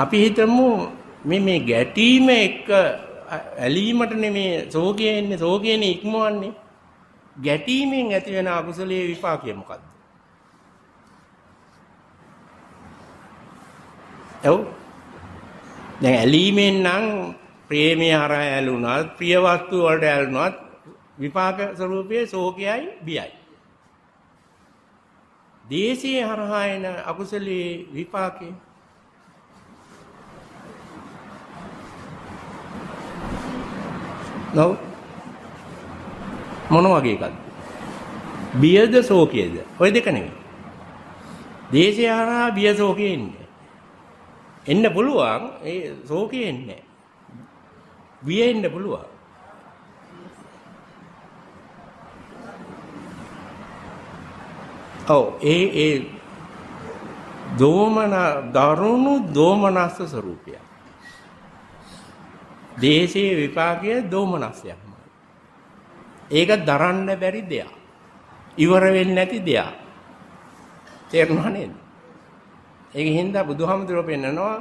Speaker 1: අපි හිතමු මේ මේ ගැටීම එක ඇලීමට නෙමේ සෝකය එන්නේ සෝකයෙන් ඉක්මවන්නේ ගැටීමෙන් ඇති වෙන අකුසලයේ විපාකය මොකද්ද? ඔව් දැන් ඇලීමෙන් නම් ප්‍රේමය හරහා ඇලුනත් ප්‍රිය වස්තු වලට ඇලුනත් විපාක ස්වરૂපයේ ශෝකයයි බියයි දේශයේ හරහා එන අකුසලයේ විපාකේ නෝ මොන වගේ එකක්ද? බියද ශෝකයේද? ওই දෙක නෙමෙයි. දේශය හරහා බිය ශෝකේ එන්නේ. එන්න පුළුවන් ඒ ශෝකේ එන්නේ. බිය එන්න පුළුවන්. ඔව් ඒ ඒ දෝමන දරුණු දෝමනස්ස ස්වરૂපය. දේශේ විපාකය දෝමනස්සයක්. ඒක දරන්න බැරි දෙයක්. ඉවර වෙන්නේ නැති දෙයක්. තේරුණා නේද? ඒක හින්දා බුදුහාමුදුරුවෝ පෙන්නනවා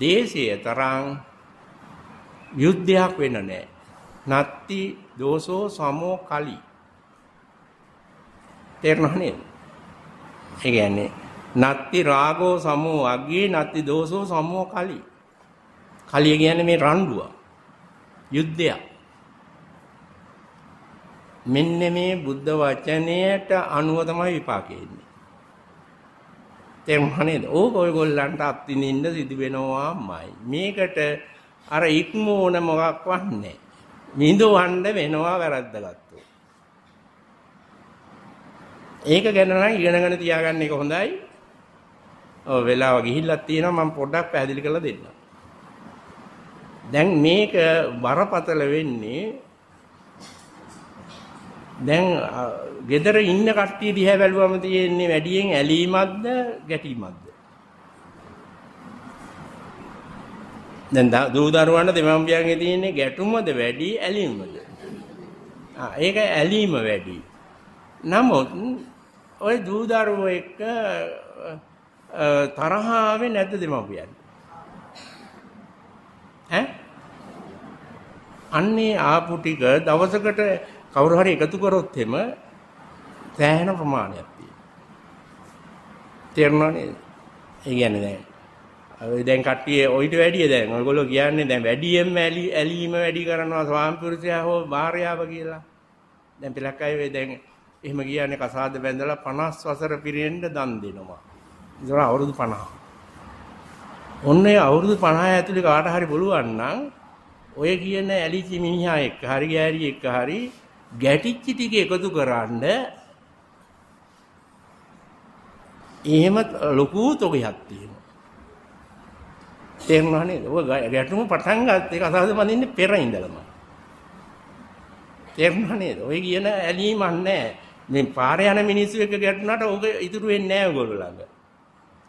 Speaker 1: දේශය තරං යුද්ධයක් වෙන්න නෑ. නත්ති දෝසෝ සමෝ කලි. තේරුණා නේද? ඒ කියන්නේ නත්ති රාගෝ සමෝ අග්ගී නත්ති දෝසෝ සමෝ කලි. කලිය කියන්නේ මේ රණ්ඩුව. යුද්ධයක්. මෙන්න මේ බුද්ධ වචනයට අනුව තමයි විපාකෙ ඉන්නේ. තේරුණා නේද? ඕක ඔයගොල්ලන්ට අත්විඳින්න සිදු වෙනවාමයි. මේකට අර ඉක්මෝන මොකක්වත් නැහැ. විඳවන්න වෙනවා වැරද්දකට. ඒක ගැන නම් ඉගෙනගෙන තියාගන්න එක හොඳයි. ඔව් වෙලාව ගිහිල්ලා තියෙනවා මම පොඩ්ඩක් පැහැදිලි කරලා දෙන්නම්. දැන් මේක බරපතල වෙන්නේ දැන් ගෙදර ඉන්න කට්ටිය දිහා බැලුවම තියෙන්නේ වැඩියෙන් ඇලීමක්ද ගැටීමක්ද දැන් දූ දරුවන්ට දෙමම්පියන්ගේ තියෙන්නේ ගැටුමද වැඩි ඇලීමද ආ ඒක ඇලීම වැඩි නමුත් ඔය දූදරුව එක්ක තරහාවේ නැද්ද දෙමව්පියන්? ඈ? අන්නේ ආපු ටික දවසකට කවුරු හරි එකතු කරොත් එම සෑහෙන ප්‍රමාණයක් තියෙනවා. තේරුණා නේද? ඒ කියන්නේ දැන් දැන් කට්ටිය ඔයිට වැඩිය දැන් ඔයගොල්ලෝ කියන්නේ දැන් වැඩියෙන් ඇලීම වැඩි කරනවා ස්වාමිපුරුෂයා හෝ භාර්යාව කියලා. දැන් පිළක් අය දැන් එහෙම කියන්නේ කසාද බැඳලා 50 වසර පිරෙන්න දන් දෙනවා. ඒතර අවුරුදු 50. ඔන්නේ අවුරුදු 50 ඇතුළේ කාට හරි බලුවන් නම් ඔය කියන ඇලිචි මිනිහා එක්ක හරි ගෑරි එක්ක හරි ගැටිච්ච ටික එකතු කරන්න එහෙම ලොකු තොගයක් තියෙනවා. තේරුණා නේද? ඔය ගැටුම පටන් ගත්තේ කසාද බඳින්නේ පෙර ඉඳලම. තේරුණා නේද? ඔය කියන ඇලීමක් නැහැ. මේ පාරේ යන මිනිස්සු එක්ක ගැටුණාට ඕක ඉතුරු වෙන්නේ නැහැ ඔයගොල්ලෝ ළඟ.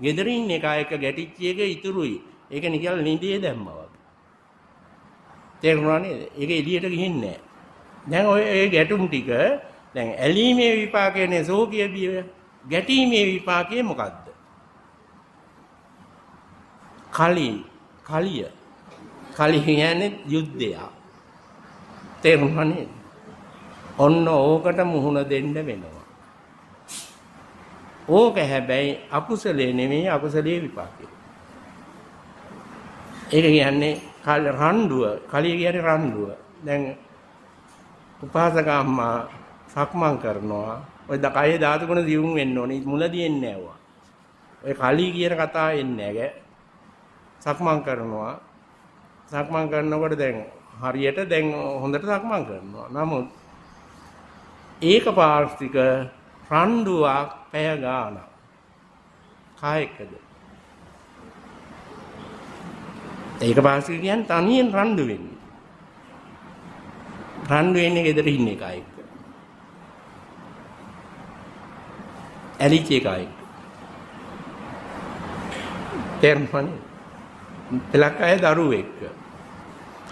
Speaker 1: ගෙදර ඉන්න එකා එක්ක ගැටිච්ච එක ඉතුරුයි. ඒක නිකන් නිදියේ දැම්මා වගේ. තේරුණා නේද? ඒක එළියට ගිහින්නේ නැහැ. දැන් ඔය ඒ ගැටුම් ටික දැන් ඇලීමේ විපාකයනේ සෝකිය බිය. ගැටීමේ විපාකය මොකද්ද? කලි කලිය කලි කියන්නේ යුද්ධය. තේරුණා නේද? ඔන්න ඕකට මුහුණ දෙන්න වෙනවා. ඕක හැබැයි අකුසලේ නෙමෙයි අකුසලේ විපාකය. ඒක කියන්නේ කල් රණ්ඩුව, කලිය කියන්නේ රණ්ඩුව. දැන් උපාසක අම්මා සක්මන් කරනවා. ඔය දකයේ ධාතු ගුණ දියුම් වෙන්න ඕනේ. මුලදී එන්නේ නැහැ ඔය කලී කියන කතාව එන්නේ නැහැ. සක්මන් කරනවා. සක්මන් කරනකොට දැන් හරියට දැන් හොඳට සක්මන් කරනවා. නමුත් ඒක පාර්ස්තික රණ්ඩුවක් පැය ගාන කායකද ඒක පාර්ස්තික කියන් තනියෙන් රණ්ඩු වෙන්නේ රණ්ඩු වෙන්නේ ගෙදර ඉන්න එකයි ඇලිච එකයි තේරුණානේ පළක් අය දරුවෙක්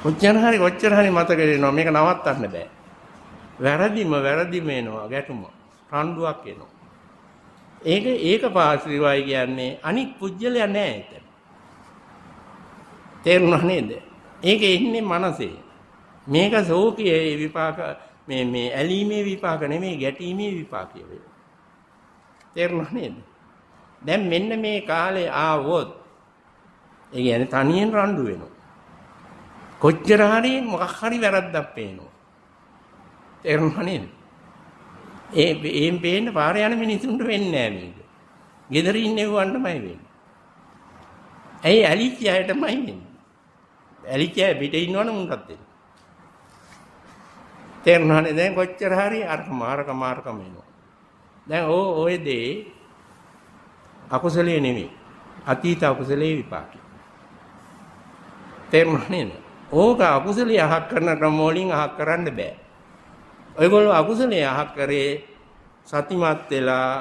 Speaker 1: කොච්චර හරි කොච්චර හරි මතක දෙනවා මේක නවත්තන්න බෑ වැරදිම වැරදිම එනවා ගැටුම. රණ්ඩුවක් එනවා. ඒක ඒක පාසිරිවයි කියන්නේ අනිත් පුජ්‍යලයා නෑ එතන. තේරුණා නේද? ඒක එන්නේ මනසේ. මේක සෝකියේ විපාක මේ මේ ඇලීමේ විපාක නෙමෙයි ගැටීමේ විපාකය වේ. තේරුණා නේද? දැන් මෙන්න මේ කාලේ ආවොත් ඒ කියන්නේ තනියෙන් රණ්ඩු වෙනවා. කොච්චර හරි මොකක් හරි වැරද්දක් පේනවා. තේරුණා නේද? ඒ එම් පේන්න පාර යන මිනිසුන්ට වෙන්නේ නෑ මේක. ගෙදර ඉන්නේ වන්නමයි වෙන්නේ. ඇයි ඇලිච්ච අයටමයි වෙන්නේ. ඇලිච්ච අය පිට ඉන්නවනම් උන්ටත් වෙන්නේ. තේරුණානේ දැන් කොච්චර හරි අර මාරක මාරකම එනවා. දැන් ඕ ඔය දේ අකුසලයේ නෙමෙයි. අතීත අකුසලයේ විපාකය. තේරුණා නේද? ඕක අකුසලිය අහක් කරන ක්‍රම වලින් අහක් කරන්න බෑ. ඔයගොල්ලෝ අකුසලයේ අහක් කරේ සතිමත් වෙලා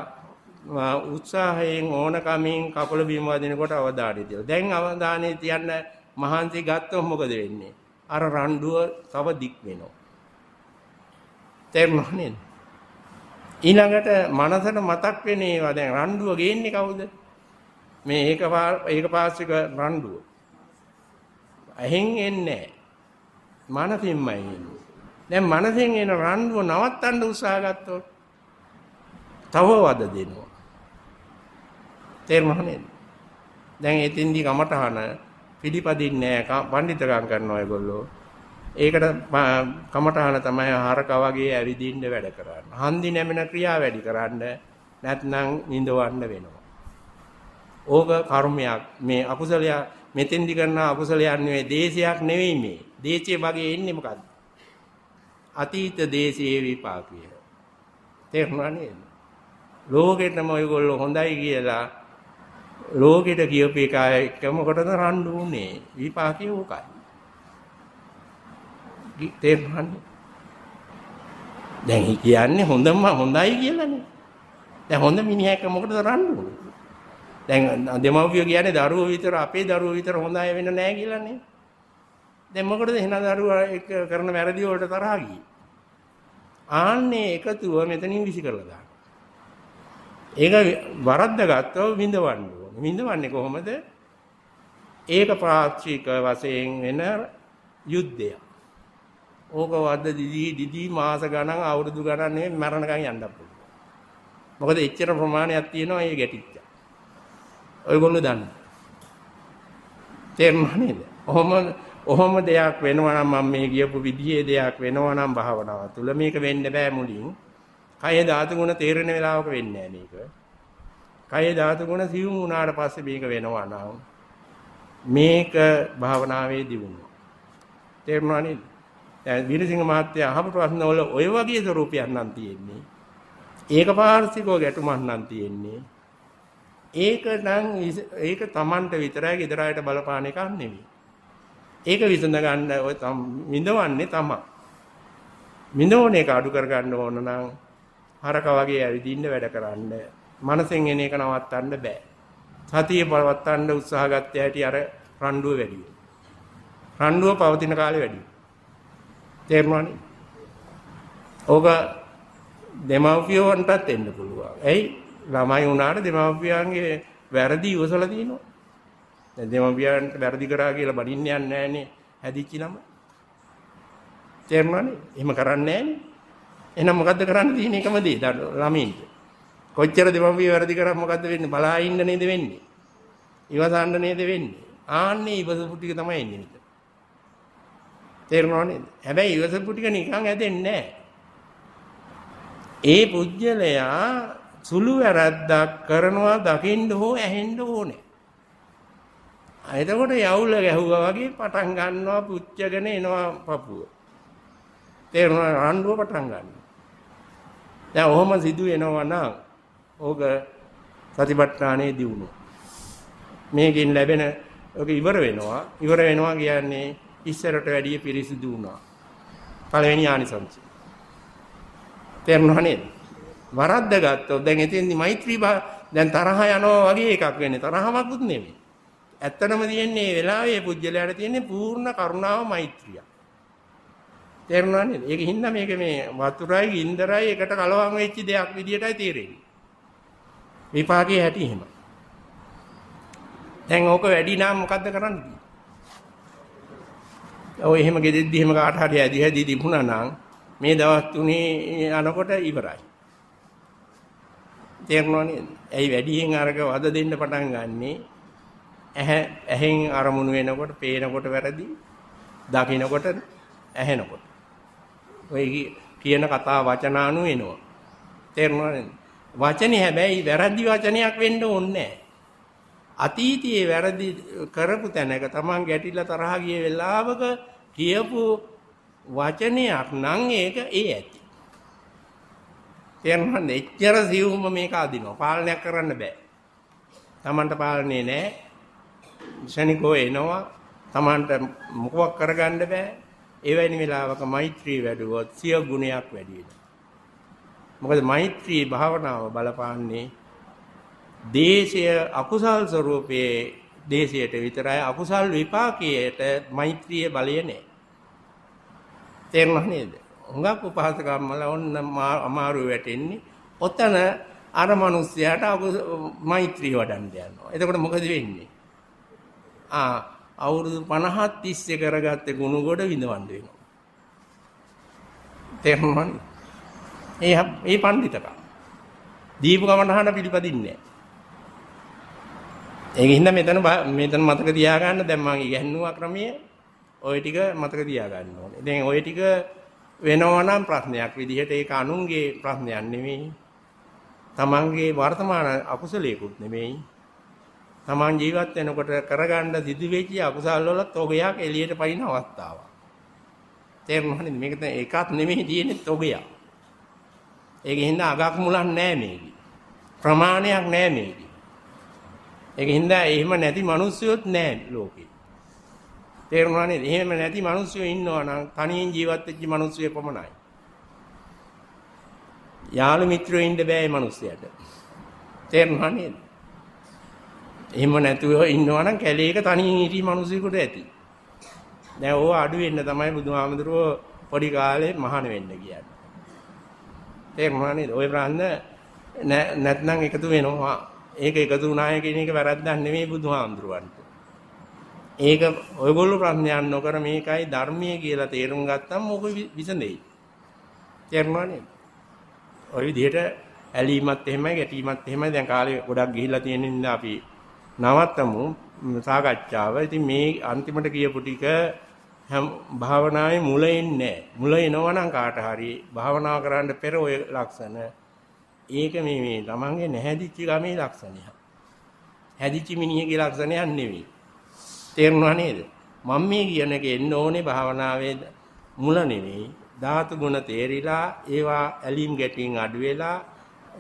Speaker 1: උත්සාහයෙන් ඕනකමින් කකුල බිම වදිනකොට අවධානය දෙනවා. දැන් අවධානය තියන්න මහන්සි ගත්තොත් මොකද වෙන්නේ? අර රණ්ඩුව තව දික් වෙනවා. තේරුණා නේද? ඊළඟට මනසට මතක් වෙන ඒවා දැන් රණ්ඩුව ගේන්නේ කවුද? මේ ඒක ඒකපාර්ශ්වික රණ්ඩුව. ඇහෙන් එන්නේ නැහැ. මනසින්මයි එන්නේ. දැන් මනසෙන් එන රණ්ඩුව නවත්තන්න උත්සාහ ගත්තොත් තව වද දෙනවා. තේරුණා නේද? දැන් එතෙන්දී කමටහන පිළිපදින්නේ නැහැ. පඬිතකම් කරනවා ඒගොල්ලෝ. ඒකට කමටහන තමයි හරක වගේ ඇවිදින්න වැඩ කරන්නේ. හන්දි නැමෙන ක්‍රියා වැඩි කරන්න නැත්නම් නිඳවන්න වෙනවා. ඕක කර්මයක්. මේ අකුසලයක් මෙතෙන්දි කරන අකුසලයක් නෙවෙයි දේශයක් නෙවෙයි මේ. දේශයේ වගේ එන්නේ මොකද්ද? අතීත දේශයේ විපාකය. තේරුණා නේද? ලෝකෙටම ඔයගොල්ලෝ හොඳයි කියලා ලෝකෙට කියපු එක එකම කොටද රණ්ඩු උනේ විපාකේ ඕකයි. තේරුණා නේද? දැන් කියන්නේ හොඳම හොඳයි කියලානේ. දැන් හොඳ මිනිහෙක් මොකටද රණ්ඩු උනේ? දැන් දෙමව්පියෝ කියන්නේ දරුවෝ විතර අපේ දරුවෝ විතර හොඳ අය වෙන්න නැහැ කියලානේ. දැන් මොකටද එහෙනම් දරුවා එක කරන වැරදි වලට තරහා ගියේ? ආන්නේ එකතුව මෙතනින් විසි කරලා දාන්න. ඒක වරද්ද ගත්තව විඳවන්න ඕනේ. විඳවන්නේ කොහොමද? ඒක ප්‍රාත්‍චික වශයෙන් වෙන යුද්ධය. ඕක වද්ද දිදී දිදී මාස ගණන් අවුරුදු ගණන් නෙමෙයි මරණකම් යන්නත් පුළුවන්. මොකද එච්චර ප්‍රමාණයක් තියෙනවා මේ ගැටිච්ච. ඔයගොල්ලෝ දන්න. තේරුණා නේද? ඔහොම ඔහොම දෙයක් වෙනවා නම් මම මේ කියපු විදිහේ දෙයක් වෙනවා නම් භාවනාව තුල මේක වෙන්න බෑ මුලින්. කය ධාතු ගුණ තේරෙන වෙලාවක වෙන්නේ නෑ මේක. කය ධාතු ගුණ සියුම් වුණාට පස්සේ මේක වෙනවා නම් මේක භාවනාවේ දියුණුව. තේරුණා නේද? දැන් විරසිංහ මහත්තයා අහපු ප්‍රශ්නවල ওই වගේ ස්වරූපයක් නම් තියෙන්නේ. ඒක පාර්ශිකෝ ගැටුමක් නම් තියෙන්නේ. ඒක නම් ඒක Tamanට විතරයි ගෙදරායට බලපාන එකක් නෙමෙයි. ඒක විසඳ ගන්න ඔය මිඳවන්නේ තමයි. මිඳවන එක අඩු කර ගන්න ඕන නම් හරක වගේ ඇවිදින්න වැඩ කරන්න. මනසෙන් එන එක නවත්තන්න බෑ. සතිය පවත්තන්න උත්සාහ ගත්ත හැටි අර රණ්ඩුව වැඩි වෙනවා. රණ්ඩුව පවතින කාලේ වැඩි වෙනවා. තේරුණානේ? ඕක දෙමව්පියන්ටත් එන්න පුළුවන්. ඇයි? ළමයි වුණාට දෙමව්පියන්ගේ වැරදි ඉවසලා දිනනවා. දෙමව්පියන්ට වැරදි කරා කියලා බනින්න යන්නේ නැහනේ හැදිච්චි ළම. තේරුණානේ? එහෙම කරන්නේ නැහනේ. එහෙනම් මොකද්ද කරන්න තියෙන්නේ? එකම දේ ළමින්ට. කොච්චර දෙමව්පිය වැරදි කරා මොකද්ද වෙන්නේ? බලා ඉන්න නේද වෙන්නේ? ඉවසන්න නේද වෙන්නේ? ආන්නේ ඉවසපු ටික තමයි එන්නේ නිකන්. තේරුණා නේද? හැබැයි ඉවසපු ටික නිකන් ඇදෙන්නේ නැහැ. ඒ පුජ්‍යලයා සුළු වැරද්දක් කරනවා දකින්න හෝ ඇහෙන්න ඕනේ. එතකොට යවුල ගැහුවා වගේ පටන් ගන්නවා පුච්චගෙන එනවා පපුව. තේරුණා රණ්ඩුව පටන් ගන්නවා. දැන් ඔහොම සිදු වෙනවා නම් ඕක සතිපට්ඨානයේ දියුණුව. මේකෙන් ලැබෙන ඔක ඉවර වෙනවා. ඉවර වෙනවා කියන්නේ ඉස්සරට වැඩිය පිරිසිදු වුණා. පළවෙනි ආනිසංස. තේරුණා නේද? වරද්ද ගත්තොත් දැන් එතෙන්දි මෛත්‍රී දැන් තරහ යනවා වගේ එකක් වෙන්නේ. තරහමකුත් නෙමෙයි. ඇත්තනම තියෙන්නේ මේ වෙලාවේ මේ පුජ්‍යලයට තියෙන්නේ පූර්ණ කරුණාව මෛත්‍රිය. තේරුණානේ? ඒක හින්දා මේක මේ වතුරයි ඉන්දරයි එකට කලවම් වෙච්ච දෙයක් විදියටයි තේරෙන්නේ. විපාකයේ හැටි එහෙම. දැන් ඕක වැඩි නම් මොකද්ද කරන්න ඔය එහෙම ගෙදෙද්දි එහෙම කාට හරි ඇදි හැදි තිබුණා නම් මේ දවස් තුනේ අනකොට ඉවරයි. තේරුණා නේද? ඇයි වැඩියෙන් අරක වද දෙන්න පටන් ගන්නේ? ඇහෙන් අරමුණු වෙනකොට, පේනකොට වැරදි, දකින්නකොට ඇහෙනකොට. ඔය කියන කතා වචන අනු එනවා. තේරුණාද? වචනේ හැබැයි වැරදි වචනයක් වෙන්න ඕනේ අතීතයේ වැරදි කරපු තැනක Taman ගැටිලා තරහ ගිය වෙලාවක කියපු වචනයක් නම් ඒක ඒ ඇති. තේරුණාද? එච්චර සියුම්ම මේක අදිනවා. පාලනය කරන්න බෑ. Tamanට පාලනේ නෑ. ශනිකෝ එනවා Tamanට මොකක් කරගන්න බෑ එවැනි වෙලාවක මෛත්‍රී වැඩුවොත් සිය ගුණයක් වැඩි වෙනවා මොකද මෛත්‍රී භාවනාව බලපාන්නේ දේශය අකුසල් ස්වરૂපයේ දේශයට විතරයි අකුසල් විපාකයට මෛත්‍රිය බලය නැහැ තේරුණා නේද හුඟක් උපහාසකම් වල ඔන්න අමාරු වැටෙන්නේ ඔතන අර මිනිස්සයාට මෛත්‍රී වඩන්න යනවා එතකොට මොකද වෙන්නේ ආ අවුරුදු 50ක් තිස්සේ කරගත්තේ ගුණගොඩ විඳවන්න වෙනවා. තේරුණාද? ඒ ඒ පඬිතකම. දීපු ගමනහන පිළිපදින්නේ නැහැ. ඒක හින්දා මෙතන මෙතන මතක තියාගන්න දැන් මම ඉගැන්නුවා ක්‍රමය ඔය ටික මතක තියාගන්න ඕනේ. දැන් ඔය ටික වෙනවනම් ප්‍රශ්නයක් විදිහට ඒක අනුන්ගේ ප්‍රශ්නයක් නෙමෙයි. තමන්ගේ වර්තමාන අකුසලයකුත් නෙමෙයි. තමන් ජීවත් වෙනකොට කරගන්න සිදුවෙච්ච අකුසල් වලත් ඔගයක් එළියට පයින් අවස්ථාවක්. තේරුණානේ මේක දැන් එකක් නෙමෙයි තියෙන්නේ ඔගයක්. ඒකෙන් හින්දා අගක් මුලක් නැහැ මේකේ. ප්‍රමාණයක් නැහැ මේකේ. ඒකෙන් හින්දා එහෙම නැති මිනිස්සුයොත් නැහැ ලෝකේ. තේරුණානේ එහෙම නැති මිනිස්සු ඉන්නවා නම් තනියෙන් ජීවත් වෙච්ච මිනිස්සු එපමණයි. යාළු මිත්‍රයෝ ඉන්න බෑ මේ මිනිස්සයාට. තේරුණා නේද? එහෙම නැතුව ඉන්නවා නම් කැලේක තනියෙන් හිටි මිනිසෙකුට ඇති. දැන් ඕව අඩු වෙන්න තමයි බුදුහාමුදුරුව පොඩි කාලේ මහාන වෙන්න කියන්නේ. තේරුණානේ? ওই බ්‍රහ්ම නැත්නම් එකතු වෙනවා. ඒක එකතු වුණා කියන එක වැරද්දක් නෙමෙයි බුදුහාමුදුරුවන්ට. ඒක ඔයගොල්ලෝ ප්‍රඥාන් නොකර මේකයි ධර්මයේ කියලා තේරුම් ගත්තම ඕක විසඳෙයි. තේරුණානේ? ওই විදිහට ඇලීමත් එහෙමයි ගැටීමත් එහෙමයි දැන් කාලේ ගොඩක් ගිහිල්ලා තියෙන නිසා අපි නවත්තමු සාකච්ඡාව. ඉතින් මේ අන්තිමට කියපු ටික හැම භාවනාවේ මුල එන්නේ මුල එනවනම් කාට හරි භාවනා කරන්න පෙර ওই ලක්ෂණ ඒක මේ මේ ළමංගේ නැහැදිච්ච ගමේ ලක්ෂණය. හැදිච්ච මිනිහගේ ලක්ෂණයක් නෙවෙයි. තේරුණා නේද? මම මේ කියන එක එන්න ඕනේ භාවනාවේ මුල නෙවෙයි ධාතු ගුණ තේරිලා ඒවා ඇලීම් ගැටීම් අඩු වෙලා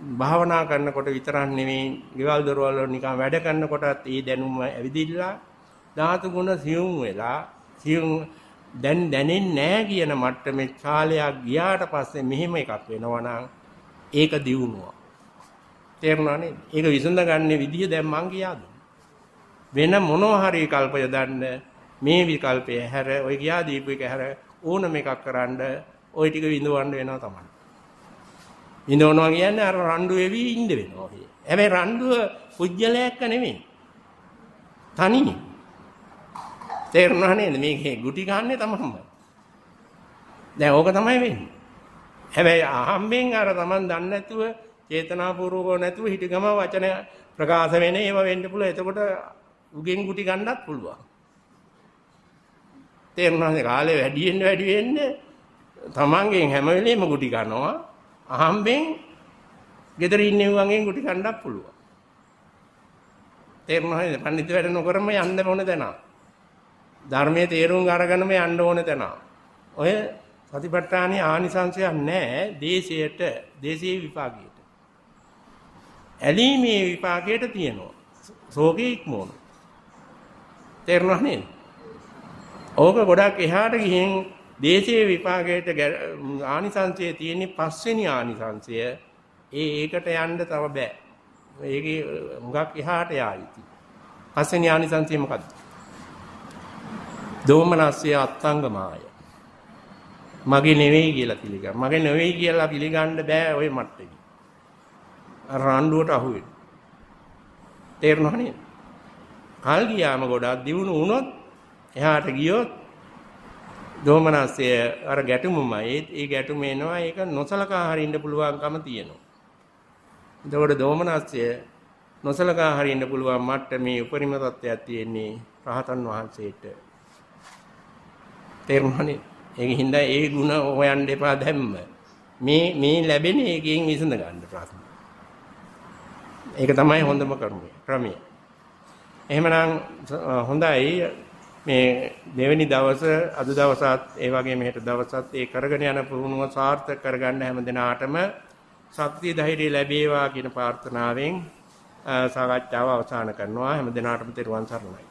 Speaker 1: භාවනා කරනකොට විතරක් නෙමෙයි ගෙවල් දොරවල් වල නිකන් වැඩ කරනකොටත් ඒ දැනුම ඇවිදිලා ධාතු ගුණ සියුම් වෙලා සියුම් දැන් දැනෙන්නේ නැහැ කියන මට්ටමේ කාලයක් ගියාට පස්සේ මෙහෙම එකක් වෙනවනම් ඒක දියුණුව. තේරුණා නේද? ඒක විසඳගන්නේ විදිය දැන් මං කියාද. වෙන මොනවා හරි කල්පය දන්න මේ විකල්පය හැර ඔය ගියා දීපු එක හැර ඕනම එකක් කරන්ඩ ওই ටික විඳවන්න වෙනවා තමයි. ඉඳවනවා කියන්නේ අර රණ්ඩු වෙවි ඉඳ වෙනවා. හැබැයි රණ්ඩුව පුජ්‍යලයක්ක නෙමෙයි. තනි. තේරුණා නේද? මේකේ ගුටි ගන්නෙ තමයි. දැන් ඕක තමයි වෙන්නේ. හැබැයි අහම්බෙන් අර Taman දන්නේ නැතුව චේතනාපූර්වකව නැතුව හිටගම වචන ප්‍රකාශ වෙන ඒවා වෙන්න පුළුවන්. එතකොට උගෙන් ගුටි ගන්නත් පුළුවන්. තේරුණාද? කාලේ වැඩි වෙන්න වැඩි වෙන්න Tamanගෙන් හැම වෙලෙම ගුටි ගන්නවා. අහම්බෙන් ගෙදර ඉන්න වගේ ගුටි කණ්ඩක් පුළුවන්. තේරුණා නේද? පඬිතු වැඩ නොකරම යන්න ඕන තැන. ධර්මයේ තේරුම් අරගෙනම යන්න ඕන තැන. ඔය සතිපට්ඨානයේ ආනිසංශයක් නැහැ දේශයට, දේශයේ විපාකයට. ඇලීමේ විපාකයට තියෙනවා. සෝකේ ඉක්මවන. තේරුණා නේද? ඕක ගොඩක් එහාට ගිහින් දේශේ විපාකයට ආනිසංශයේ තියෙන පස්වෙනි ආනිසංශය ඒ ඒකට යන්න තව බෑ. ඒකේ මුගක් එහාට යායිති. පස්වෙනි ආනිසංශය මොකද්ද? දෝමනස්සේ අත්ංගමාය. මගේ නෙවෙයි කියලා පිළිගන්න. මගේ නෙවෙයි කියලා පිළිගන්න බෑ ওই මට්ටමේ. රණ්ඩුවට අහු වෙන. තේරෙනව නේද? කල් ගියාම ගොඩක් දිනුන වුණොත් එහාට ගියොත් දෝමනස්සය අර ගැටුමමයි ඒ ගැටුම එනවා ඒක නොසලකා හරින්න පුළුවන්කම තියෙනවා. එතකොට දෝමනස්සය නොසලකා හරින්න පුළුවන් මට්ටමේ උපරිම තත්ත්වයක් තියෙන්නේ රහතන් වහන්සේට. තේරුණානේ? ඒක හින්දා ඒ ಗುಣ හොයන්න එපා දැම්ම. මේ මේ ලැබෙන එකෙන් විසඳ ගන්න ප්‍රශ්න. ඒක තමයි හොඳම කර්මය ක්‍රමය. එහෙමනම් හොඳයි මේ දෙවෙනි දවස අද දවසත් ඒ වගේ මෙහෙට දවසත් ඒ කරගෙන යන පුහුණුව සාර්ථක කරගන්න හැම දිනාටම සත්‍ය ධෛර්යය ලැබේවා කියන ප්‍රාර්ථනාවෙන් සාකච්ඡාව අවසන් කරනවා හැම දිනාටම තෙරුවන් සරණයි